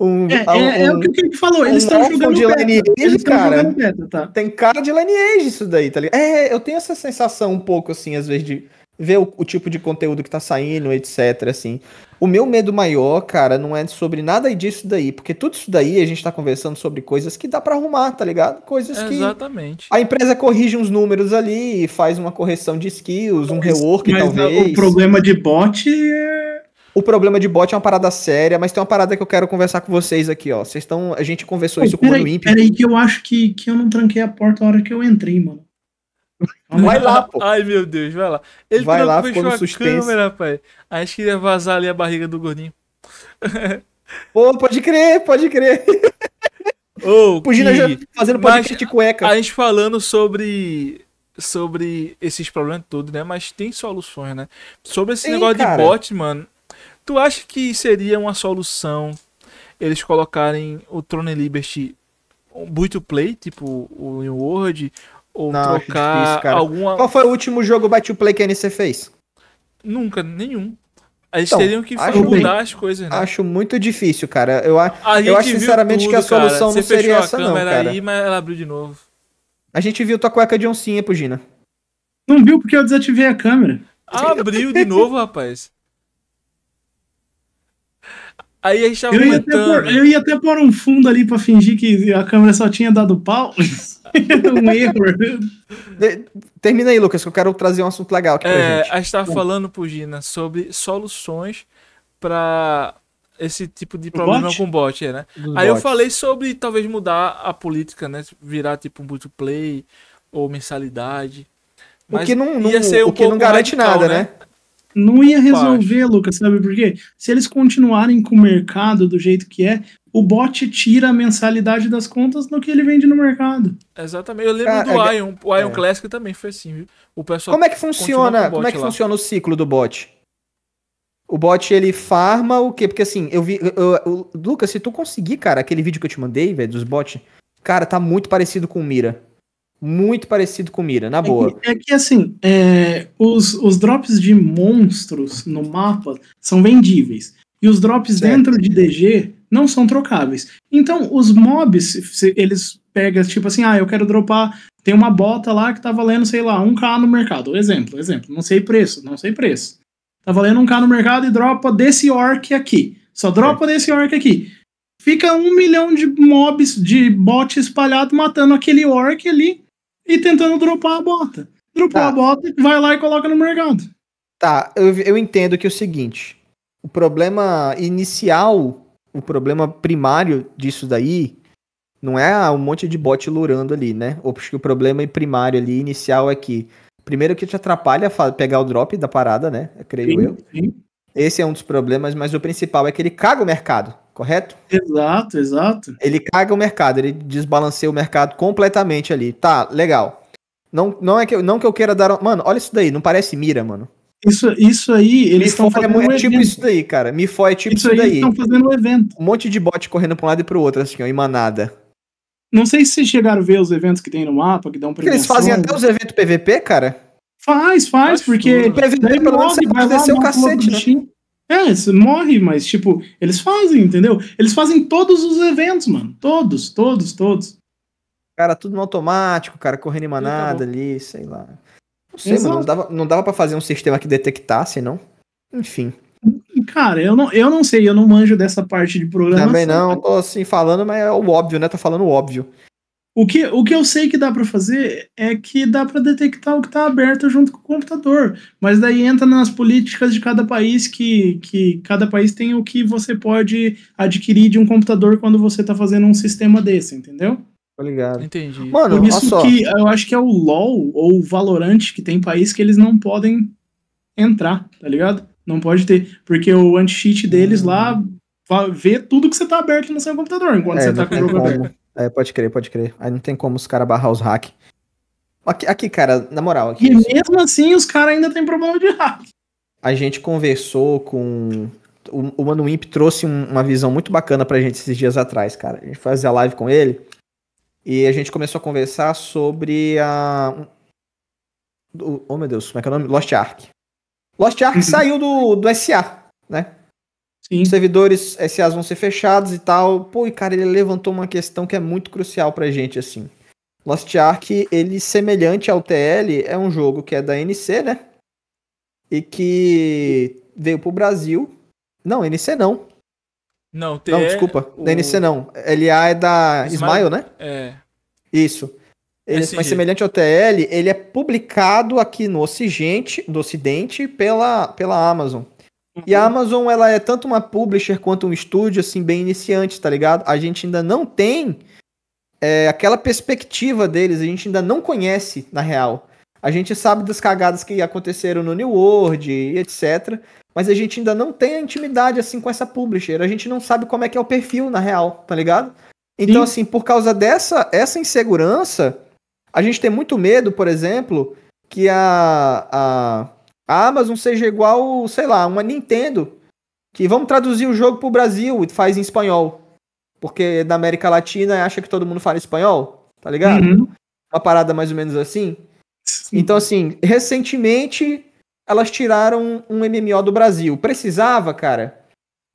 um, é, um, é, é, o que ele falou, eles estão jogando de beta, Lineage, cara. Jogando beta, tá? Tem cara de Lineage isso daí, tá ligado? É, eu tenho essa sensação um pouco assim, às vezes, de ver o, o tipo de conteúdo que tá saindo, etc, assim. O meu medo maior, cara, não é sobre nada disso daí, porque tudo isso daí a gente tá conversando sobre coisas que dá para arrumar, tá ligado? Coisas que Exatamente. A empresa corrige uns números ali, faz uma correção de skills, um rework mas, talvez. O problema de bot é o problema de bot é uma parada séria, mas tem uma parada que eu quero conversar com vocês aqui, ó. Vocês estão. A gente conversou Pô, isso com o Mano Imp. Peraí, que eu acho que, que eu não tranquei a porta a hora que eu entrei, mano. Vai lá, pô. Ai, meu Deus, vai lá. Ele vai lá, fechou ficou a suspense. câmera, pai. acho que ia vazar ali a barriga do gordinho. Pô, pode crer, pode crer. Oh, Pugina já fazendo podcast de cueca. A gente falando sobre sobre esses problemas todos, né? Mas tem soluções, né? Sobre esse Sim, negócio cara. de bot, mano. Tu acha que seria uma solução eles colocarem o Throne Liberty muito play, tipo o New World, ou não, trocar difícil, alguma. Qual foi o último jogo By to Play que a NC fez? Nunca, nenhum. Eles então, teriam que mudar bem. as coisas, né? Acho muito difícil, cara. Eu, a eu acho sinceramente tudo, que a solução não seria essa, não. Cara. Aí, mas ela abriu de novo. A gente viu tua cueca de oncinha, Pugina. Não viu porque eu desativei a câmera. Abriu de novo, rapaz. Aí a gente tava eu ia, por, eu ia até pôr um fundo ali pra fingir que a câmera só tinha dado pau. um erro. Termina aí, Lucas, que eu quero trazer um assunto legal aqui é, A gente tava falando, Pugina, sobre soluções para esse tipo de problema bot? com bot, né? Dos aí bots. eu falei sobre talvez mudar a política, né? Virar tipo um multiplayer ou mensalidade. Mas o que não, não, um o que não garante nada, né? né? Não ia resolver, Lucas, sabe por quê? Se eles continuarem com o mercado do jeito que é, o bot tira a mensalidade das contas no que ele vende no mercado. Exatamente. Eu lembro ah, do é, Ion. O Ion é. Classic também foi assim, viu? O pessoal Como é que funciona? Com como é que lá. funciona o ciclo do bot? O bot ele farma o quê? Porque assim, eu vi, eu, eu, Lucas, se tu conseguir, cara, aquele vídeo que eu te mandei, velho, dos bots, cara, tá muito parecido com o Mira muito parecido com Mira, na boa. É que, é que assim, é, os, os drops de monstros no mapa são vendíveis. E os drops certo. dentro de DG não são trocáveis. Então, os mobs, eles pegam, tipo assim, ah, eu quero dropar. Tem uma bota lá que tá valendo, sei lá, um k no mercado. Exemplo, exemplo. Não sei preço, não sei preço. Tá valendo um k no mercado e dropa desse orc aqui. Só dropa é. desse orc aqui. Fica um milhão de mobs, de bots espalhado matando aquele orc ali e tentando dropar a bota. Dropou tá. a bota, vai lá e coloca no mercado. Tá, eu, eu entendo que é o seguinte: o problema inicial, o problema primário disso daí, não é um monte de bot lurando ali, né? Ou porque o problema primário ali, inicial, é que. Primeiro que te atrapalha pegar o drop da parada, né? Creio sim, eu. Sim. Esse é um dos problemas, mas o principal é que ele caga o mercado correto? Exato, exato. Ele caga o mercado, ele desbalanceia o mercado completamente ali. Tá, legal. Não, não é que eu, não que eu queira dar, mano, olha isso daí, não parece mira, mano. Isso, isso aí, eles estão é fazendo é um tipo evento. isso daí, cara. Me foi é tipo isso, isso daí. Estão fazendo um evento. Um monte de bot correndo para um lado e para o outro assim, ó, em manada. Não sei se vocês chegaram a ver os eventos que tem no mapa, que dão premiação. Eles fazem até os eventos PVP, cara? Faz, faz, Acho porque. O PVP pelo menos você descer o cacete, né? É, morre, mas tipo, eles fazem, entendeu? Eles fazem todos os eventos, mano. Todos, todos, todos. Cara, tudo no automático, cara, correndo em manada ali, sei lá. Não sei, Exato. mano, não dava, não dava pra fazer um sistema que detectasse, não? Enfim. Cara, eu não, eu não sei, eu não manjo dessa parte de programação. Também não, tô assim falando, mas é o óbvio, né? Tô falando o óbvio. O que, o que eu sei que dá para fazer é que dá para detectar o que está aberto junto com o computador, mas daí entra nas políticas de cada país que, que cada país tem o que você pode adquirir de um computador quando você está fazendo um sistema desse, entendeu? Tá ligado? Entendi. Mano, Por isso que eu acho que é o LoL ou o Valorant que tem país que eles não podem entrar, tá ligado? Não pode ter, porque o anti-cheat deles hum. lá vê tudo que você tá aberto no seu computador enquanto é, você tá com o jogo aberto. É, pode crer, pode crer. Aí não tem como os caras barrar os hack. Aqui, aqui, cara, na moral. Aqui, e mesmo assim, os caras ainda tem problema de hack. A gente conversou com. O, o Mano Imp trouxe um, uma visão muito bacana pra gente esses dias atrás, cara. A gente fazia live com ele e a gente começou a conversar sobre a. Oh meu Deus, como é que é o nome? Lost Ark. Lost Ark uhum. saiu do, do SA, né? Sim. Os servidores SAs vão ser fechados e tal. Pô, e cara, ele levantou uma questão que é muito crucial pra gente, assim. Lost Ark, ele semelhante ao TL, é um jogo que é da NC, né? E que veio pro Brasil. Não, NC não. Não, TL. Não, desculpa. O... Da NC não. LA é da Smile, Smile né? É. Isso. Ele, mas semelhante ao TL, ele é publicado aqui no Ocidente, do Ocidente pela, pela Amazon. Uhum. E a uhum. Amazon, ela é tanto uma publisher quanto um estúdio, assim, bem iniciante, tá ligado? A gente ainda não tem é, aquela perspectiva deles, a gente ainda não conhece, na real. A gente sabe das cagadas que aconteceram no New World e etc. Mas a gente ainda não tem a intimidade, assim, com essa publisher. A gente não sabe como é que é o perfil, na real, tá ligado? Então, Sim. assim, por causa dessa essa insegurança, a gente tem muito medo, por exemplo, que a, a a Amazon seja igual, sei lá, uma Nintendo, que vamos traduzir o jogo para o Brasil e faz em espanhol. Porque da América Latina acha que todo mundo fala espanhol, tá ligado? Uhum. Uma parada mais ou menos assim. Sim. Então, assim, recentemente elas tiraram um MMO do Brasil. Precisava, cara?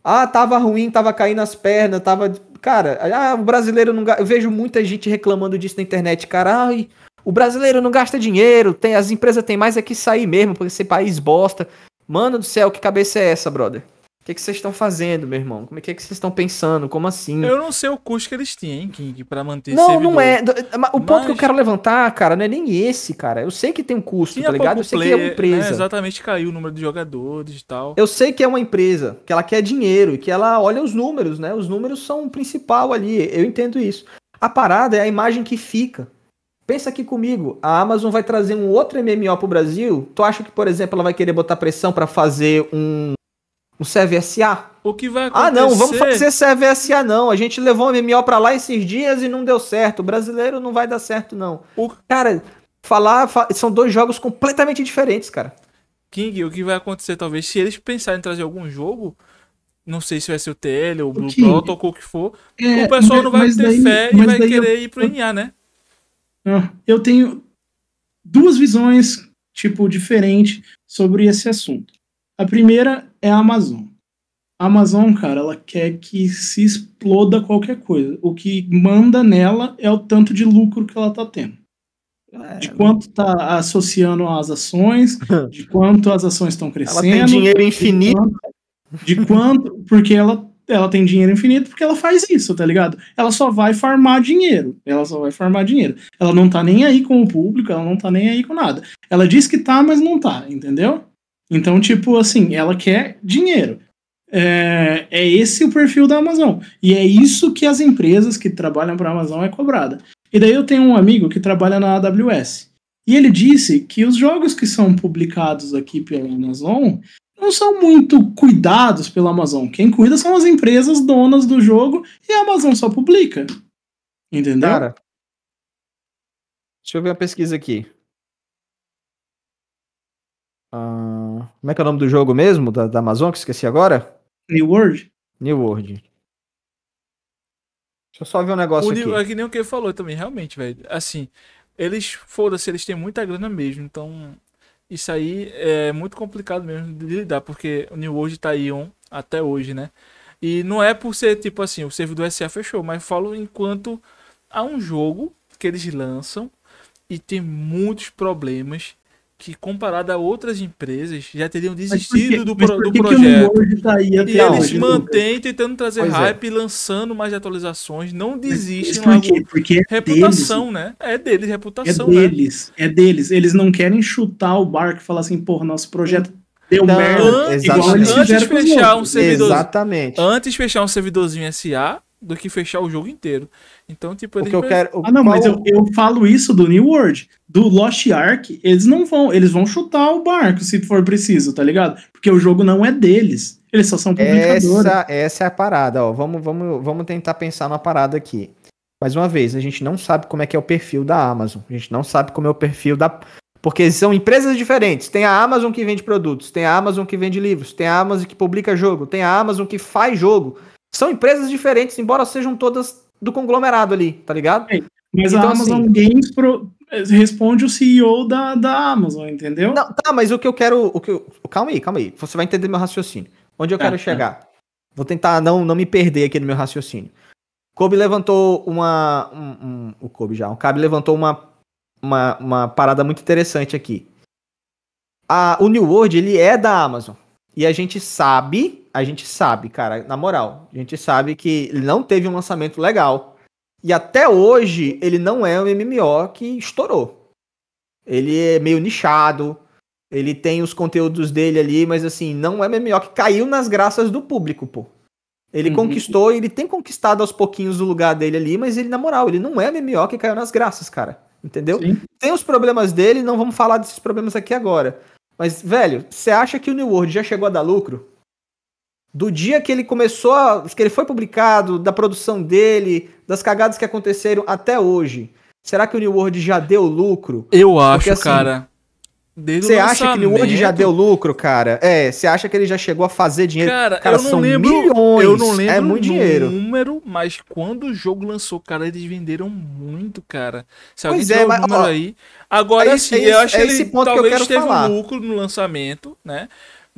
Ah, tava ruim, tava caindo as pernas, tava. Cara, ah, o brasileiro não. Eu vejo muita gente reclamando disso na internet, cara. Ai, o brasileiro não gasta dinheiro, tem as empresas têm mais é que sair mesmo, porque esse país bosta. Mano do céu, que cabeça é essa, brother? O que, é que vocês estão fazendo, meu irmão? Como é que, é que vocês estão pensando? Como assim? Eu não sei o custo que eles têm hein, King, pra manter Não, servidor. não é. O ponto que eu quero levantar, cara, não é nem esse, cara. Eu sei que tem um custo, tinha tá ligado? Eu sei player, que é uma né, empresa. Né, exatamente, caiu o número de jogadores e tal. Eu sei que é uma empresa, que ela quer dinheiro e que ela olha os números, né? Os números são o principal ali. Eu entendo isso. A parada é a imagem que fica. Pensa aqui comigo, a Amazon vai trazer um outro MMO para o Brasil. Tu acha que, por exemplo, ela vai querer botar pressão para fazer um um CVSA? O que vai acontecer? Ah, não, vamos fazer CVSA não. A gente levou um MMO para lá esses dias e não deu certo. O brasileiro não vai dar certo não. O... Cara, falar fa... são dois jogos completamente diferentes, cara. King, o que vai acontecer talvez se eles pensarem em trazer algum jogo, não sei se vai ser o TL ou o Blue King, Protocol, o que for, é, o pessoal não vai ter daí, fé e vai querer eu... ir o NA, né? Né? Eu tenho duas visões, tipo, diferentes sobre esse assunto. A primeira é a Amazon. A Amazon, cara, ela quer que se exploda qualquer coisa. O que manda nela é o tanto de lucro que ela tá tendo. É. De quanto tá associando as ações, de quanto as ações estão crescendo. Ela tem dinheiro infinito. De quanto, de quanto, porque ela ela tem dinheiro infinito porque ela faz isso, tá ligado? Ela só vai farmar dinheiro. Ela só vai farmar dinheiro. Ela não tá nem aí com o público, ela não tá nem aí com nada. Ela diz que tá, mas não tá, entendeu? Então, tipo assim, ela quer dinheiro. É, é esse o perfil da Amazon. E é isso que as empresas que trabalham para a Amazon é cobrada. E daí eu tenho um amigo que trabalha na AWS. E ele disse que os jogos que são publicados aqui pela Amazon, não são muito cuidados pela Amazon. Quem cuida são as empresas donas do jogo e a Amazon só publica. Entendeu? Cara, deixa eu ver uma pesquisa aqui. Uh, como é que é o nome do jogo mesmo, da, da Amazon, que esqueci agora? New World. New World. Deixa eu só ver um negócio o aqui. É que nem o que ele falou também, realmente, velho. Assim, eles, foda-se, eles têm muita grana mesmo, então isso aí é muito complicado mesmo de lidar, porque o New World tá aí on até hoje, né? E não é por ser tipo assim, o servidor SA fechou, mas falo enquanto há um jogo que eles lançam e tem muitos problemas que comparado a outras empresas já teriam desistido do, pro, do projeto. Tá e eles mantêm tentando trazer pois é. hype, é. lançando mais atualizações, não desistem. Mas, mas Porque é reputação, deles. né? É deles, reputação. É né? deles, né? é deles. Eles não querem chutar o barco e falar assim, pô, nosso projeto deu não, merda. An Igual eles antes fechar um servidor. Exatamente. Antes fechar um servidorzinho SA, do que fechar o jogo inteiro. Então, tipo, eles... o que eu quero. Ah, não, mas eu, eu falo isso do New World. Do Lost Ark, eles não vão. Eles vão chutar o barco se for preciso, tá ligado? Porque o jogo não é deles. Eles só são publicadores. Essa, essa é a parada, ó. Vamos, vamos, vamos tentar pensar na parada aqui. Mais uma vez, a gente não sabe como é que é o perfil da Amazon. A gente não sabe como é o perfil da. Porque são empresas diferentes. Tem a Amazon que vende produtos, tem a Amazon que vende livros, tem a Amazon que publica jogo, tem a Amazon que faz jogo. São empresas diferentes, embora sejam todas do conglomerado ali, tá ligado? É, mas então, a assim- Amazon assim, Games pro, eh, responde o CEO da, da Amazon, entendeu? Não, tá, mas o que eu quero. O que eu, calma aí, calma aí. Você vai entender meu raciocínio. Onde eu tá, quero tá. chegar? Vou tentar não, não me perder aqui no meu raciocínio. Kobe levantou uma. Um, um, o Kobe já. O Kobe levantou uma, uma, uma parada muito interessante aqui. A, o New World, ele é da Amazon. E a gente sabe a gente sabe, cara, na moral, a gente sabe que ele não teve um lançamento legal. E até hoje ele não é um MMO que estourou. Ele é meio nichado, ele tem os conteúdos dele ali, mas assim, não é um MMO que caiu nas graças do público, pô. Ele uhum. conquistou, ele tem conquistado aos pouquinhos o lugar dele ali, mas ele, na moral, ele não é um MMO que caiu nas graças, cara. Entendeu? Sim. Tem os problemas dele, não vamos falar desses problemas aqui agora. Mas, velho, você acha que o New World já chegou a dar lucro? do dia que ele começou, a, que ele foi publicado, da produção dele, das cagadas que aconteceram até hoje. Será que o New World já deu lucro? Eu acho, Porque, assim, cara. Você acha que o New World já deu lucro, cara? É, você acha que ele já chegou a fazer dinheiro? Cara, cara eu não lembro, milhões. Eu não lembro é muito dinheiro. número, mas quando o jogo lançou, cara, eles venderam muito, cara. Se pois é, mas, ó, aí. Agora é sim, é eu acho é que ele ponto talvez que eu quero teve falar. um lucro no lançamento, né?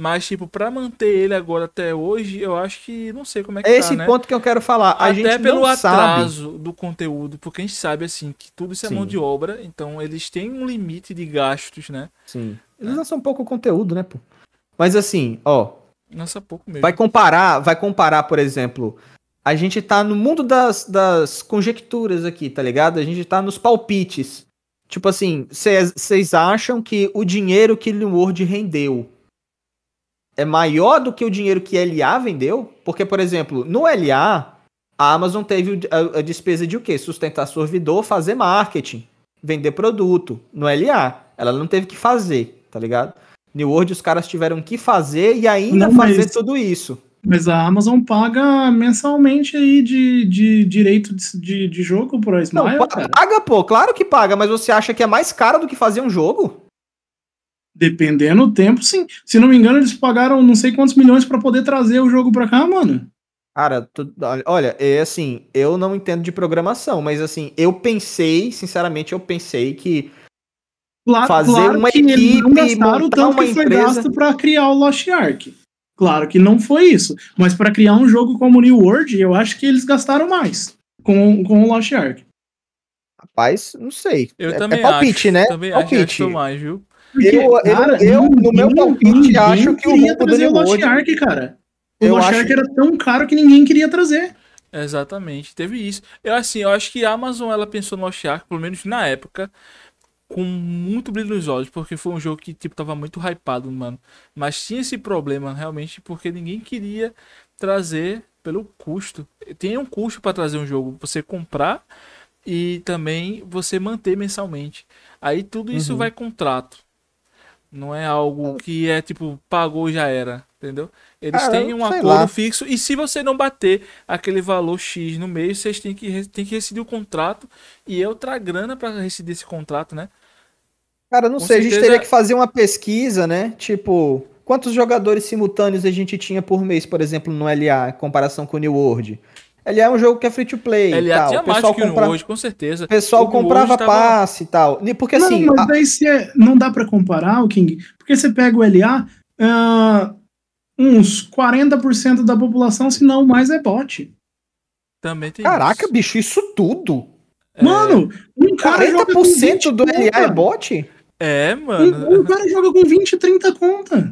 Mas, tipo, para manter ele agora até hoje, eu acho que não sei como é que é tá, esse né? ponto que eu quero falar. A Até gente pelo atraso sabe. do conteúdo, porque a gente sabe, assim, que tudo isso é Sim. mão de obra, então eles têm um limite de gastos, né? Sim. Eles é. lançam pouco conteúdo, né, pô? Mas assim, ó. Lança pouco mesmo. Vai comparar, vai comparar, por exemplo, a gente tá no mundo das, das conjecturas aqui, tá ligado? A gente tá nos palpites. Tipo assim, vocês acham que o dinheiro que o Word rendeu é maior do que o dinheiro que a LA vendeu? Porque, por exemplo, no LA, a Amazon teve a, despesa de o quê? Sustentar servidor, fazer marketing, vender produto. No LA, ela não teve que fazer, tá ligado? New World, os caras tiveram que fazer e ainda não, fazer mas... tudo isso. Mas a Amazon paga mensalmente aí de, de direito de, de jogo pro Smile, Não, paga, cara. pô, claro que paga, mas você acha que é mais caro do que fazer um jogo? Dependendo do tempo, sim. Se não me engano, eles pagaram não sei quantos milhões para poder trazer o jogo para cá, mano. Cara, tu, olha, é assim, eu não entendo de programação, mas assim, eu pensei, sinceramente, eu pensei que claro, fazer claro uma que equipe não o tanto que foi empresa... gasto para criar o Lost Ark. Claro que não foi isso, mas para criar um jogo como New World, eu acho que eles gastaram mais com, com o Lost Ark. Rapaz, não sei. Eu é, também é palpite, acho, né? Também palpite. acho mais, viu? eu, cara, eu, ninguém, no meu palpite, acho que o roubo o é Nimrod... Ark, cara. O eu Lost acho... Ark era tão caro que ninguém queria trazer. Exatamente, teve isso. Eu assim, eu acho que a Amazon ela pensou no Lost Ark, pelo menos na época, com muito brilho nos olhos, porque foi um jogo que tipo tava muito hypado, mano. Mas tinha esse problema realmente porque ninguém queria trazer pelo custo. Tem um custo para trazer um jogo, você comprar e também você manter mensalmente. Aí tudo isso uhum. vai contrato. Não é algo é. que é tipo, pagou já era, entendeu? Eles é, têm um acordo lá. fixo e se você não bater aquele valor X no mês, vocês têm que, têm que rescindir o contrato e é outra grana para rescindir esse contrato, né? Cara, não Com sei, certeza... a gente teria que fazer uma pesquisa, né? Tipo, quantos jogadores simultâneos a gente tinha por mês, por exemplo, no LA, em comparação com o New World? Ele é um jogo que é free to play. Ele é tal. tinha o mais que compra... hoje, com certeza. O pessoal o comprava tava... passe e tal. Porque assim. Não, mas a... Cê... não dá para comparar, o King, porque você pega o LA, uh, ah, uns 40% da população, se não mais, é bot. Também tem Caraca, isso. bicho, isso tudo. É... Mano, um cara 40% joga com 20 do LA é bot? É, mano. Um, um cara joga com 20, 30 contas.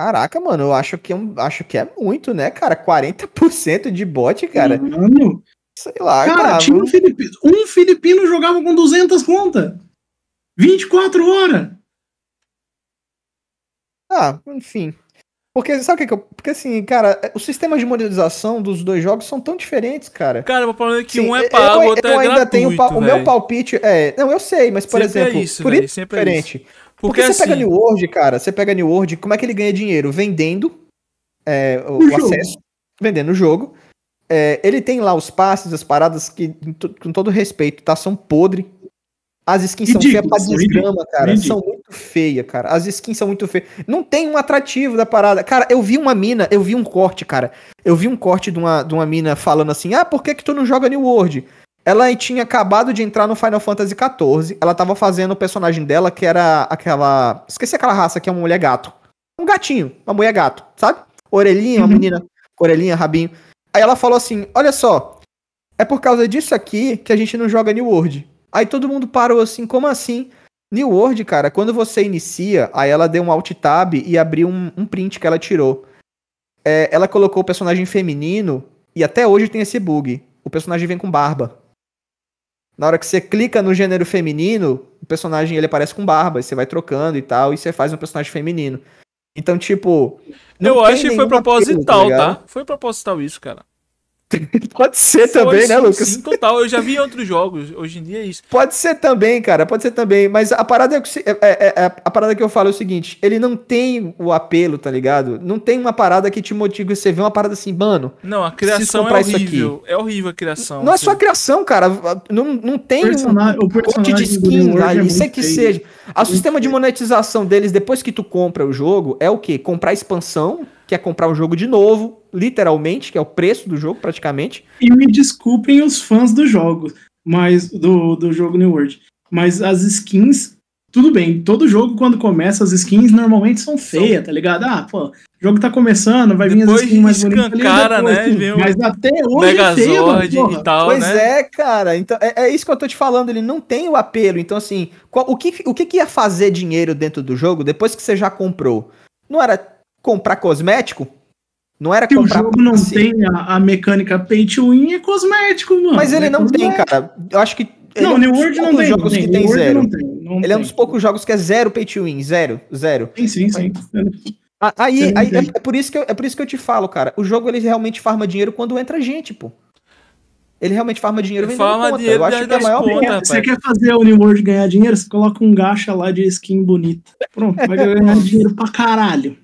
Caraca, mano, eu acho que, é acho que é muito, né, cara? 40% de bot, cara. Mano, sei lá, cara. cara tá tinha um filipino, um filipino jogava com 200 contas. 24 horas. Ah, enfim. Porque sabe o que, eu. Porque assim, cara, é, os sistemas de monetização dos dois jogos são tão diferentes, cara. Cara, o problema é que Sim, um é pago, o outro é gratuito. Eu ainda tenho o, o meu palpite. É, não, eu sei, mas por sempre é exemplo, é isso, por véio, isso é diferente. É isso. Porque, Porque você assim, pega New World, cara, você pega New World, como é que ele ganha dinheiro? Vendendo é, o, o acesso, vendendo o jogo. É, ele tem lá os passes, as paradas que, com todo respeito, tá? São podre. As skins são feias pra assim, desgrama, cara. São muito feias, cara. As skins são muito feias. Não tem um atrativo da parada. Cara, eu vi uma mina, eu vi um corte, cara. Eu vi um corte de uma, de uma mina falando assim: ah, por que, que tu não joga New World? Ela tinha acabado de entrar no Final Fantasy XIV. Ela tava fazendo o personagem dela, que era aquela. Esqueci aquela raça que é uma mulher gato. Um gatinho, uma mulher gato, sabe? Orelhinha, uma uhum. menina orelhinha, rabinho. Aí ela falou assim: Olha só, é por causa disso aqui que a gente não joga New World. Aí todo mundo parou assim: Como assim? New World, cara, quando você inicia, aí ela deu um alt tab e abriu um, um print que ela tirou. É, ela colocou o personagem feminino e até hoje tem esse bug. O personagem vem com barba. Na hora que você clica no gênero feminino, o personagem ele aparece com barba, e você vai trocando e tal, e você faz um personagem feminino. Então, tipo. Eu acho que foi tá proposital, tá, tá? Foi proposital isso, cara. Pode ser Foi também, né, sim, né, Lucas? Sim, total. Eu já vi em outros jogos. Hoje em dia é isso. Pode ser também, cara. Pode ser também. Mas a parada, é é, é, é, é, a parada que eu falo é o seguinte: ele não tem o apelo, tá ligado? Não tem uma parada que te motive. Você vê uma parada assim, mano. Não, a criação é horrível. É horrível a criação. Não é assim. só a criação, cara. Não, não tem Persona, um monte de skin é sei que feio. seja. O sistema de monetização deles depois que tu compra o jogo é o quê? Comprar expansão quer comprar o jogo de novo, literalmente, que é o preço do jogo praticamente. E me desculpem os fãs do jogo, mas do, do jogo New World, mas as skins, tudo bem, todo jogo quando começa as skins normalmente são feias, tá ligado? Ah, pô, o jogo tá começando, vai depois vir as skins mais bonitas ali, depois, né? Mas até hoje Megazord é feio, e tal, Pois né? é, cara, então é, é, isso que eu tô te falando, ele não tem o apelo, então assim, qual, o, que, o que que ia fazer dinheiro dentro do jogo depois que você já comprou? Não era comprar cosmético? Não era que comprar. O jogo não tem a, a, mecânica pay to win, é cosmético, mano. Mas ele é não cosmético. tem, cara. Eu acho que. Não, New World não tem. Jogos que tem zero. ele é um dos poucos jogos que é zero pay to win, zero, zero. Sim, sim, sim. Aí, aí é, é, por isso que eu, é por isso que eu te falo, cara. O jogo ele realmente farma dinheiro quando entra gente, pô ele realmente farma dinheiro ele farma conta. dinheiro eu acho que é a maior conta, conta você quer fazer a Uniworld ganhar dinheiro você coloca um gacha lá de skin bonita pronto vai ganhar dinheiro pra caralho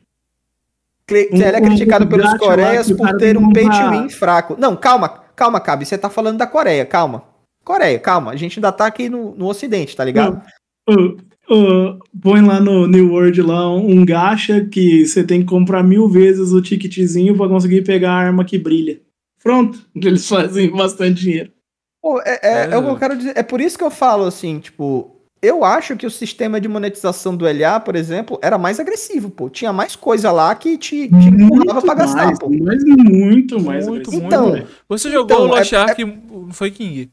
ele é criticado pelos coreias por ter um pay to win fraco. Não, calma, calma, Cabe. Você tá falando da Coreia, calma. Coreia, calma. A gente ainda tá aqui no, no Ocidente, tá ligado? Uh, uh, põe lá no New World lá um gacha que você tem que comprar mil vezes o ticketzinho para conseguir pegar a arma que brilha. Pronto, eles fazem bastante dinheiro. Pô, é, é, é. é o que eu é. quero dizer. É por isso que eu falo assim, tipo, eu acho que o sistema de monetização do LA, por exemplo, era mais agressivo, pô. Tinha mais coisa lá que te, te empurrava pra gastar, mais, pô. Mas muito mais muito, agressivo. Então, muito, Você então, jogou o Lost é, Ark, é... foi King?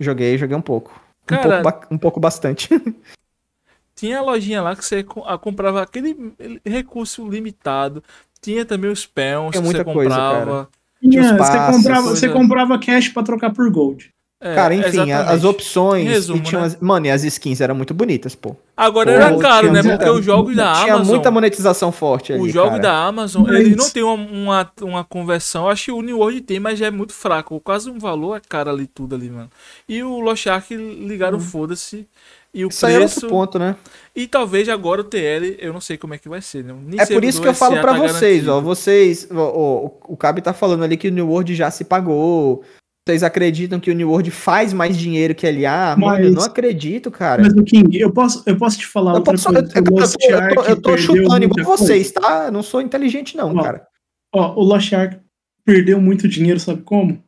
Joguei, joguei um pouco. Cara, um, pouco um pouco bastante. tinha a lojinha lá que você ah, comprava aquele recurso limitado. Tinha também os pães que você comprava. Coisa, tinha, tinha passos, você comprava, coisa... você comprava cash para trocar por gold. É, Cara, enfim, as opções. Resumo, e né? Mano, e as skins eram muito bonitas, pô. Agora pô, era caro, né? porque os jogos da Amazon. Tinha muita monetização forte. Ali, O jogo cara. da Amazon, mas... não tem uma, uma, uma conversão. Acho que o New World tem, mas já é muito fraco. Quase um valor é caro ali, tudo ali, mano. E o Lost Ark ligaram hum. foda-se. E o Isso preço... é outro ponto, né? E talvez agora o TL, eu não sei como é que vai ser. Né? é por isso que eu falo para tá vocês, garantido. ó. Vocês. Ó, ó, o Cabe tá falando ali que o New World já se pagou. Vocês acreditam que o New World faz mais dinheiro que LA? Mas, Mano, eu não acredito, cara. Mas, King, eu posso, eu posso te falar eu posso, coisa. Eu, eu, eu, tô, eu tô chutando igual vocês, coisa. tá? Não sou inteligente, não, ó, cara. Ó, o Lost Ark perdeu muito dinheiro, sabe como?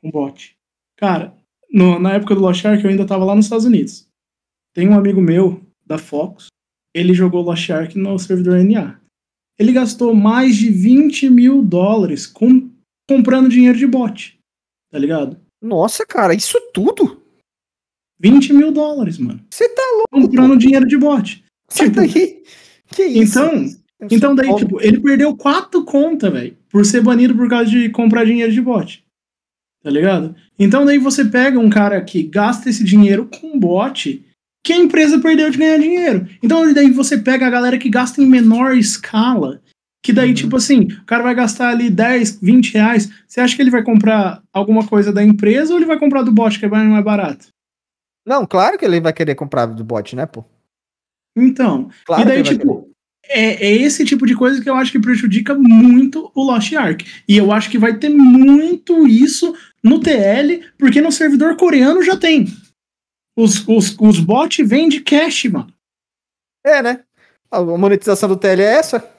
Com bot. Cara, no, na época do Lost Ark eu ainda tava lá nos Estados Unidos. Tem um amigo meu, da Fox, ele jogou Lost Ark no servidor NA. Ele gastou mais de 20 mil dólares com, comprando dinheiro de bot tá ligado? Nossa, cara, isso tudo? 20 mil dólares, mano. Você tá louco? Comprando dinheiro de bote. Tipo, daí... Que isso? Então, é então daí, pobre. tipo, ele perdeu quatro contas, velho, por ser banido por causa de comprar dinheiro de bote. Tá ligado? Então daí você pega um cara que gasta esse dinheiro com bote que a empresa perdeu de ganhar dinheiro. Então daí você pega a galera que gasta em menor escala que daí, uhum. tipo assim, o cara vai gastar ali 10, 20 reais. Você acha que ele vai comprar alguma coisa da empresa ou ele vai comprar do bot, que é mais barato? Não, claro que ele vai querer comprar do bot, né, pô? Então. Claro e daí, tipo, é, é, esse tipo de coisa que eu acho que prejudica muito o Lost Ark. E eu acho que vai ter muito isso no TL, porque no servidor coreano já tem. Os, os, os bots vêm de cash, mano. É, né? A monetização do TL é essa?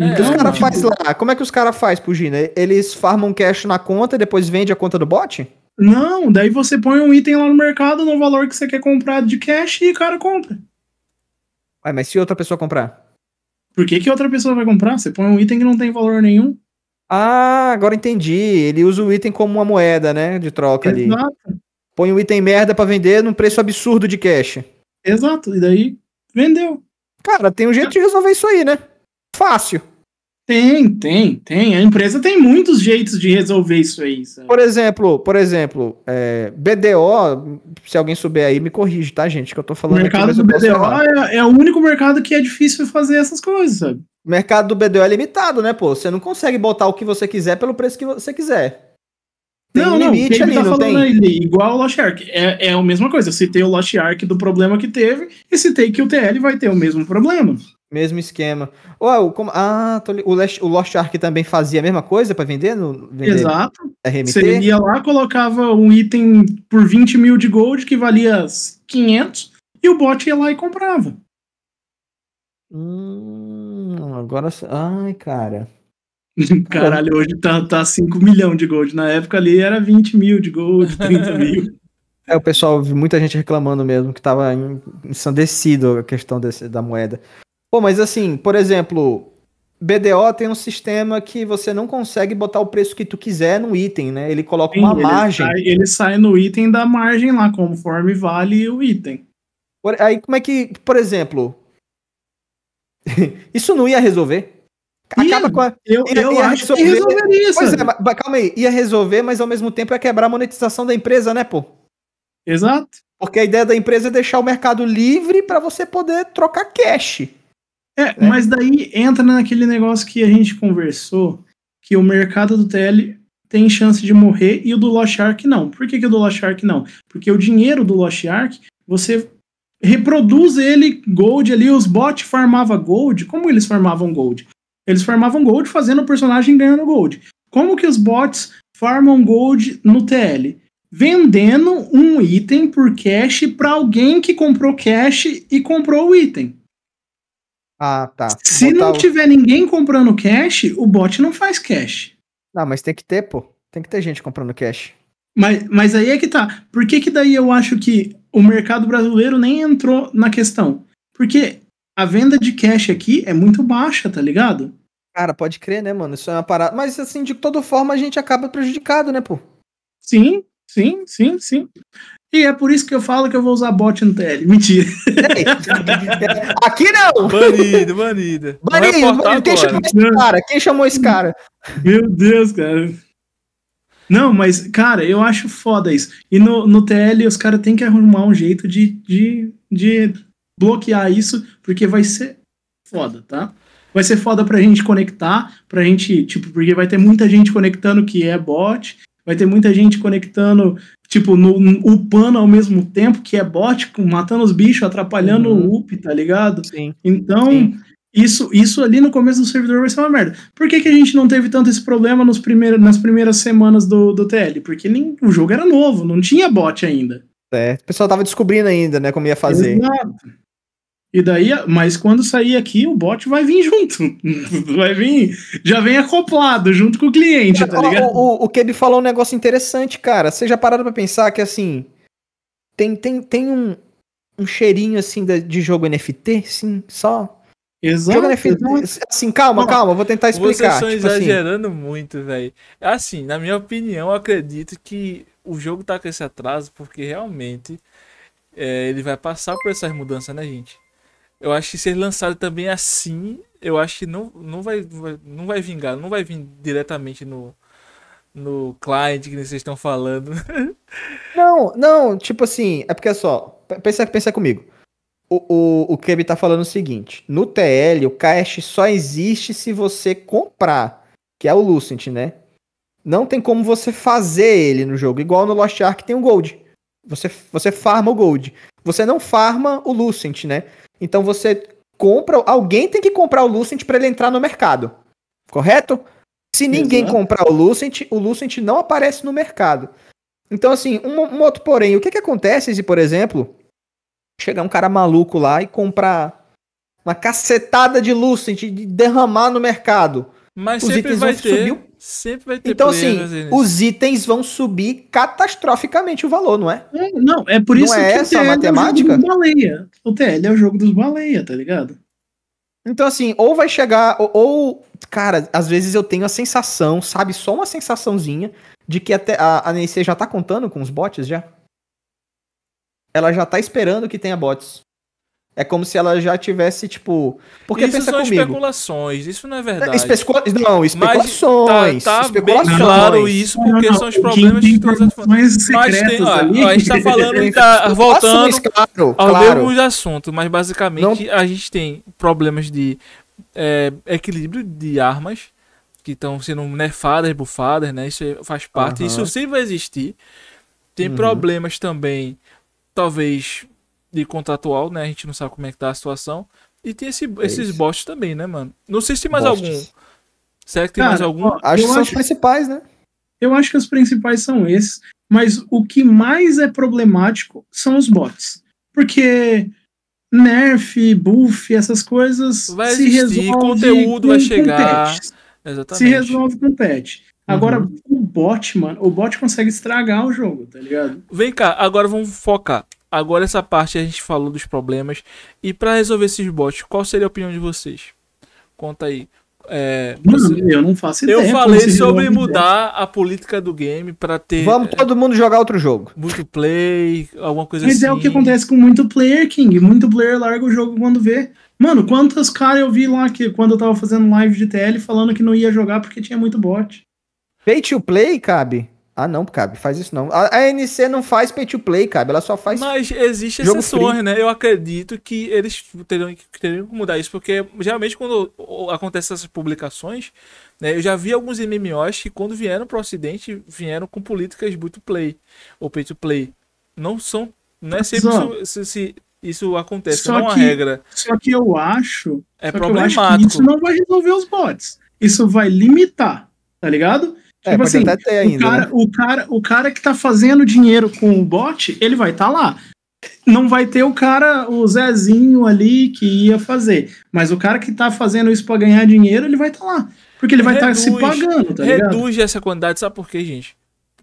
É, que os caras tipo... lá? Como é que os caras fazem, Pugina? Eles farmam cash na conta e depois vende a conta do bot? Não, daí você põe um item lá no mercado no valor que você quer comprar de cash e o cara compra. Ué, mas se outra pessoa comprar? Por que, que outra pessoa vai comprar? Você põe um item que não tem valor nenhum. Ah, agora entendi. Ele usa o item como uma moeda, né? De troca Exato. ali. Exato. Põe um item merda para vender num preço absurdo de cash. Exato, e daí vendeu. Cara, tem um jeito de resolver isso aí, né? Fácil. Tem, tem, tem. A empresa tem muitos jeitos de resolver isso aí. Sabe? Por exemplo, por exemplo, é, BDO, se alguém souber aí, me corrige, tá, gente? Que eu tô falando. O mercado aqui, do BDO é, é, o único mercado que é difícil fazer essas coisas, sabe? O mercado do BDO é limitado, né, pô? Você não consegue botar o que você quiser pelo preço que você quiser. Tem não, limite não, ali, tá não falando tem? Ali, né? igual o Lost Ark. É, é a mesma coisa. Eu citei o Lost Ark do problema que teve e citei que o TL vai ter o mesmo problema. Mesmo esquema. O como... Ah, tô... o, o Lost Ark também fazia a mesma coisa para vender, vender Exato. RMT? Você ia lá, colocava um item por 20 mil de gold que valia 500 e o bot ia lá e comprava. Hum, agora. Ai, cara. Caralho, hoje tá, tá 5 milhões de gold. Na época ali era 20 mil de gold, 30 mil. É, o pessoal, muita gente reclamando mesmo que tava ensandecido a questão desse, da moeda. Pô, mas assim, por exemplo, BDO tem um sistema que você não consegue botar o preço que tu quiser no item, né? Ele coloca Sim, uma ele margem. Sai, ele sai no item da margem lá, conforme vale o item. Aí como é que, por exemplo, isso não ia resolver? Acaba ia, com a. Eu, ia, eu ia acho resolver. que resolveria isso. Pois é, mas, calma aí, ia resolver, mas ao mesmo tempo ia quebrar a monetização da empresa, né, pô? Exato. Porque a ideia da empresa é deixar o mercado livre para você poder trocar cash. É, né? mas daí entra naquele negócio que a gente conversou, que o mercado do TL tem chance de morrer e o do Lost Ark não. Por que, que o do Lost Ark não? Porque o dinheiro do Lost Ark, você reproduz ele gold ali, os bots farmava gold. Como eles farmavam gold? Eles farmavam gold fazendo o personagem ganhando gold. Como que os bots farmam gold no TL? Vendendo um item por cash para alguém que comprou cash e comprou o item. Ah, tá. Se Botar não o... tiver ninguém comprando cash, o bot não faz cash. Não, mas tem que ter, pô. Tem que ter gente comprando cash. Mas, mas aí é que tá. Por que, que daí eu acho que o mercado brasileiro nem entrou na questão? Porque a venda de cash aqui é muito baixa, tá ligado? Cara, pode crer, né, mano? Isso é uma parada. Mas assim, de toda forma, a gente acaba prejudicado, né, pô? Sim, sim, sim, sim. E é por isso que eu falo que eu vou usar bot no TL. Mentira. Aqui não! Banido, banido. É banido, banido. Quem chamou esse cara? Quem chamou esse cara? Meu Deus, cara. Não, mas, cara, eu acho foda isso. E no, no TL os caras têm que arrumar um jeito de, de, de bloquear isso, porque vai ser foda, tá? Vai ser foda pra gente conectar, pra gente, tipo, porque vai ter muita gente conectando que é bot, vai ter muita gente conectando tipo, no, upando ao mesmo tempo, que é bot, matando os bichos, atrapalhando uhum. o up, tá ligado? Sim. Então, Sim. Isso, isso ali no começo do servidor vai ser uma merda. Por que, que a gente não teve tanto esse problema nos primeira, nas primeiras semanas do, do TL? Porque nem, o jogo era novo, não tinha bot ainda. É, o pessoal tava descobrindo ainda, né, como ia fazer. Exato. E daí, mas quando sair aqui, o bot vai vir junto. Vai vir, já vem acoplado junto com o cliente, tá ligado? O, que ele falou é um negócio interessante, cara. Vocês já pararam pra pensar que assim. Tem, tem, tem um, um cheirinho assim de, de jogo NFT, sim, só. Exato. Jogo NFT, assim, calma, calma, vou tentar explicar. Vocês estão tipo assim. exagerando assim. muito, velho. Assim, na minha opinião, acredito que o jogo tá com esse atraso porque realmente é, ele vai passar por essas mudanças, né, gente? Eu acho que ser lançado também assim, eu acho que não, não, vai, não vai vingar, não vai vir diretamente no, no client que vocês estão falando. não, não, tipo assim, é porque é só, pensa, pensa comigo. O, o, o Keb tá falando o seguinte: no TL, o cash só existe se você comprar, que é o Lucent, né? Não tem como você fazer ele no jogo, igual no Lost Ark tem o um Gold. Você, você farma o Gold. Você não farma o Lucent, né? Então você compra. Alguém tem que comprar o Lucent para ele entrar no mercado. Correto? Se ninguém Exato. comprar o Lucent, o Lucent não aparece no mercado. Então, assim, um, um outro porém, o que, que acontece se, por exemplo, chegar um cara maluco lá e comprar uma cacetada de Lucent e derramar no mercado? Mas Os sempre itens vai vão ter. subir o Sempre vai ter Então, assim, os itens vão subir catastroficamente o valor, não é? é não, é por isso não é que essa o TL a matemática? é o jogo dos baleia. O TL é o jogo dos baleia, tá ligado? Então, assim, ou vai chegar, ou, ou, Cara, às vezes eu tenho a sensação, sabe, só uma sensaçãozinha, de que até a, a NEC já tá contando com os bots já. Ela já tá esperando que tenha bots. É como se ela já tivesse, tipo. Porque isso pensa são comigo. especulações, isso não é, é verdade. Não, especulações. Mas tá, tá, tá especulações. bem claro isso, porque não, não, são os problemas que estão Mas tem, ó, ali. a gente tá falando e tá voltando claro, ao claro. mesmo assunto, mas basicamente não... a gente tem problemas de é, equilíbrio de armas que estão sendo nefadas, né, bufadas, né? Isso é, faz parte, uhum. isso sempre vai existir. Tem uhum. problemas também, talvez de contratual, né? A gente não sabe como é que tá a situação. E tem esse, é esses bots também, né, mano? Não sei se tem mais algum. Será que tem Cara, mais algum? Ó, acho que são acho... os principais, né? Eu acho que os principais são esses. Mas o que mais é problemático são os bots. Porque nerf, buff, essas coisas vai se existir, resolve conteúdo com vai chegar. Patch. Exatamente. Se resolve com patch. Uhum. Agora, uhum. o bot, mano, o bot consegue estragar o jogo, tá ligado? Vem cá, agora vamos focar. Agora essa parte a gente falou dos problemas. E para resolver esses bots, qual seria a opinião de vocês? Conta aí. É, você... Mano, eu não faço ideia. Eu falei sobre mudar a política do game para ter. Vamos é, todo mundo jogar outro jogo. Muito play, alguma coisa Mas assim. Mas é o que assim. acontece com muito player, King. Muito player larga o jogo quando vê. Mano, quantos caras eu vi lá que quando eu tava fazendo live de TL falando que não ia jogar porque tinha muito bot. Pay to play, cabe? Ah, não, Cabe, faz isso não. A NC não faz pay to play, Cabe, ela só faz. Mas existe exceções, né? Eu acredito que eles teriam, teriam que mudar isso, porque geralmente quando acontecem essas publicações, né, eu já vi alguns MMOs que quando vieram para o Ocidente vieram com políticas boot play ou pay to play. Não são. Não é sempre isso, se, se, isso acontece, só não é uma que, regra. Só que eu acho. É problemático. Eu acho isso não vai resolver os bots. Isso vai limitar, tá ligado? É, tipo assim, ainda, o, cara, né? o, cara, o cara que tá fazendo dinheiro com o bot, ele vai estar tá lá. Não vai ter o cara, o Zezinho ali que ia fazer. Mas o cara que tá fazendo isso para ganhar dinheiro, ele vai estar tá lá. Porque ele vai estar tá se pagando, tá ligado? Reduz essa quantidade, sabe por quê, gente?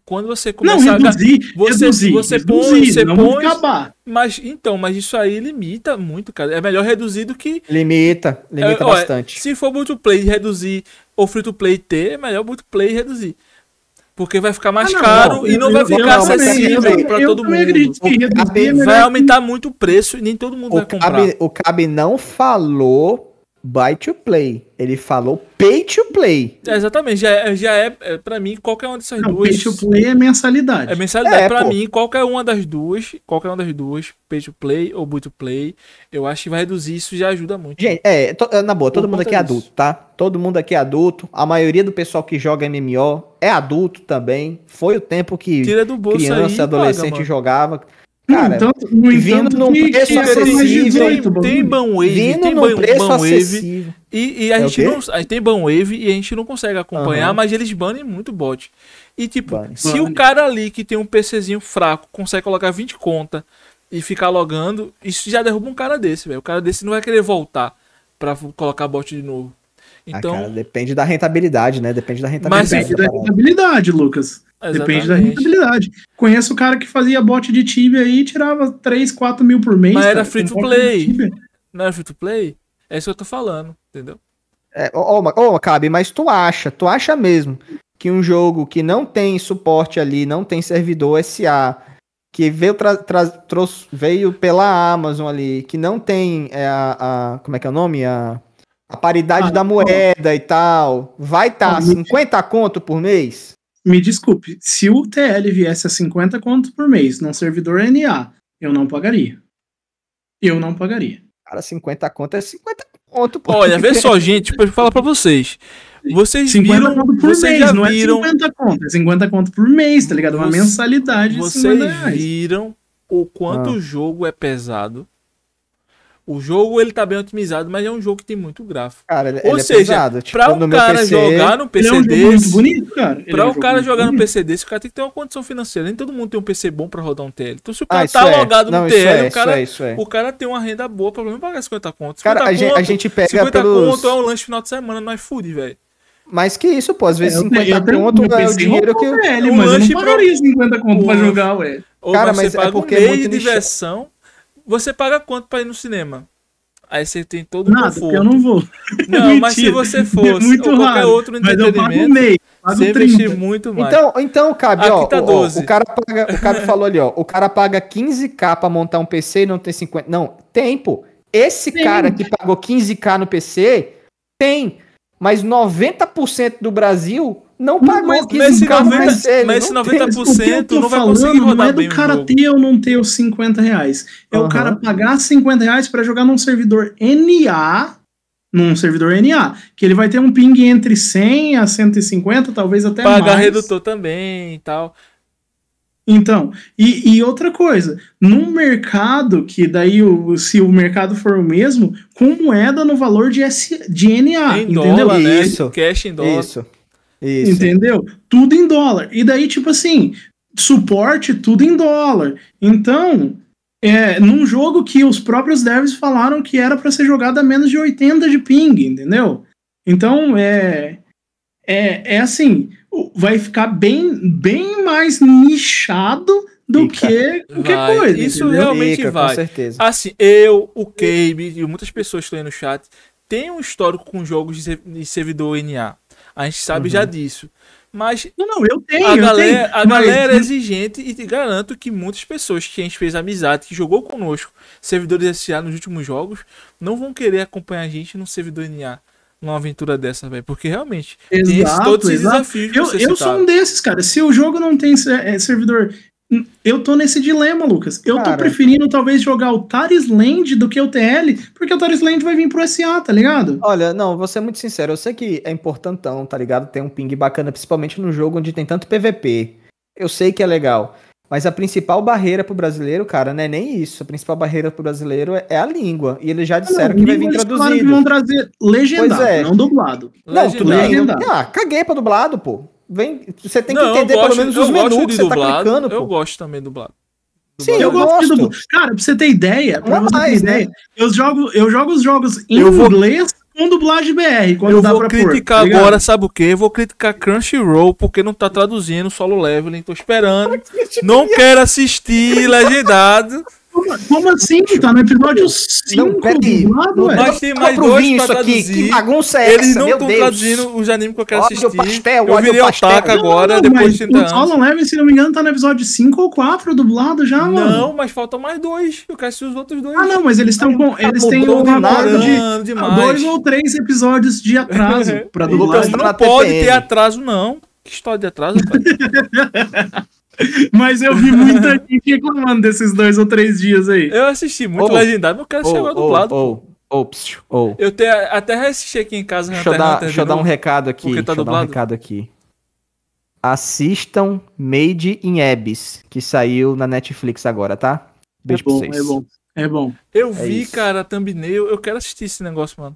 Quando você começa não, reduzir, a você, reduzir, você reduzir, põe, você não põe, acabar. Mas então, mas isso aí limita muito, cara. É melhor reduzir do que limita, é, limita é, bastante. se for multiplayer reduzir, ou free to play ter, é melhor multiplayer reduzir. Porque vai ficar mais ah, não, caro não, e não vai ficar acessível para todo mundo. Cabe, é vai aumentar muito o preço e nem todo mundo o vai comprar. o Cabe não falou buy to play. Ele falou pay to play. É, exatamente. Já é, já é, é para mim, qualquer uma dessas Não, duas. Pay to play é mensalidade. É mensalidade. É, para mim, qualquer uma das duas, qualquer uma das duas, pay to play ou buy to play, eu acho que vai reduzir isso já ajuda muito. Gente, é, to, é, na boa, todo Por mundo aqui é adulto, tá? Todo mundo aqui é adulto. A maioria do pessoal que joga MMO é adulto também. Foi o tempo que Tira do bolso criança, aí, adolescente paga, jogava. Cara, então, no vindo entanto, num preço acessível. Tem, Ban Wave, vindo tem Ban Wave. E, e a é gente não. aí é tem tem Banwave e a gente não consegue acompanhar, uhum. mas eles banem muito bot. E tipo, Bane. se Bane. o cara ali que tem um PCzinho fraco consegue colocar 20 conta e ficar logando, isso já derruba um cara desse, velho. O cara desse não vai querer voltar para colocar bot de novo. Ah, então, ah, cara, depende da rentabilidade, né? Depende da rentabilidade. Mas, depende da rentabilidade, Lucas. Exatamente. Depende da rentabilidade. Conheço o cara que fazia bot de Tibia aí e tirava 3, 4 mil por mês. Mas era free to play. Não era free to play? É isso que eu tô falando, entendeu? É, ô, ô, ô, Cabe, mas tu acha, tu acha mesmo que um jogo que não tem suporte ali, não tem servidor SA, que veio, veio pela Amazon ali, que não tem é, a, a, Como é que é o nome? A, a paridade ah, da moeda e tal. Vai estar tá 50 conto por mês? me desculpe, se o TL viesse a 50 conto por mês num servidor NA, eu não pagaria. Eu não pagaria. Cara, 50 conto é 50 conto. Pô. Olha, vê só, gente, eu falar para vocês. Vocês 50 viram, conto por vocês mês, não é viram... é 50 conto, é 50 conto por mês, tá ligado? Uma Você, mensalidade de Vocês viram o quanto ah. o jogo é pesado o jogo ele tá bem otimizado, mas é um jogo que tem muito gráfico. Cara, é Ou seja, é tipo, para um cara PC, jogar no PC é um desse, bonito, cara. Pra um, é um cara jogar bonito. no PC desse, o cara tem que ter uma condição financeira. Nem todo mundo tem um PC bom pra rodar um TL. Então se o ah, cara ah, tá é. logado Não, no TL, é, o, cara, o cara tem uma renda boa, pelo menos pagar 50 contos. 50 cara, a, conto, a gente pega 50 pelos... conto é um lanche final de semana no iFood, velho. Mas que isso, pô, às vezes é, 50 conto é o dinheiro que... Ele, um mas eu pagaria 50 conto pra jogar, ué. Cara, mas é porque é muito diversão você paga quanto pra ir no cinema? Aí você tem todo Nada, conforto. eu não vou. Não, Mentira. mas se você fosse é muito ou qualquer raro, outro entretenimento, mas eu pago meio, pago você 30. investir muito mais. Então, então cabe, ó, tá ó, o cara paga, o cara falou ali, ó, o cara paga 15k para montar um PC e não tem 50. Não, tempo. Esse cara que pagou 15k no PC tem, mas 90% do Brasil não pagou mas, 15 mas carro 90, mais sério. Mas esse 90% não, não vai conseguir rodar bem. Não é do cara ter ou não ter os 50 reais. É uhum. o cara pagar 50 reais para jogar num servidor NA, num servidor NA, que ele vai ter um ping entre 100 a 150, talvez até Pagar mais. Pagar redutor também e tal. Então, e, e, outra coisa, num mercado que daí, o, se o mercado for o mesmo, com moeda no valor de, S, de NA, em entendeu? Dólar, né? Isso. Cash em dólar. Isso. Isso. Entendeu? Tudo em dólar. E daí, tipo assim, suporte tudo em dólar. Então, é, num jogo que os próprios devs falaram que era para ser jogado a menos de 80 de ping, entendeu? Então, é, é, é assim, vai ficar bem, bem mais nichado do Fica. que qualquer vai. coisa. Isso entendeu? realmente Fica, vai. Com certeza. Assim, eu, o Cabe e muitas pessoas que estão aí no chat têm um histórico com jogos de servidor NA. A gente sabe uhum. já disso. Mas. Não, não, eu tenho. A galera, tenho, a galera mas... é exigente e te garanto que muitas pessoas que a gente fez amizade, que jogou conosco, servidores SA nos últimos jogos, não vão querer acompanhar a gente no servidor NA numa aventura dessa, velho. Porque realmente exato, tem esse, todos esses exato. desafios. Eu, eu sou um desses, cara. Se o jogo não tem é, servidor eu tô nesse dilema, Lucas. Eu Cara. tô preferindo talvez jogar o Taris Land do que o TL, porque o Taris Land vai vir pro SA, tá ligado? Olha, não, vou ser muito sincero. Eu sei que é importantão, tá ligado? Ter um ping bacana, principalmente num jogo onde tem tanto PVP. Eu sei que é legal. Mas a principal barreira pro brasileiro, cara, não é nem isso. A principal barreira pro brasileiro é, é a língua. E eles já ah, disseram não, que vai vir traduzido. Claro que vão trazer legendado, é. não dublado. Legendado. Não, tudo legendado. Ah, caguei pra dublado, pô. Vem, você tem que não, entender gosto, pelo menos os menus que você tá dublado, tá clicando. Eu gosto também dublado. dublado. Sim, eu, eu gosto. Cara, pra você ter ideia, pra não você mais, ter né? ideia, eu jogo, eu jogo os jogos em eu inglês vou... com dublagem BR. Quando eu dá vou tá criticar tá agora, sabe o quê Eu vou criticar Crunchyroll porque não tá traduzindo solo leveling. Tô esperando. não quero assistir legendado. Como assim? Tá no episódio 5. Não, peraí. Nós tem mais dois pra isso aqui. Que bagunça é Eles essa? não estão traduzindo os animes que eu quero assistir. pastel, eu virei o otaku agora, não, depois de 30 anos. O Solo Level, se não me engano, tá no episódio 5 ou 4 dublado já, não, mano. Não, mas faltam mais dois. Eu quero assistir os outros dois. Ah, não, mas eles estão com... Eles têm um acordo de demais. dois ou três episódios de atraso pra dublar. Não pode ter atraso, não. Que história de atraso, cara? Mas eu vi muita gente reclamando desses dois ou três dias aí. Eu assisti muito oh, legendário, mas o cara oh, chegou oh, dublado. Oh, oh, oh, Eu te, até assisti aqui em casa. Deixa eu, dar, deixa eu dar um recado aqui. Porque tá deixa dublado. um recado aqui. Assistam Made in Abyss, que saiu na Netflix agora, tá? Beijo é bom, pra vocês. É bom, é bom. Eu é vi, isso. cara, thumbnail. Eu quero assistir esse negócio, mano.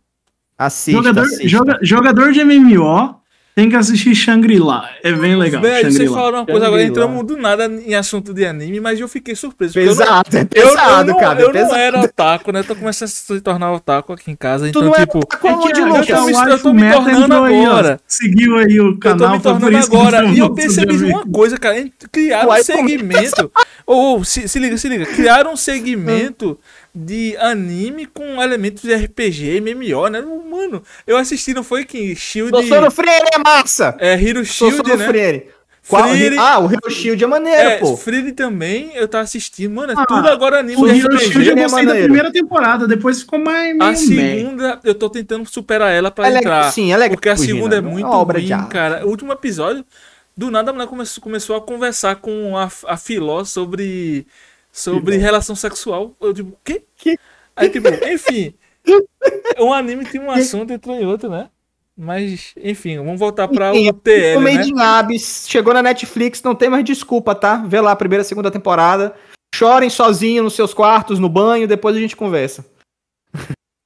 Assista, jogador, assista. Joga, jogador de MMO tem que assistir Shangri-La. É bem legal. Velho, você falou uma coisa agora, entramos do nada em assunto de anime, mas eu fiquei surpreso. Pesado, eu não, é pesado, eu, eu cara. é eu pesado. não era otaku, né? Tô começando a se tornar otaku aqui em casa. Então, tu é tipo. É de Lucas, eu, eu, tô me tornando agora. Aí, seguiu aí o canal. Eu tô me tornando agora. E eu percebi uma coisa, cara. Criaram um segmento. Ou, se, se liga, se liga. Criaram um segmento de anime com elementos de RPG, MMO, né? Mano, eu assisti, não foi que Shield. Sossoro Freire é massa! É, Hero Shield. Sossoro né? Freire. Qual, Freire... Ah, o Hero Shield é maneiro, é, pô. Freire também, eu tava assistindo, mano, é ah, tudo agora anime. O Hero RPG. Shield eu né? gostei é da primeira temporada, depois ficou mais. A segunda, man. eu tô tentando superar ela pra é entrar. É, sim, é legal. Porque a segunda é, né? é muito obra ruim, cara. O último episódio, do nada a mulher começou, começou a conversar com a, a Filó sobre sobre relação sexual. Eu digo, tipo, quê? Aí, tipo, enfim. um anime tem um assunto entre em outro, né? Mas, enfim, vamos voltar para o TL, o Made né? in chegou na Netflix, não tem mais desculpa, tá? Vê lá a primeira, segunda temporada. Chorem sozinho nos seus quartos, no banho, depois a gente conversa.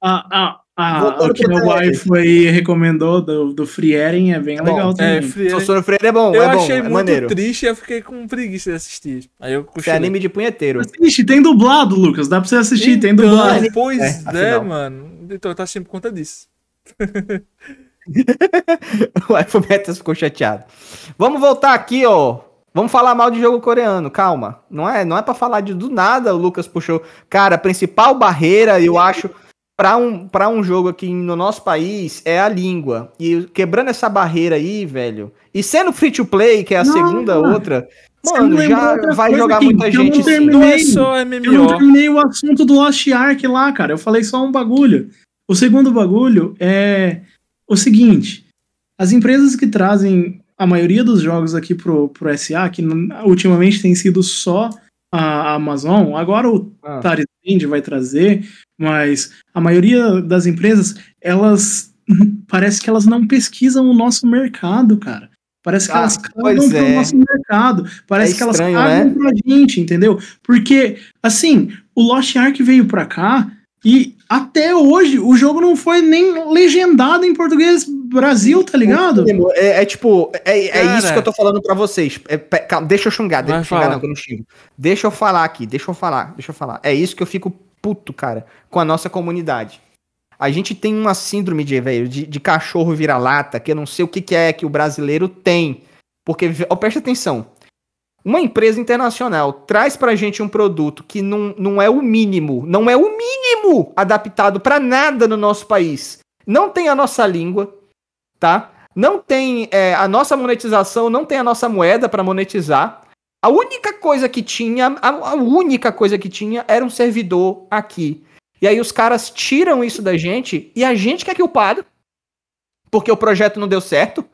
Ah, ah, ah, o que meu wife aí recomendou do, do Frieren é bem é legal é, também. É, do Free Frieren é bom, eu é bom, achei é muito maneiro. triste, eu fiquei com preguiça de assistir. Aí eu É anime de punheteiro. Assiste, tem dublado, Lucas, dá pra você assistir, então, tem dublado. Pois é, é mano. Então eu tô assistindo por conta disso. o iPhone Metas ficou chateado. Vamos voltar aqui, ó. Vamos falar mal de jogo coreano, calma. Não é, não é para falar de do nada, o Lucas puxou. Cara, a principal barreira, eu acho, para um, pra um jogo aqui no nosso país é a língua. E quebrando essa barreira aí, velho. E sendo free to play, que é a não, segunda outra. Mano, já vai jogar aqui, muita gente. Eu não, terminei, é sim. eu não terminei o assunto do Lost Ark lá, cara. Eu falei só um bagulho. O segundo bagulho é o seguinte: as empresas que trazem a maioria dos jogos aqui pro, pro SA, que ultimamente tem sido só a Amazon, agora o ah. vai trazer, mas a maioria das empresas, elas parece que elas não pesquisam o nosso mercado, cara. Parece que ah, elas cagam é. pro nosso mercado. Parece é que elas cagam né? pra gente, entendeu? Porque, assim, o Lost Ark veio pra cá e até hoje o jogo não foi nem legendado em português Brasil, tá ligado? É, é tipo, é, é, isso que eu tô falando pra vocês. É, calma, deixa eu xingar, deixa eu xingar, falar. não, que eu não xingo. Deixa eu falar aqui, deixa eu falar, deixa eu falar. É isso que eu fico puto, cara, com a nossa comunidade. A gente tem uma síndrome de, velho, de, de cachorro vira-lata, que eu não sei o que, que é que o brasileiro tem. Porque, ó, presta atenção, uma empresa internacional traz para a gente um produto que não, não é o mínimo, não é o mínimo adaptado para nada no nosso país, não tem a nossa língua, tá? Não tem é, a nossa monetização, não tem a nossa moeda para monetizar. A única coisa que tinha, a, a única coisa que tinha era um servidor aqui. E aí os caras tiram isso da gente e a gente quer que o culpado porque o projeto não deu certo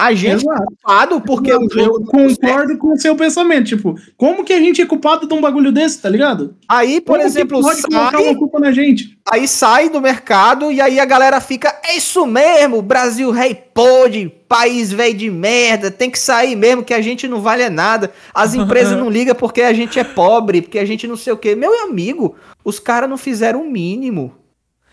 a gente Exato. é culpado porque Não, o jogo. Eu concordo com o seu pensamento. Tipo, como que a gente é culpado de um bagulho desse, tá ligado? Aí, por como exemplo, pode sai. Uma culpa na gente? Aí sai do mercado e aí a galera fica. É isso mesmo, Brasil rei pode, país velho de merda, tem que sair mesmo que a gente não vale nada. As empresas não ligam porque a gente é pobre, porque a gente não sei o quê. Meu amigo, os caras não fizeram o mínimo.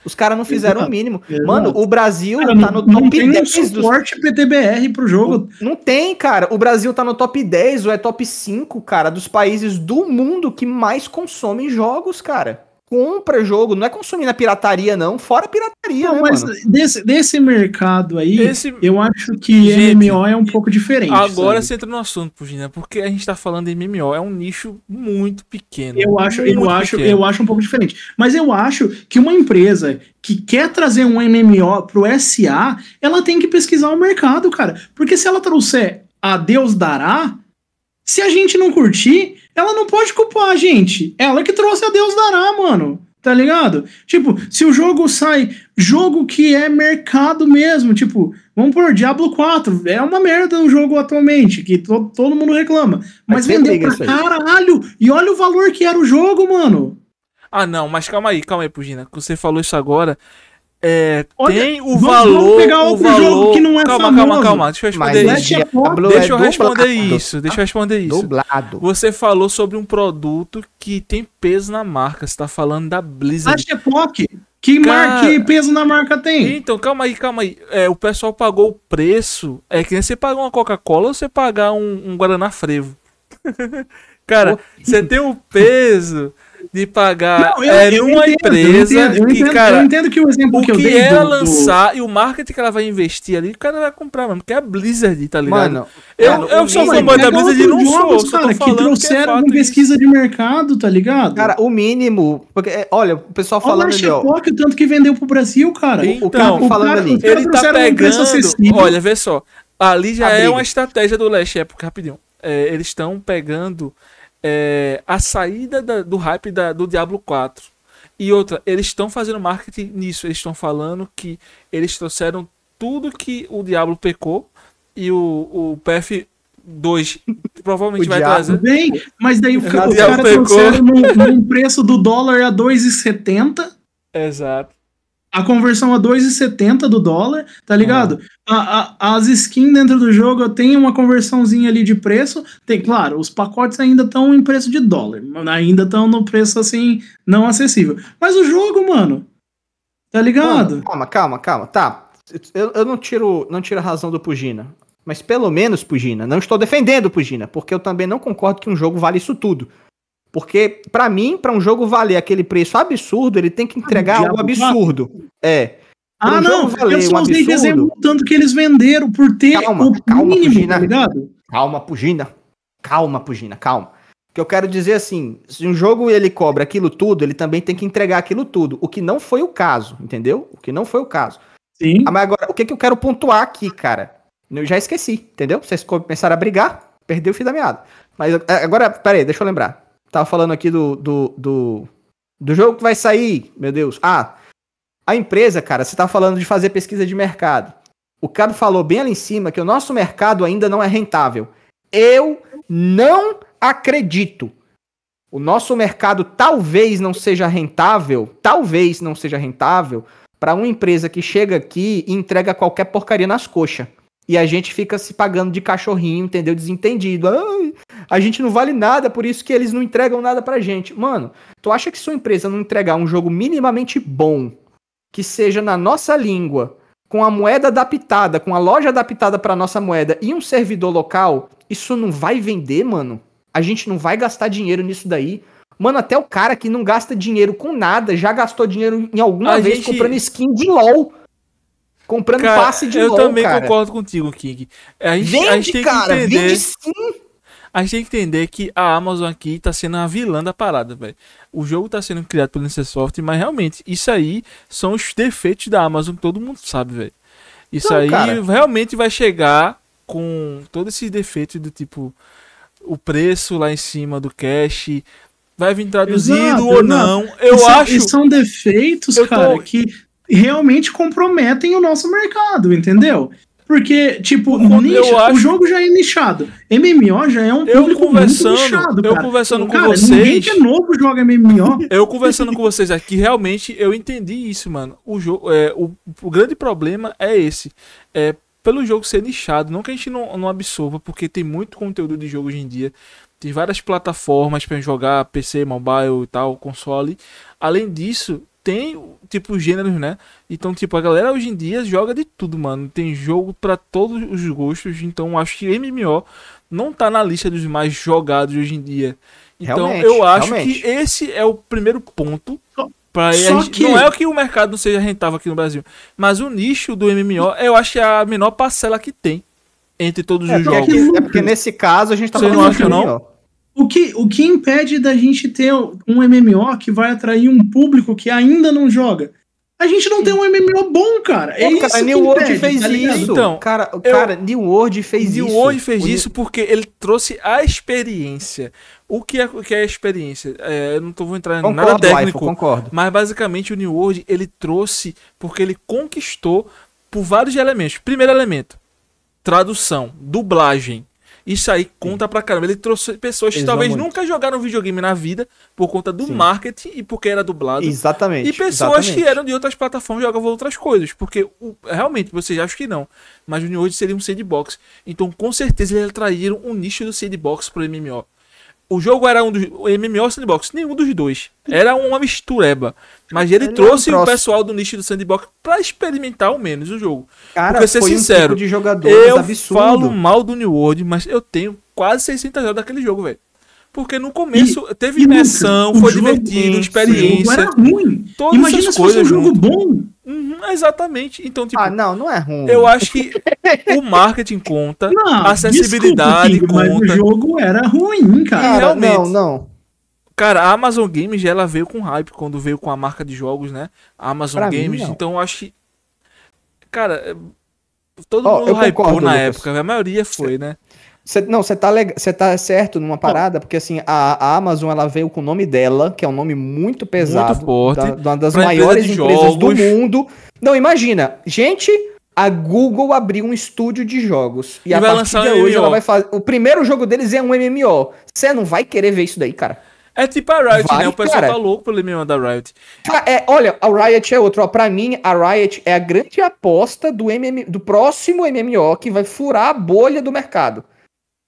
Os caras não fizeram exato, o mínimo. Exato. Mano, o Brasil cara, tá no não, top não 10 tem um suporte dos... PTBR pro jogo. Não tem, cara. O Brasil tá no top 10 ou é top 5, cara, dos países do mundo que mais consomem jogos, cara compra jogo, não é consumir na pirataria, não. Fora pirataria, não, né, mas mano? Desse, desse mercado aí, Esse... eu acho que gente, MMO é um pouco diferente. Agora sabe? você entra no assunto, Pugina, porque a gente tá falando de MMO, é um nicho muito pequeno. Eu acho, eu pequeno. acho, eu acho um pouco diferente. Mas eu acho que uma empresa que quer trazer um MMO pro SA, ela tem que pesquisar o mercado, cara. Porque se ela trouxer a Deus dará, se a gente não curtir, ela não pode culpar a gente. Ela que trouxe a Deus dará, mano. Tá ligado? Tipo, se o jogo sai, jogo que é mercado mesmo, tipo, vamos por Diablo 4, é uma merda o jogo atualmente, que to, todo mundo reclama. Mas, vendeu pra caralho, e olha o valor que era o jogo, mano. Ah, não, mas calma aí, calma aí, Pugina. Você falou isso agora, é, Olha, tem o vamos, valor. Vamos pegar outro valor... jogo que não é Calma, famoso. calma, calma. Deixa eu responder Mas isso. Diablo deixa eu responder dublado. Tá isso. Deixa eu responder isso. Dublado. Você falou sobre um produto que tem peso na marca. Você tá falando da Blizzard. A Chepoc. Que, é Cara... mar... que peso na marca tem? Então, calma aí, calma aí. É, o pessoal pagou o preço. É que nem você pagar uma Coca-Cola ou você pagar um, um Guaraná Frevo. Cara, você tem o um peso de pagar não, eu, é, eu numa entendo, empresa eu entendo, que, cara, eu entendo que o exemplo o que, eu dei é do, lançar do... e o marketing que ela vai investir ali, o cara vai comprar, mano, porque é a Blizzard, tá ligado? Mano, eu, cara, eu, eu sou fã da é Blizzard, não jogos, sou, cara, que trouxeram que é uma pesquisa isso. de mercado, tá ligado? Cara, o mínimo, porque, é, olha, o pessoal olha falando ali, o tanto que vendeu pro Brasil, cara. Então, o cara falando cara, ali. Ele tá, tá pegando, olha, vê só, ali já é uma estratégia do Leste Época, rapidinho. É, eles estão pegando é, a saída da, do hype da, do Diablo 4. E outra, eles estão fazendo marketing nisso. Eles estão falando que eles trouxeram tudo que o Diablo pecou e o, o PF 2 provavelmente o vai trazer. Bem, mas daí o, o cara pecou. trouxeram num, preço do dólar a 2,70. Exato. A conversão a 2,70 do dólar, tá ligado? Ah. A, a, as skins dentro do jogo tem uma conversãozinha ali de preço. Tem, claro, os pacotes ainda estão em preço de dólar. Ainda estão no preço assim, não acessível. Mas o jogo, mano. Tá ligado? Mano, calma, calma, calma. Tá. Eu, eu não tiro não tiro a razão do Pugina. Mas pelo menos, Pugina, não estou defendendo Pugina, porque eu também não concordo que um jogo vale isso tudo. Porque, para mim, para um jogo valer aquele preço absurdo, ele tem que entregar ah, algo absurdo. É. Pra ah, um não, eu só usei um exemplo tanto que eles venderam por ter calma, o calma, mínimo, tá Pugina. tá ligado? Calma, Pugina. Calma, Pugina, calma. O que eu quero dizer assim, se um jogo ele cobra aquilo tudo, ele também tem que entregar aquilo tudo. O que não foi o caso, entendeu? O que não foi o caso. Sim. Ah, mas agora, o que, que eu quero pontuar aqui, cara? Eu já esqueci, entendeu? Vocês começaram a brigar, perdeu o fio da meada. Mas é, agora, peraí, deixa eu lembrar. Tava falando aqui do, do, do, do jogo que vai sair, meu Deus. Ah, a empresa, cara, você tá falando de fazer pesquisa de mercado. O Cabo falou bem ali em cima que o nosso mercado ainda não é rentável. Eu não acredito. O nosso mercado talvez não seja rentável, talvez não seja rentável para uma empresa que chega aqui e entrega qualquer porcaria nas coxas. E a gente fica se pagando de cachorrinho, entendeu? Desentendido. Ai, a gente não vale nada, por isso que eles não entregam nada pra gente. Mano, tu acha que sua empresa não entregar um jogo minimamente bom, que seja na nossa língua, com a moeda adaptada, com a loja adaptada pra nossa moeda e um servidor local, isso não vai vender, mano? A gente não vai gastar dinheiro nisso daí? Mano, até o cara que não gasta dinheiro com nada já gastou dinheiro em alguma a vez gente... comprando skin de LOL comprando cara, passe de eu LOL, Eu também cara. concordo contigo, King. A gente, vende, a gente tem cara, que entender... vende sim. A gente tem que entender que a Amazon aqui tá sendo a vilã da parada, velho. O jogo tá sendo criado pelo Soft, mas realmente, isso aí são os defeitos da Amazon, todo mundo sabe, velho. Isso Não, aí cara. realmente vai chegar com todos esses defeitos do tipo o preço lá em cima do cash vai vir traduzido Exato, ou não. não. Eu isso, acho. São defeitos, eu cara, tô... que realmente comprometem o nosso mercado, entendeu? Porque, tipo, nicho, acho... o jogo já é nichado. MMO já é um eu público conversando, muito nichado, Eu conversando cara, com vocês... ninguém que é novo joga MMO. eu conversando com vocês aqui, realmente, eu entendi isso, mano. O, jogo, é, o, o grande problema é esse. É, pelo jogo ser nichado, não que a gente não, não absorva, porque tem muito conteúdo de jogo hoje em dia. Tem várias plataformas para jogar, PC, mobile e tal, console. Além disso, tem tipo, gêneros, né? Então, tipo, a galera hoje em dia joga de tudo, mano. Tem jogo para todos os gostos. Então, acho que MMO não tá na lista dos mais jogados hoje em dia. Então, realmente, eu acho realmente. que esse é o primeiro ponto. Pra Só que... Não é o que o mercado não seja rentável aqui no Brasil. Mas o nicho do MMO, eu acho que é a menor parcela que tem entre todos é, os jogos. É, é porque nesse caso a gente tá Você falando não acha, não? O que, o que impede da gente ter um MMO que vai atrair um público que ainda não joga? A gente não tem um MMO bom, cara. É Pô, cara, isso New World impede, tá fez tá isso. Então, cara, eu, cara, New World fez New isso. New World fez o isso New... porque ele trouxe a experiência. O que é, o que é a experiência? É, eu não tô, vou entrar em concordo, nada técnico. Life, concordo. Mas basicamente o New World ele trouxe porque ele conquistou por vários elementos. Primeiro elemento, tradução, dublagem. Isso aí conta Sim. pra caramba. Ele trouxe pessoas que talvez nunca jogaram videogame na vida por conta do Sim. marketing e porque era dublado. Exatamente. E pessoas exatamente. que eram de outras plataformas jogavam outras coisas. Porque realmente, vocês acham que não. Mas o New World seria um sandbox. Então, com certeza, eles atraíram um nicho do sandbox pro MMO. O jogo era um dos. MMO sandbox? Nenhum dos dois. Era uma mistureba. Mas ele, ele é trouxe o pessoal do nicho do sandbox pra experimentar ao menos o jogo. Cara, Porque, ser sincero, um tipo eu absurdo. falo mal do New World, mas eu tenho quase 600 horas daquele jogo, velho. Porque no começo e, teve imersão, foi jogo, divertido, experiência. Era ruim. Todas Imagina essas se coisas fosse um jogo bom. Uhum, exatamente. Então, tipo. Ah, não, não é ruim. Eu acho que o marketing conta, não, a acessibilidade desculpa, conta. Mas o jogo era ruim, cara. E realmente, não, não. Cara, a Amazon Games ela veio com hype quando veio com a marca de jogos, né? A Amazon pra Games. Mim, então eu acho que. Cara, eh, todo oh, mundo hypou na Lucas. época, né? a maioria foi, né? Cê, não, você tá, leg... tá certo numa parada, porque assim, a, a, Amazon ela veio com o nome dela, que é um nome muito pesado. Muito forte. Da, uma das maiores empresa empresas do mundo. Não, imagina, gente, a Google abriu um estúdio de jogos. E, e a partir de hoje MMO. ela vai fazer. O primeiro jogo deles é um MMO. Você não vai querer ver isso daí, cara. É tipo a Riot, vai, né? O pessoal cara. tá louco pelo MMO da Riot. É, olha, a Riot é outro. Ó, pra mim, a Riot é a grande aposta do, MM, do próximo MMO que vai furar a bolha do mercado.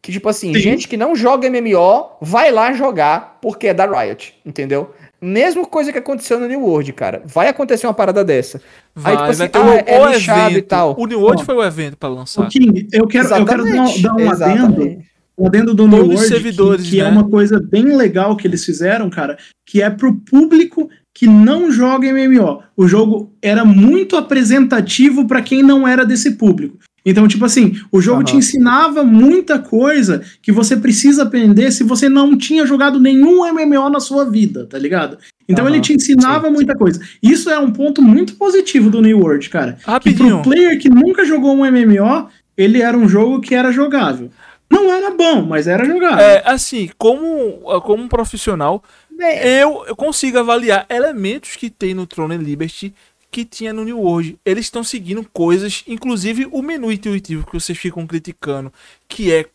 Que, tipo assim, Sim. gente que não joga MMO vai lá jogar porque é da Riot, entendeu? Mesma coisa que aconteceu no New World, cara. Vai acontecer uma parada dessa. Vai, Aí, tipo assim, vai ah, é evento e tal. O New World Bom, foi o evento para lançar. King, eu quero, eu quero dar, um exatamente. adendo. Um adendo do New World, servidores, que, que é né? é uma coisa bem legal que eles fizeram, cara, que é pro público que não joga MMO. O jogo era muito apresentativo para quem não era desse público. Então, tipo assim, o jogo te ensinava muita coisa que você precisa aprender se você não tinha jogado nenhum MMO na sua vida, tá ligado? Então ele te ensinava sim. muita coisa. Isso é um ponto muito positivo do New World, cara. Rapidinho. Que pro player que nunca jogou um MMO, ele era um jogo que era jogável. Não era bom, mas era jogável. É, assim, como, como um profissional, é. eu, eu consigo avaliar elementos que tem no Throne Liberty que tinha no New World. Eles estão seguindo coisas, inclusive o menu intuitivo que vocês ficam criticando, que é,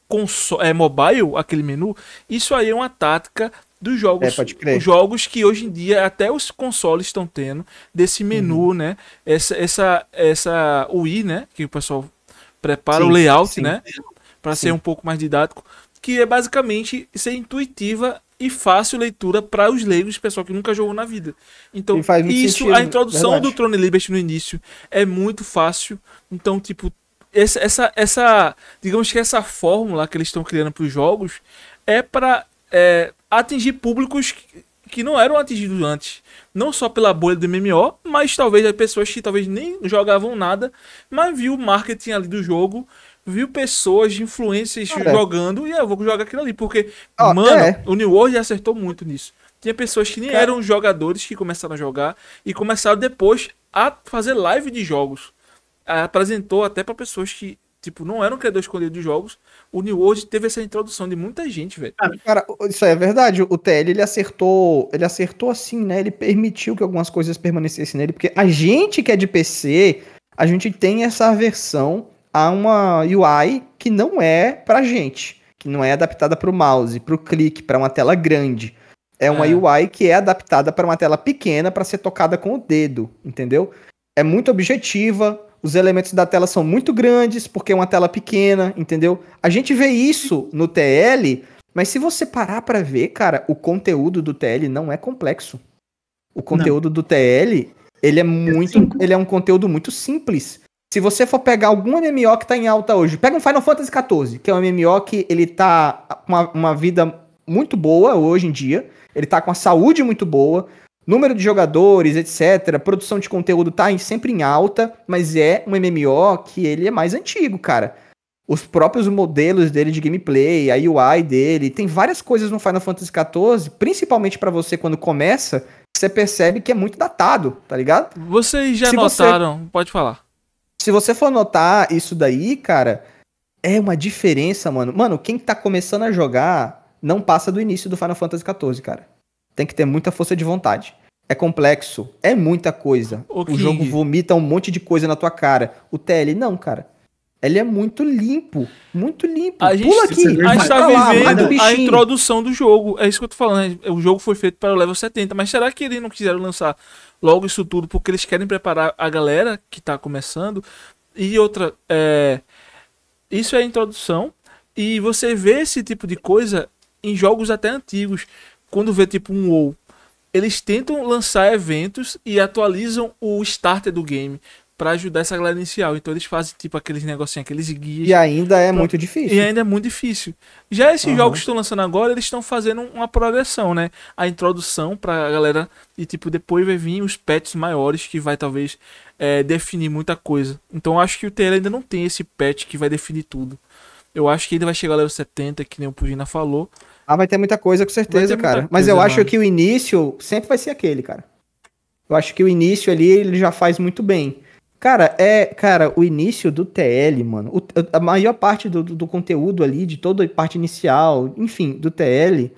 é mobile, aquele menu. Isso aí é uma tática dos jogos, é, jogos que hoje em dia até os consoles estão tendo desse menu, uhum. né? Essa essa essa UI, né, que o pessoal prepara sim, o layout, sim. né, para ser um pouco mais didático, que é basicamente ser intuitiva e fácil leitura para os leigos, pessoal que nunca jogou na vida. Então, isso, sentido, a introdução verdade. do Throne Liberty no início é muito fácil. Então, tipo, essa, essa, essa digamos que essa fórmula que eles estão criando para os jogos é para é, atingir públicos que, que não eram atingidos antes. Não só pela bolha do MMO, mas talvez as pessoas que talvez nem jogavam nada, mas viu o marketing ali do jogo viu pessoas de influências ah, jogando é. e eu vou jogar aquilo ali. Porque, ah, mano, é. o New World acertou muito nisso. Tinha pessoas que nem Cara. eram jogadores que começaram a jogar e começaram depois a fazer live de jogos. Apresentou até para pessoas que, tipo, não eram criadores escondidos de jogos. O New World teve essa introdução de muita gente, velho. cara, isso é verdade. O TL, ele acertou, ele acertou assim, né? Ele permitiu que algumas coisas permanecessem nele. Porque a gente que é de PC, a gente tem essa versão a uma UI que não é para gente, que não é adaptada para o mouse, para o clique, para uma tela grande. É uma é. UI que é adaptada para uma tela pequena para ser tocada com o dedo, entendeu? É muito objetiva, os elementos da tela são muito grandes porque é uma tela pequena, entendeu? A gente vê isso no TL, mas se você parar para ver, cara, o conteúdo do TL não é complexo. O conteúdo não. do TL, ele é muito, ele é um conteúdo muito simples. Se você for pegar algum MMO que tá em alta hoje, pega um Final Fantasy XIV, que é um MMO que ele tá com uma, uma vida muito boa hoje em dia, ele tá com a saúde muito boa, número de jogadores, etc, produção de conteúdo tá em, sempre em alta, mas é um MMO que ele é mais antigo, cara. Os próprios modelos dele de gameplay, a UI dele, tem várias coisas no Final Fantasy XIV, principalmente para você quando começa, você percebe que é muito datado, tá ligado? Vocês já Se notaram, você... pode falar. Se você for notar isso daí, cara, é uma diferença, mano. Mano, quem tá começando a jogar não passa do início do Final Fantasy XIV, cara. Tem que ter muita força de vontade. É complexo, é muita coisa. O, o jogo vomita um monte de coisa na tua cara. O TL, não, cara. Ele é muito limpo, muito limpo. A gente, Pula tá- aqui, a gente tá vivendo a introdução do jogo. É isso que eu tô falando. Né? O jogo foi feito para o level 70, mas será que eles não quiseram lançar logo isso tudo, porque eles querem preparar a galera que está começando. E outra, é, isso é a introdução. E você vê esse tipo de coisa em jogos até antigos. Quando vê tipo um WoW, eles tentam lançar eventos e atualizam o starter do game para ajudar essa galera inicial. Então eles fazem tipo aqueles negocinhos, aqueles guias. E ainda é pra... muito difícil. E ainda é muito difícil. Já esses uhum. jogos que estão lançando agora, eles estão fazendo uma progressão, né? A introdução pra galera e tipo depois vai vir os pets maiores que vai talvez é, definir muita coisa. Então acho que o TL ainda não tem esse pet que vai definir tudo. Eu acho que ainda vai chegar ao level 70, que nem o Pugina falou. Ah, vai ter muita coisa, com certeza, cara. Coisa, Mas eu mano. acho que o início sempre vai ser aquele, cara. Eu acho que o início ali ele já faz muito bem. Cara, é, cara, o início do TL, mano, o, a maior parte do, do, conteúdo ali, de toda a parte inicial, enfim, do TL,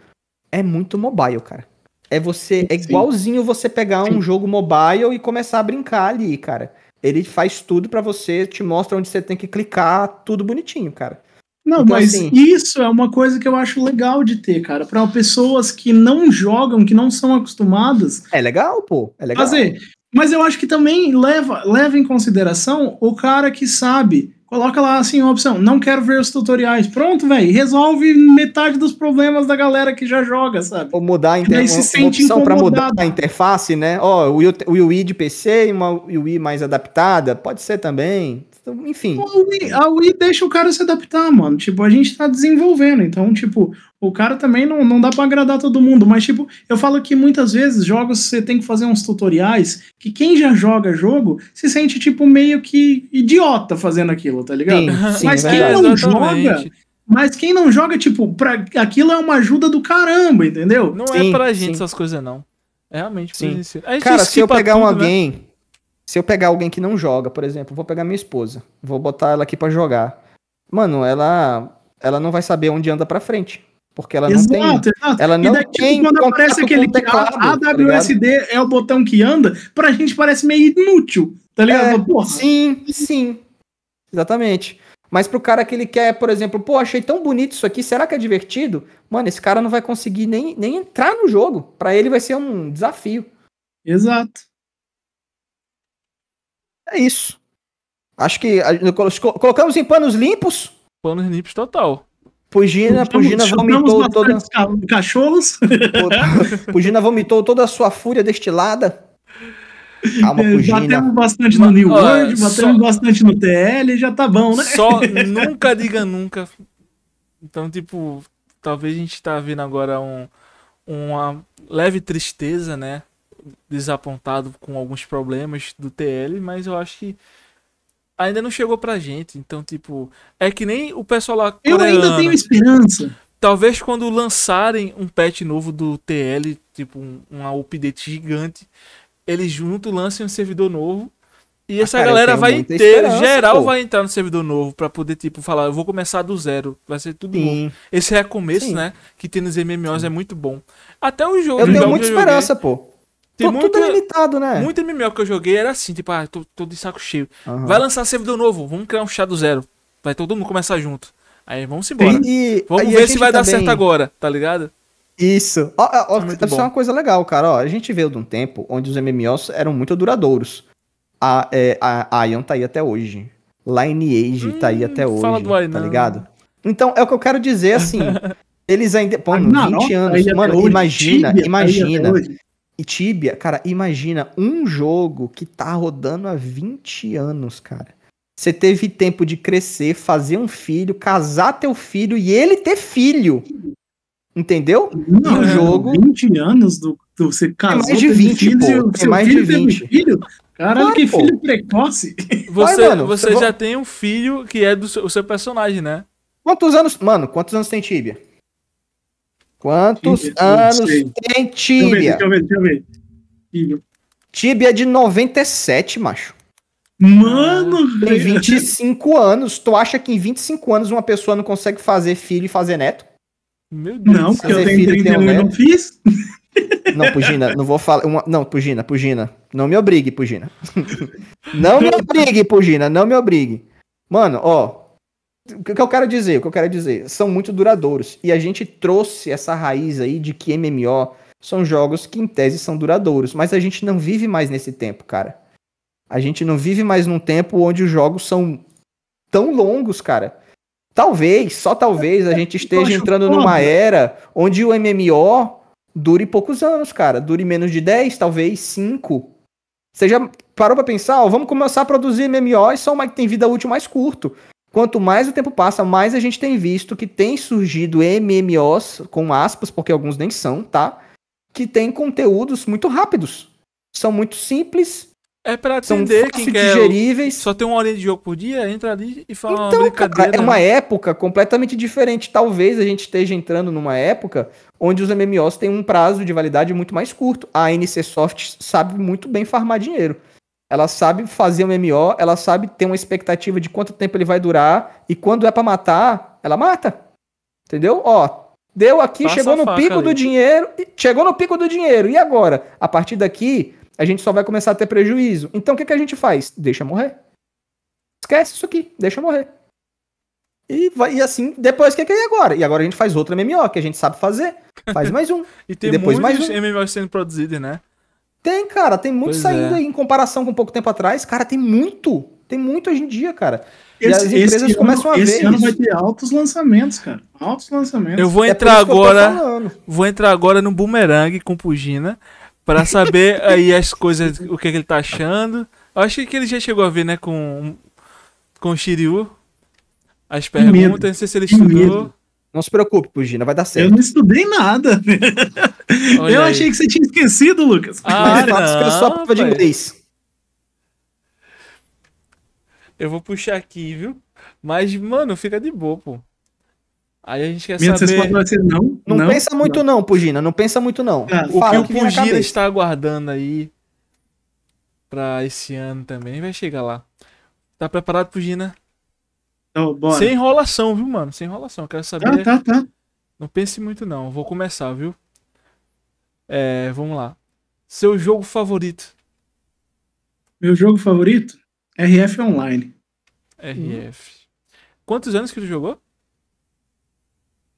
é muito mobile, cara. É você, é igualzinho você pegar um jogo mobile e começar a brincar ali, cara. Ele faz tudo para você, te mostra onde você tem que clicar, tudo bonitinho, cara. Não, então, mas assim... isso é uma coisa que eu acho legal de ter, cara. Para pessoas que não jogam, que não são acostumadas. É legal, pô. É legal. Fazer. Mas eu acho que também leva, leva em consideração o cara que sabe. Coloca lá assim uma opção, não quero ver os tutoriais. Pronto, velho, resolve metade dos problemas da galera que já joga, sabe? Ou mudar a interface. se sente uma opção para mudar a interface, né? Ó, oh, o UI de PC e uma UI mais adaptada, pode ser também. Então, enfim. A UI, a UI deixa o cara se adaptar, mano. Tipo, a gente tá desenvolvendo, então, tipo, o cara também não, não dá para agradar todo mundo, mas tipo, eu falo que muitas vezes jogos você tem que fazer uns tutoriais que quem já joga jogo se sente tipo meio que idiota fazendo aquilo, tá ligado? Sim, sim, mas quem é, não joga, mas quem não joga, tipo, pra, aquilo é uma ajuda do caramba, entendeu? Não é sim, é pra gente essas coisas não. É realmente sim. Cara, se eu pegar tudo, um né? alguém, né? se eu pegar alguém que não joga, por exemplo, vou pegar minha esposa, vou botar ela aqui para jogar. Mano, ela ela não vai saber onde anda para frente. Porque ela exato, não tem. Exato. Ela não e tipo, tem quando aparece aquele teclado, a, AWSD tá é o botão que anda, pra gente parece meio inútil, tá ligado? É, sim, sim. Exatamente. Mas pro cara que ele quer, por exemplo, pô, achei tão bonito isso aqui, será que é divertido? Mano, esse cara não vai conseguir nem, nem entrar no jogo. Para ele vai ser um desafio. Exato. É isso. Acho que a, colocamos em panos limpos. Panos limpos total. Pugina, Pugina vomitou toda cachorros. Pugina vomitou toda a sua fúria destilada. Calma, é, Pugina. Batemos bastante no New World, batemos só... bastante no TL, já tá bom, né? Só nunca diga nunca. Então, tipo, talvez a gente tá vendo agora um, uma leve tristeza, né? Desapontado com alguns problemas do TL, mas eu acho que ainda não chegou pra gente. Então, tipo, é que nem o pessoal lá. Coreano. Eu ainda tenho esperança. Talvez quando lançarem um patch novo do TL, tipo, um, um update gigante, eles junto lancem um servidor novo. E ah, essa cara, galera vai inteira, geral pô. vai entrar no servidor novo para poder, tipo, falar, eu vou começar do zero. Vai ser tudo Sim. novo. Esse recomeço, Sim. né, que tem nos MMOs Sim. é muito bom. Até o jogo. Eu tenho muita esperança, joguei, pô. Tem muito, tudo limitado, né? Muito MMO que eu joguei era assim, tipo, ah, tô, tô de saco cheio. Uhum. Vai lançar servidor novo, vamos criar um chá do zero. Vai todo mundo começar junto. Aí vamos embora. E, vamos e ver se vai tá dar certo agora, tá ligado? Isso. Ó, ó, é isso é uma coisa legal, cara. Ó, a gente veio de um tempo onde os MMOs eram muito duradouros. A, é, a, a Ion tá aí até hoje. Lineage hum, tá aí hum, até hoje. Fala do Ion. Tá ligado? Então, é o que eu quero dizer, assim. eles ainda. Pô, ah, 20 não, anos. Tá mano, imagina, imagina. E Tibia, cara, imagina um jogo que tá rodando há 20 anos, cara. Você teve tempo de crescer, fazer um filho, casar teu filho e ele ter filho. Entendeu? Não, e o é, jogo. 20 anos do, do você é casou. É mais de 20, filho, pô. É mais de 20. Filho? Caralho, claro, que pô. filho precoce. Você, Vai, mano, você já vou... tem um filho que é do seu, seu personagem, né? Quantos anos. Mano, quantos anos tem Tibia? Quantos tíbia, anos tem tíbia? Deixa eu ver, deixa eu ver. Tíbia. tíbia é de 97, macho. Mano, Tem 25 velho. anos. Tu acha que em 25 anos uma pessoa não consegue fazer filho e fazer neto? Meu Deus. Não, porque eu tenho 31 um e não fiz. Não, Pugina, não vou falar. Uma, não, Pugina, Pugina. Não me obrigue, Pugina. Não me obrigue, Pugina. Não me obrigue. Mano, ó o que eu quero dizer, o que eu quero dizer, são muito duradouros. E a gente trouxe essa raiz aí de que MMO são jogos que em tese são duradouros, mas a gente não vive mais nesse tempo, cara. A gente não vive mais num tempo onde os jogos são tão longos, cara. Talvez, só talvez a gente esteja então, entrando numa era onde o MMO dure poucos anos, cara. Dure menos de 10, talvez 5. Você já parou pra pensar? Ó, vamos começar a produzir MMO e só uma que tem vida útil mais curto. Quanto mais o tempo passa, mais a gente tem visto que tem surgido MMOs, com aspas, porque alguns nem são, tá? Que tem conteúdos muito rápidos. São muito simples. É pra atender quem quer. Digeríveis. Só tem uma hora de jogo por dia, entra ali e fala então, uma brincadeira. Cara, é uma época completamente diferente. Talvez a gente esteja entrando numa época onde os MMOs têm um prazo de validade muito mais curto. A NC Soft sabe muito bem farmar dinheiro. Ela sabe fazer um MMO, ela sabe ter uma expectativa de quanto tempo ele vai durar, e quando é para matar, ela mata. Entendeu? Ó, deu aqui, Passa chegou no pico ali. do dinheiro, chegou no pico do dinheiro, e agora? A partir daqui, a gente só vai começar a ter prejuízo. Então o que, que a gente faz? Deixa morrer. Esquece isso aqui, deixa morrer. E, vai, e assim, depois o que, que é agora? E agora a gente faz outro MMO que a gente sabe fazer. Faz mais um. e tem e depois muitos mais um. MMOs sendo produzidos, né? Tem, cara, tem muito pois saindo é. aí em comparação com um pouco tempo atrás. Cara, tem muito. Tem muito hoje em dia, cara. Esse, as empresas esse começam ano, a ver. Esse ano vai ter altos lançamentos, cara. Altos lançamentos. Eu vou é entrar é agora. Vou entrar agora no boomerang com Pugina para saber aí as coisas, o que, é que ele tá achando. Eu acho que ele já chegou a ver, né, com com o Shiryu. As perguntas, não sei se ele estudou. Não se preocupe, Pugina, vai dar certo. Eu não estudei nada. Olha eu aí. achei que você tinha esquecido, Lucas. Ah, não, fez prova de é inglês. Eu vou puxar aqui, viu? Mas, mano, fica de boa, pô. Aí a gente quer Minha saber... Você não, não, não, pensa muito não, não Pugina. Não pensa muito não. Ah, o que o Pugina está aguardando aí para esse ano também vai chegar lá. Tá preparado, Pugina? Então, bora. Sem enrolação, viu, mano? Sem enrolação. Eu quero tá, saber. Tá, tá, tá. Não pense muito, não. Vou começar, viu? É, vamos lá. Seu jogo favorito? Meu jogo favorito? RF Online. RF. Hum. Quantos anos que tu jogou?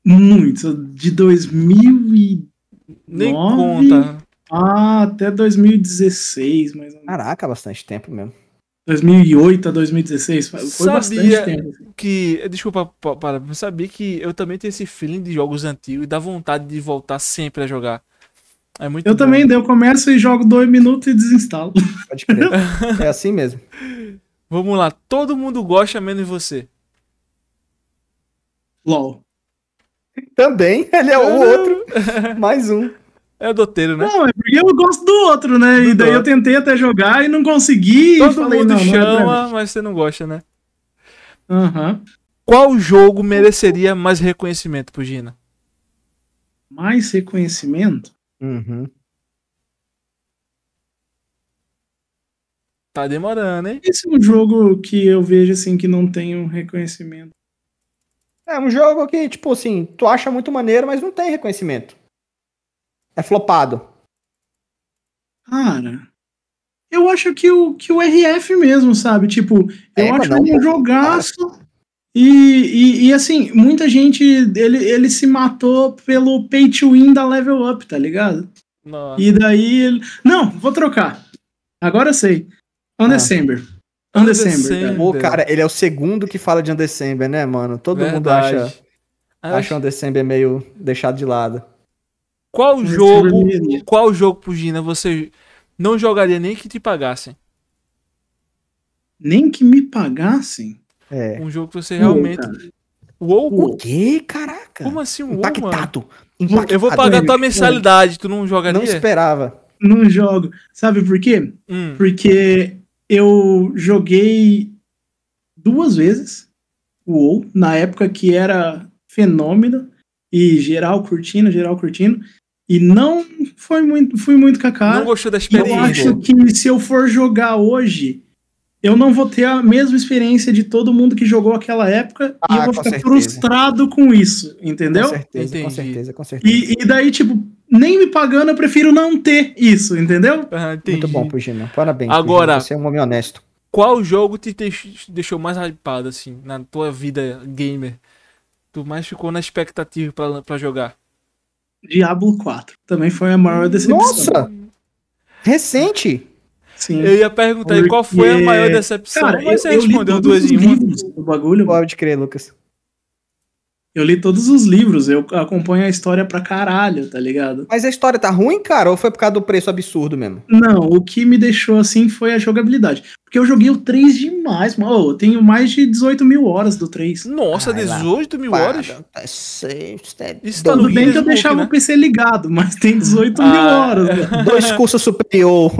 Muito. De 2009 Nem conta. Ah, até 2016, mais Caraca, bastante tempo mesmo. 2008 a 2016, foi sabia bastante tempo. Assim. Que, desculpa, para, sabia que eu também tenho esse feeling de jogos antigos e dá vontade de voltar sempre a jogar. É muito eu bom. também, eu começo e jogo dois minutos e desinstalo. Pode crer. é assim mesmo. Vamos lá, todo mundo gosta menos você. LOL. Também, ele é o outro. Mais um. É doteiro, né? Não, é porque eu gosto do outro, né? Do e daí do eu tentei até jogar e não consegui. Todo falei, mundo não, chama, não é mas você não gosta, né? Uhum. Qual jogo mereceria mais reconhecimento, Pugina? Mais reconhecimento? Uhum. Tá demorando, hein? Esse é um jogo que eu vejo assim que não tem um reconhecimento. É um jogo que, tipo assim, tu acha muito maneiro, mas não tem reconhecimento é flopado? Cara, eu acho que o, que o RF mesmo, sabe? Tipo, eu é, acho não, um jogaço. E, e, e, assim, muita gente ele, ele se matou pelo pay to win da level up, tá ligado? Nossa. E daí. Ele... Não, vou trocar. Agora eu sei. Undecember. Ah. Undecember. Pô, cara, ele é o segundo que fala de Undecember, né, mano? Todo Verdade. mundo acha, acho... acha Undecember meio deixado de lado. É qual jogo, qual jogo pro Gina você não jogaria nem que te pagassem? Nem que me pagassem? É. Um jogo que você realmente. Uou, O quê, caraca? Como assim, uou, Impactado. Impactado. Eu vou pagar tua mensalidade, tu não jogaria? Não esperava. Não jogo. Sabe por quê? Hum. Porque eu joguei duas vezes o WoW, na época que era fenômeno e geral curtindo, geral curtindo. E não foi muito, fui muito com a cara. Não gostou da experiência. Eu acho que se eu for jogar hoje, eu não vou ter a mesma experiência de todo mundo que jogou aquela época ah, e eu vou ficar certeza. frustrado com isso, entendeu? Com certeza, com certeza, com certeza. E, e, daí, tipo, nem me pagando, eu prefiro não ter isso, entendeu? Ah, muito bom, Pugino. Parabéns. Agora, Pugino, você é um homem honesto. Qual jogo te deixou mais hypado, assim, na tua vida gamer? tu mais ficou na expectativa para jogar? Diablo 4. Também foi a maior decepção. Nossa! Recente! Sim. Eu ia perguntar Porque... qual foi a maior decepção, Cara, mas você eu, respondeu eu duas em uma. Livros Bagulho, bagulho. Pode crer, Lucas. Eu li todos os livros, eu acompanho a história pra caralho, tá ligado? Mas a história tá ruim, cara, ou foi por causa do preço absurdo mesmo? Não, o que me deixou assim foi a jogabilidade. Porque eu joguei o 3 demais, mano. Eu tenho mais de 18 mil horas do 3. Nossa, Ai, 18 lá, mil para, horas? Tá é isso tá Tudo bem que eu deixava né? o PC ligado, mas tem 18 ah, mil horas. É. Dois cursos superior.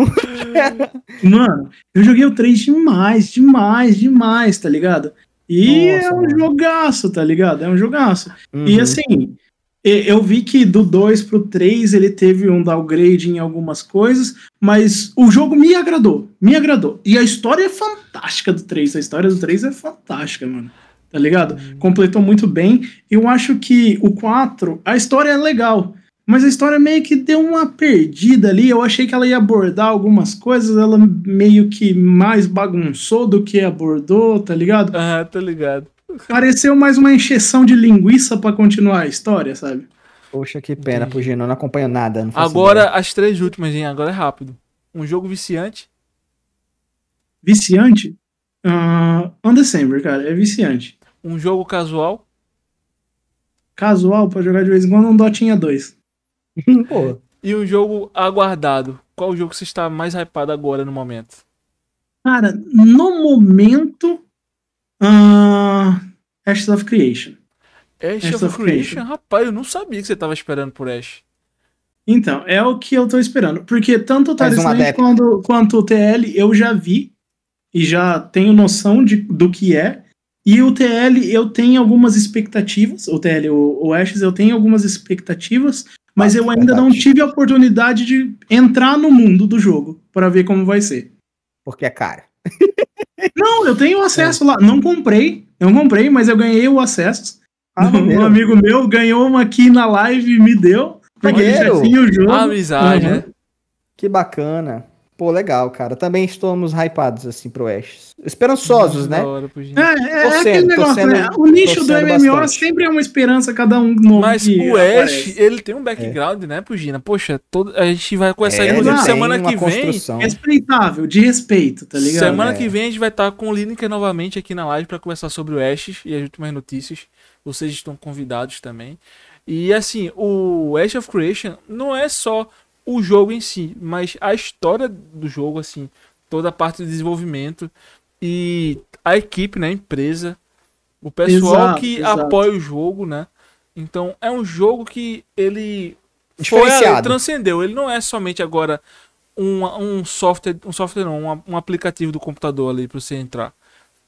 mano, eu joguei o 3 demais, demais, demais, tá ligado? E Nossa, é um mano. jogaço, tá ligado? É um jogaço. Uhum. Assim, e assim, eu vi que do 2 pro 3 ele teve um downgrade em algumas coisas, mas o jogo me agradou, me agradou. E a história é fantástica do 3, a história do 3 é fantástica, mano. Tá ligado? Uhum. Completou muito bem. Eu acho que o 4, a história é legal, mas a história meio que deu uma perdida ali. Eu achei que ela ia abordar algumas coisas, ela meio que mais bagunçou do que abordou, tá ligado? Ah, tá ligado. Pareceu mais uma encheção de linguiça para continuar a história, sabe? Poxa, que pena porque não acompanho nada. Não agora, ideia. as três últimas, hein? Agora é rápido. Um jogo viciante. Viciante? Uh, ah, December, cara, é viciante. Um jogo casual. Casual, pra jogar de vez em quando, um Dotinha 2. Pô. E um jogo aguardado. Qual o jogo que você está mais hypado agora no momento? Cara, no momento. Uh, Ashes of Creation. Ashes, Ashes of, of Creation? Creation? Rapaz, eu não sabia que você estava esperando por Ashes. Então, é o que eu estou esperando. Porque tanto o Talismã quanto, quanto o TL eu já vi e já tenho noção de, do que é. E o TL eu tenho algumas expectativas. O TL, o, o Ashes, eu tenho algumas expectativas mas eu ainda Verdade. não tive a oportunidade de entrar no mundo do jogo para ver como vai ser. Porque é cara. não, eu tenho acesso é. lá. Não comprei, não comprei, mas eu ganhei o acesso. Ah, um meu. amigo meu ganhou uma aqui na live e me deu. Porque ele já tinha o jogo. Amizade, uhum. né? Que bacana. Pô, legal, cara. Também estamos hypados, assim, pro Ashes. Esperançosos, hum, né? é, é, é aquele negócio, né? O nicho do MMO bastante. sempre é uma esperança, cada um novo. Mas o Ash, ele tem um background, é. né, Pugina? Poxa, todo, a gente vai começar é, inclusive, semana que vem. Respeitável, de respeito, tá ligado? Semana é. que vem a gente vai estar tá com o Lineker novamente aqui na live para conversar sobre o Ashes e as últimas notícias. Vocês estão convidados também. E assim, o Ash of Creation não é só o jogo em si, mas a história do jogo, assim, toda a parte do desenvolvimento e a equipe, né, a empresa, o pessoal exato, que exato. apoia o jogo, né? Então é um jogo que ele foi transcendeu. Ele não é somente agora um, um software, um software não, um, um aplicativo do computador ali para você entrar.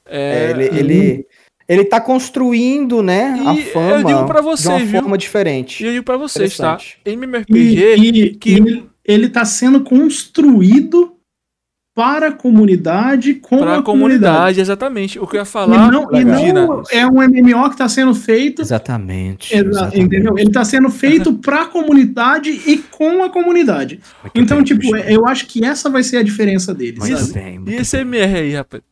É, é ele, uhum. ele, ele tá construindo, né, e a fama eu digo pra vocês, de uma viu? forma diferente. E eu digo pra vocês, tá? MMORPG... E, e, que... ele, ele tá sendo construído para a comunidade, com para a comunidade. comunidade. exatamente. O que eu ia falar. não, e não é um MMO que está sendo feito. Exatamente. Exa exatamente. Entendeu? Ele está sendo feito para a comunidade e com a comunidade. Muito então, bem, tipo, eu acho que essa vai ser a diferença deles. Muito sabe? bem. Muito e esse MR aí, rapaz?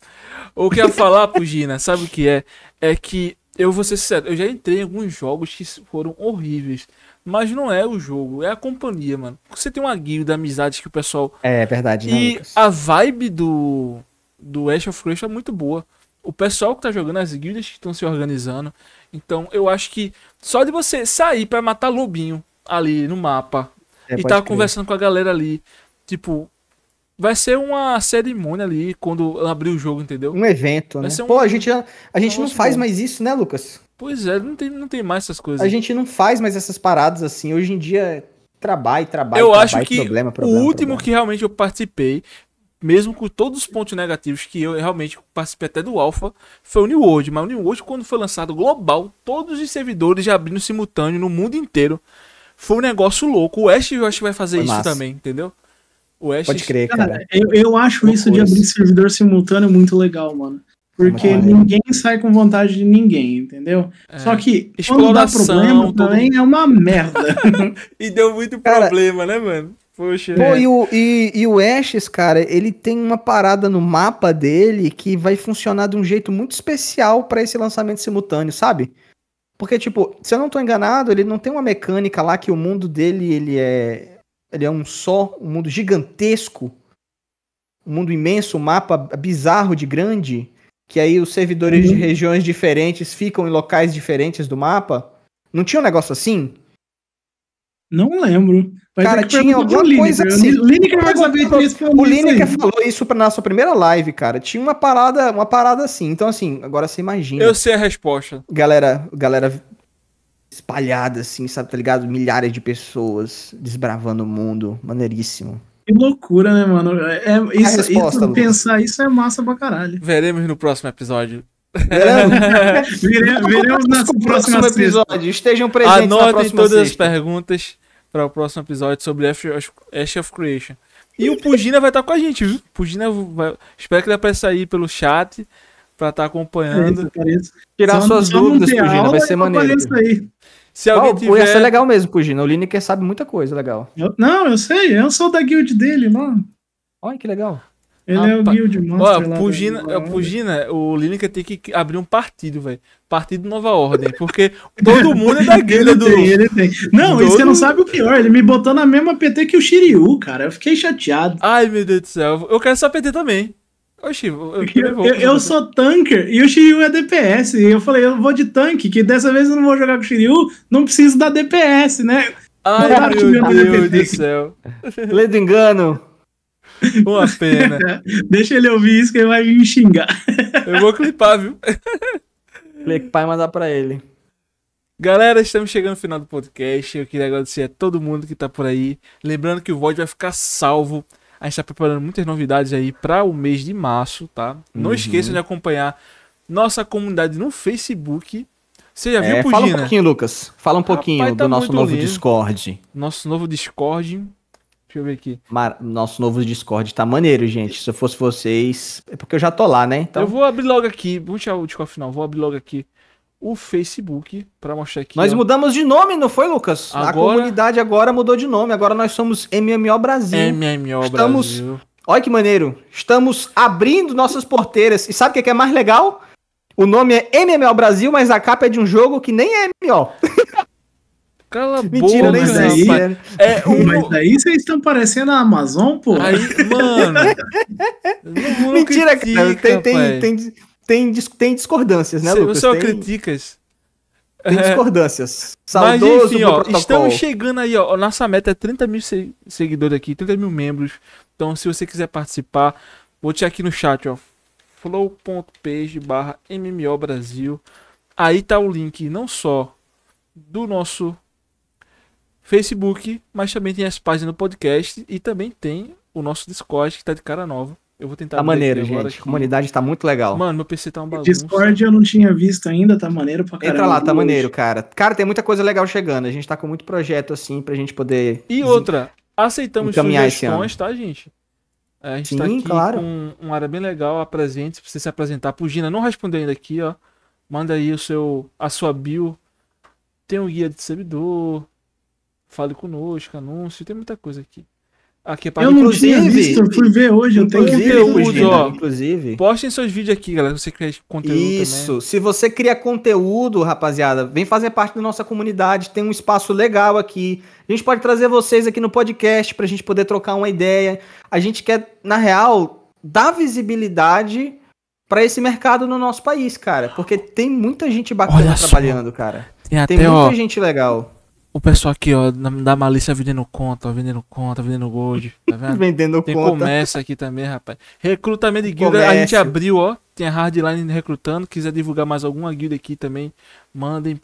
o que eu ia falar, Pugina, sabe o que é? É que, eu vou ser sincero, eu já entrei em alguns jogos que foram horríveis. Mas não é o jogo, é a companhia, mano. Você tem uma guilda, amizades que o pessoal. É, é verdade, né, E Lucas? a vibe do. Do Ash of Creation é muito boa. O pessoal que tá jogando, as guildas que estão se organizando. Então, eu acho que só de você sair para matar lobinho ali no mapa é, e tá crer. conversando com a galera ali, tipo, Vai ser uma cerimônia ali quando abrir o jogo, entendeu? Um evento, né? Um... Pô, a gente, já, a gente não faz mais isso, né, Lucas? Pois é, não tem, não tem mais essas coisas. A gente não faz mais essas paradas assim. Hoje em dia, é trabalho, trabalho, eu trabalho, acho que problema, problema, O último problema. que realmente eu participei, mesmo com todos os pontos negativos que eu realmente participei até do Alpha, foi o New World. Mas o New World, quando foi lançado global, todos os servidores já abrindo simultâneo no mundo inteiro. Foi um negócio louco. O Ash eu acho que vai fazer foi isso massa. também, entendeu? O Ash Pode crer, cara. cara. Eu, eu acho isso de abrir servidor simultâneo muito legal, mano. Porque ninguém sai com vontade de ninguém, entendeu? É. Só que Exploração, quando dá problema também é uma merda. e deu muito cara, problema, né, mano? Poxa. Pô, é. e, o, e, e, o Ashes, cara, ele tem uma parada no mapa dele que vai funcionar de um jeito muito especial para esse lançamento simultâneo, sabe? Porque, tipo, se eu não tô enganado, ele não tem uma mecânica lá que o mundo dele, ele é ele é um só, um mundo gigantesco, um mundo imenso, um mapa bizarro de grande, que aí os servidores uhum. de regiões diferentes ficam em locais diferentes do mapa. Não tinha um negócio assim? Não lembro. Mas cara, é tinha alguma coisa assim. O Lineker vai saber O Lineker falou isso na sua primeira live, cara. Tinha uma parada, uma parada assim. Então, assim, agora você imagina. Eu sei a resposta. Galera, galera espalhada, assim, sabe, tá ligado? Milhares de pessoas desbravando o mundo. Maneiríssimo. Que loucura, né, mano? É, é isso, resposta, isso pensar isso é massa pra caralho. Veremos no próximo episódio. Veremos, no próximo episódio. Estejam presentes Anotem todas sexta. as perguntas para o próximo episódio sobre Ash of Creation. E o Pugina vai estar tá com a gente, viu? Pugina vai... espero que ele apareça sair pelo chat para estar tá acompanhando. É isso, é isso. Tirar só, suas só dúvidas, Pugina, vai ser maneiro. Aí. Se alguém oh, tiver... Ia ser legal mesmo, Pugina. O Lineker sabe muita coisa legal. Eu, não, eu sei. Eu sou da guild dele lá. Olha que legal. Ele é o guild monster Pugina, lá Pugina, é, né? o Lineker tem que abrir um partido, velho. Partido Nova Ordem. Porque todo mundo é da guilda do... Tem, ele tem. Não, todo... você não sabe o pior. Ele me botou na mesma PT que o Shiryu, cara. Eu fiquei chateado. Ai, meu Deus do céu. Eu quero só PT também eu, eu, eu, sou tanker e o Shiryu é DPS. E eu falei, eu vou de tanque, que dessa vez eu não vou jogar com o Shiryu, não preciso da DPS, né? Ai, não meu Deus do céu. Lendo engano. Uma pena. Deixa ele ouvir isso que ele vai me xingar. Eu vou clipar, viu? Clipar e mandar pra ele. Galera, estamos chegando no final do podcast. Eu queria agradecer a todo mundo que tá por aí. Lembrando que o VOD vai ficar salvo a gente está preparando muitas novidades aí para o mês de março, tá? Não uhum. de acompanhar nossa comunidade no Facebook. Você já viu é, Fala um pouquinho, Lucas. Fala um pouquinho Rapaz, tá do nosso novo lindo. Discord. Nosso novo Discord. Deixa eu ver aqui. Mar... Nosso novo Discord tá maneiro, gente. Se eu fosse vocês. É porque eu já tô lá, né? Então... Eu vou abrir logo aqui. Vamos tirar o Discord final. Vou abrir logo aqui o Facebook para mostrar que. Nós mudamos de nome, não foi, Lucas? Agora... A comunidade agora mudou de nome. Agora nós somos MMO Brasil. MMO Estamos... Brasil. Olha que maneiro. Estamos abrindo nossas porteiras. E sabe o que é, é mais legal? O nome é MMO Brasil, mas a capa é de um jogo que nem é MMO. Cala a Mentira, boca, é, é mas né, aí, é, o... Mas vocês estão parecendo a Amazon, pô. Aí, mano. Mentira, critica, cara. Tem, tem, tem, tem, tem discordâncias, né, Cê, Lucas? Você tem, Tem é. discordâncias. É... Saudoso Mas enfim, ó, estamos chegando aí, ó. Nossa meta é 30 mil se seguidores aqui, 30 mil membros. Então, se você quiser participar, vou bote aqui no chat, ó. flow.page barra MMO Brasil. Aí tá o link não só do nosso Facebook, mas também tem as páginas do podcast e também tem o nosso Discord que tá de cara nova. Eu vou tentar. Tá maneiro, gente. A comunidade tá muito legal. Mano, meu PC tá um bagulho. Discord eu não tinha visto ainda, tá maneiro pra caramba. Entra lá, tá maneiro, cara. Cara, tem muita coisa legal chegando. A gente tá com muito projeto, assim, pra gente poder. E outra, aceitamos sugestões, tá, gente? É, a gente tá Sim, tá aqui claro. com um área bem legal, apresente, se você se apresentar. Pugina, não respondeu ainda aqui, ó. Manda aí o seu, a sua bio. Tem um guia de servidor. Fale conosco, anúncio, tem muita coisa aqui. Aqui, eu não inclusive, tinha visto, eu fui ver hoje, eu tenho conteúdo, ó, inclusive. Postem seus vídeos aqui, galera, se você cria conteúdo Isso, também. se você cria conteúdo, rapaziada, vem fazer parte da nossa comunidade, tem um espaço legal aqui. A gente pode trazer vocês aqui no podcast pra gente poder trocar uma ideia. A gente quer, na real, dar visibilidade para esse mercado no nosso país, cara, porque tem muita gente bacana trabalhando, cara. Tem, até, muita ó... gente legal o pessoal aqui, ó, da malícia vendendo conta, ó, vendendo conta, vendendo gold, tá vendo? vendendo tem conta. Tem comércio aqui também, rapaz. Recrutamento de guilda, comércio. a gente abriu, ó. Tem a Hardline recrutando. Quiser divulgar mais alguma guilda aqui também, mandem.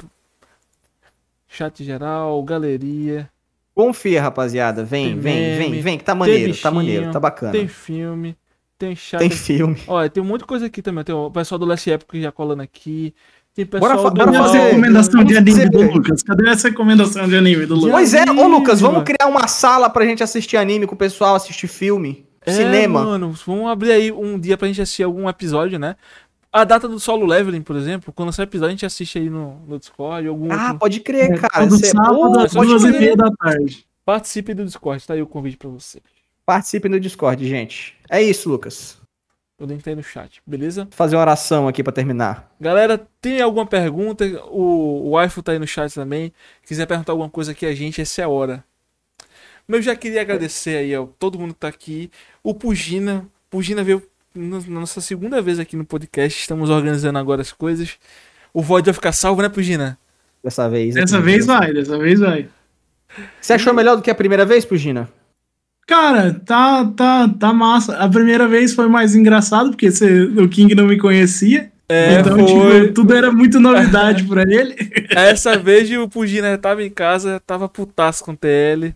Chat geral, galeria. Confia, rapaziada. Vem, tem vem, meme, vem, vem, que tá maneiro, tá bichinho, tá maneiro, tá bacana. Tem filme, tem chat. Tem filme. Olha, tem um monte de coisa aqui também. Tem o pessoal do Last Epoch já colando aqui. Tipo, é bora, fa bora fazer recomendação de anime do Lucas. Cadê essa recomendação de anime do Lucas? Pois é, ô Lucas, vamos criar uma sala pra gente assistir anime com o pessoal, assistir filme, é, cinema. Mano, vamos abrir aí um dia pra gente assistir algum episódio, né? A data do solo leveling, por exemplo, quando sai episódio, a gente assiste aí no, no Discord. Algum ah, outro... pode crer, é, cara. É, sábado, às duas e meia da tarde. Participe do Discord, tá aí o convite pra você. Participe no Discord, gente. É isso, Lucas. O link tá aí no chat, beleza? Fazer uma oração aqui para terminar. Galera, tem alguma pergunta? O, o iPhone tá aí no chat também. Quiser perguntar alguma coisa aqui a gente, essa é a hora. Mas eu já queria agradecer aí, ó, todo mundo que tá aqui. O Pugina. Pugina veio na nossa segunda vez aqui no podcast. Estamos organizando agora as coisas. O Void vai ficar salvo, né, Pugina? Dessa vez. Né, dessa vez vai, dessa vez vai. Você achou melhor do que a primeira vez, Pugina? Cara, tá, tá, tá massa. A primeira vez foi mais engraçado, porque o King não me conhecia. É, então, tipo, foi... tipo, tudo era muito novidade pra ele. Essa vez o Pugina né, tava em casa, tava putaço com o TL.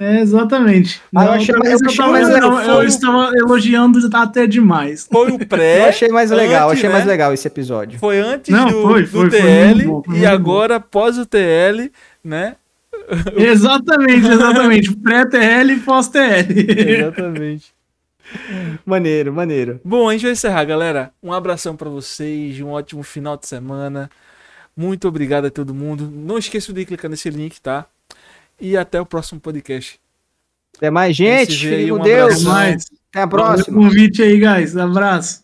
É, exatamente. Ah, eu, achei, mais, eu, achei mais legal, eu estava elogiando até demais. Foi o pré. Eu achei mais legal, antes, achei né? mais legal esse episódio. Foi antes não, do, foi, do foi, TL foi bom, e agora bom. após o TL, né? exatamente, exatamente. Pré-TL e pós-TL. Exatamente. Maneiro, maneiro. Bom, a gente vai encerrar, galera. Um abração para vocês, um ótimo final de semana. Muito obrigado a todo mundo. Não esqueça de clicar nesse link, tá? E até o próximo podcast. Até mais, gente. Fique com um Deus. Até mais. Até a próxima. um convite aí, guys. Abraço.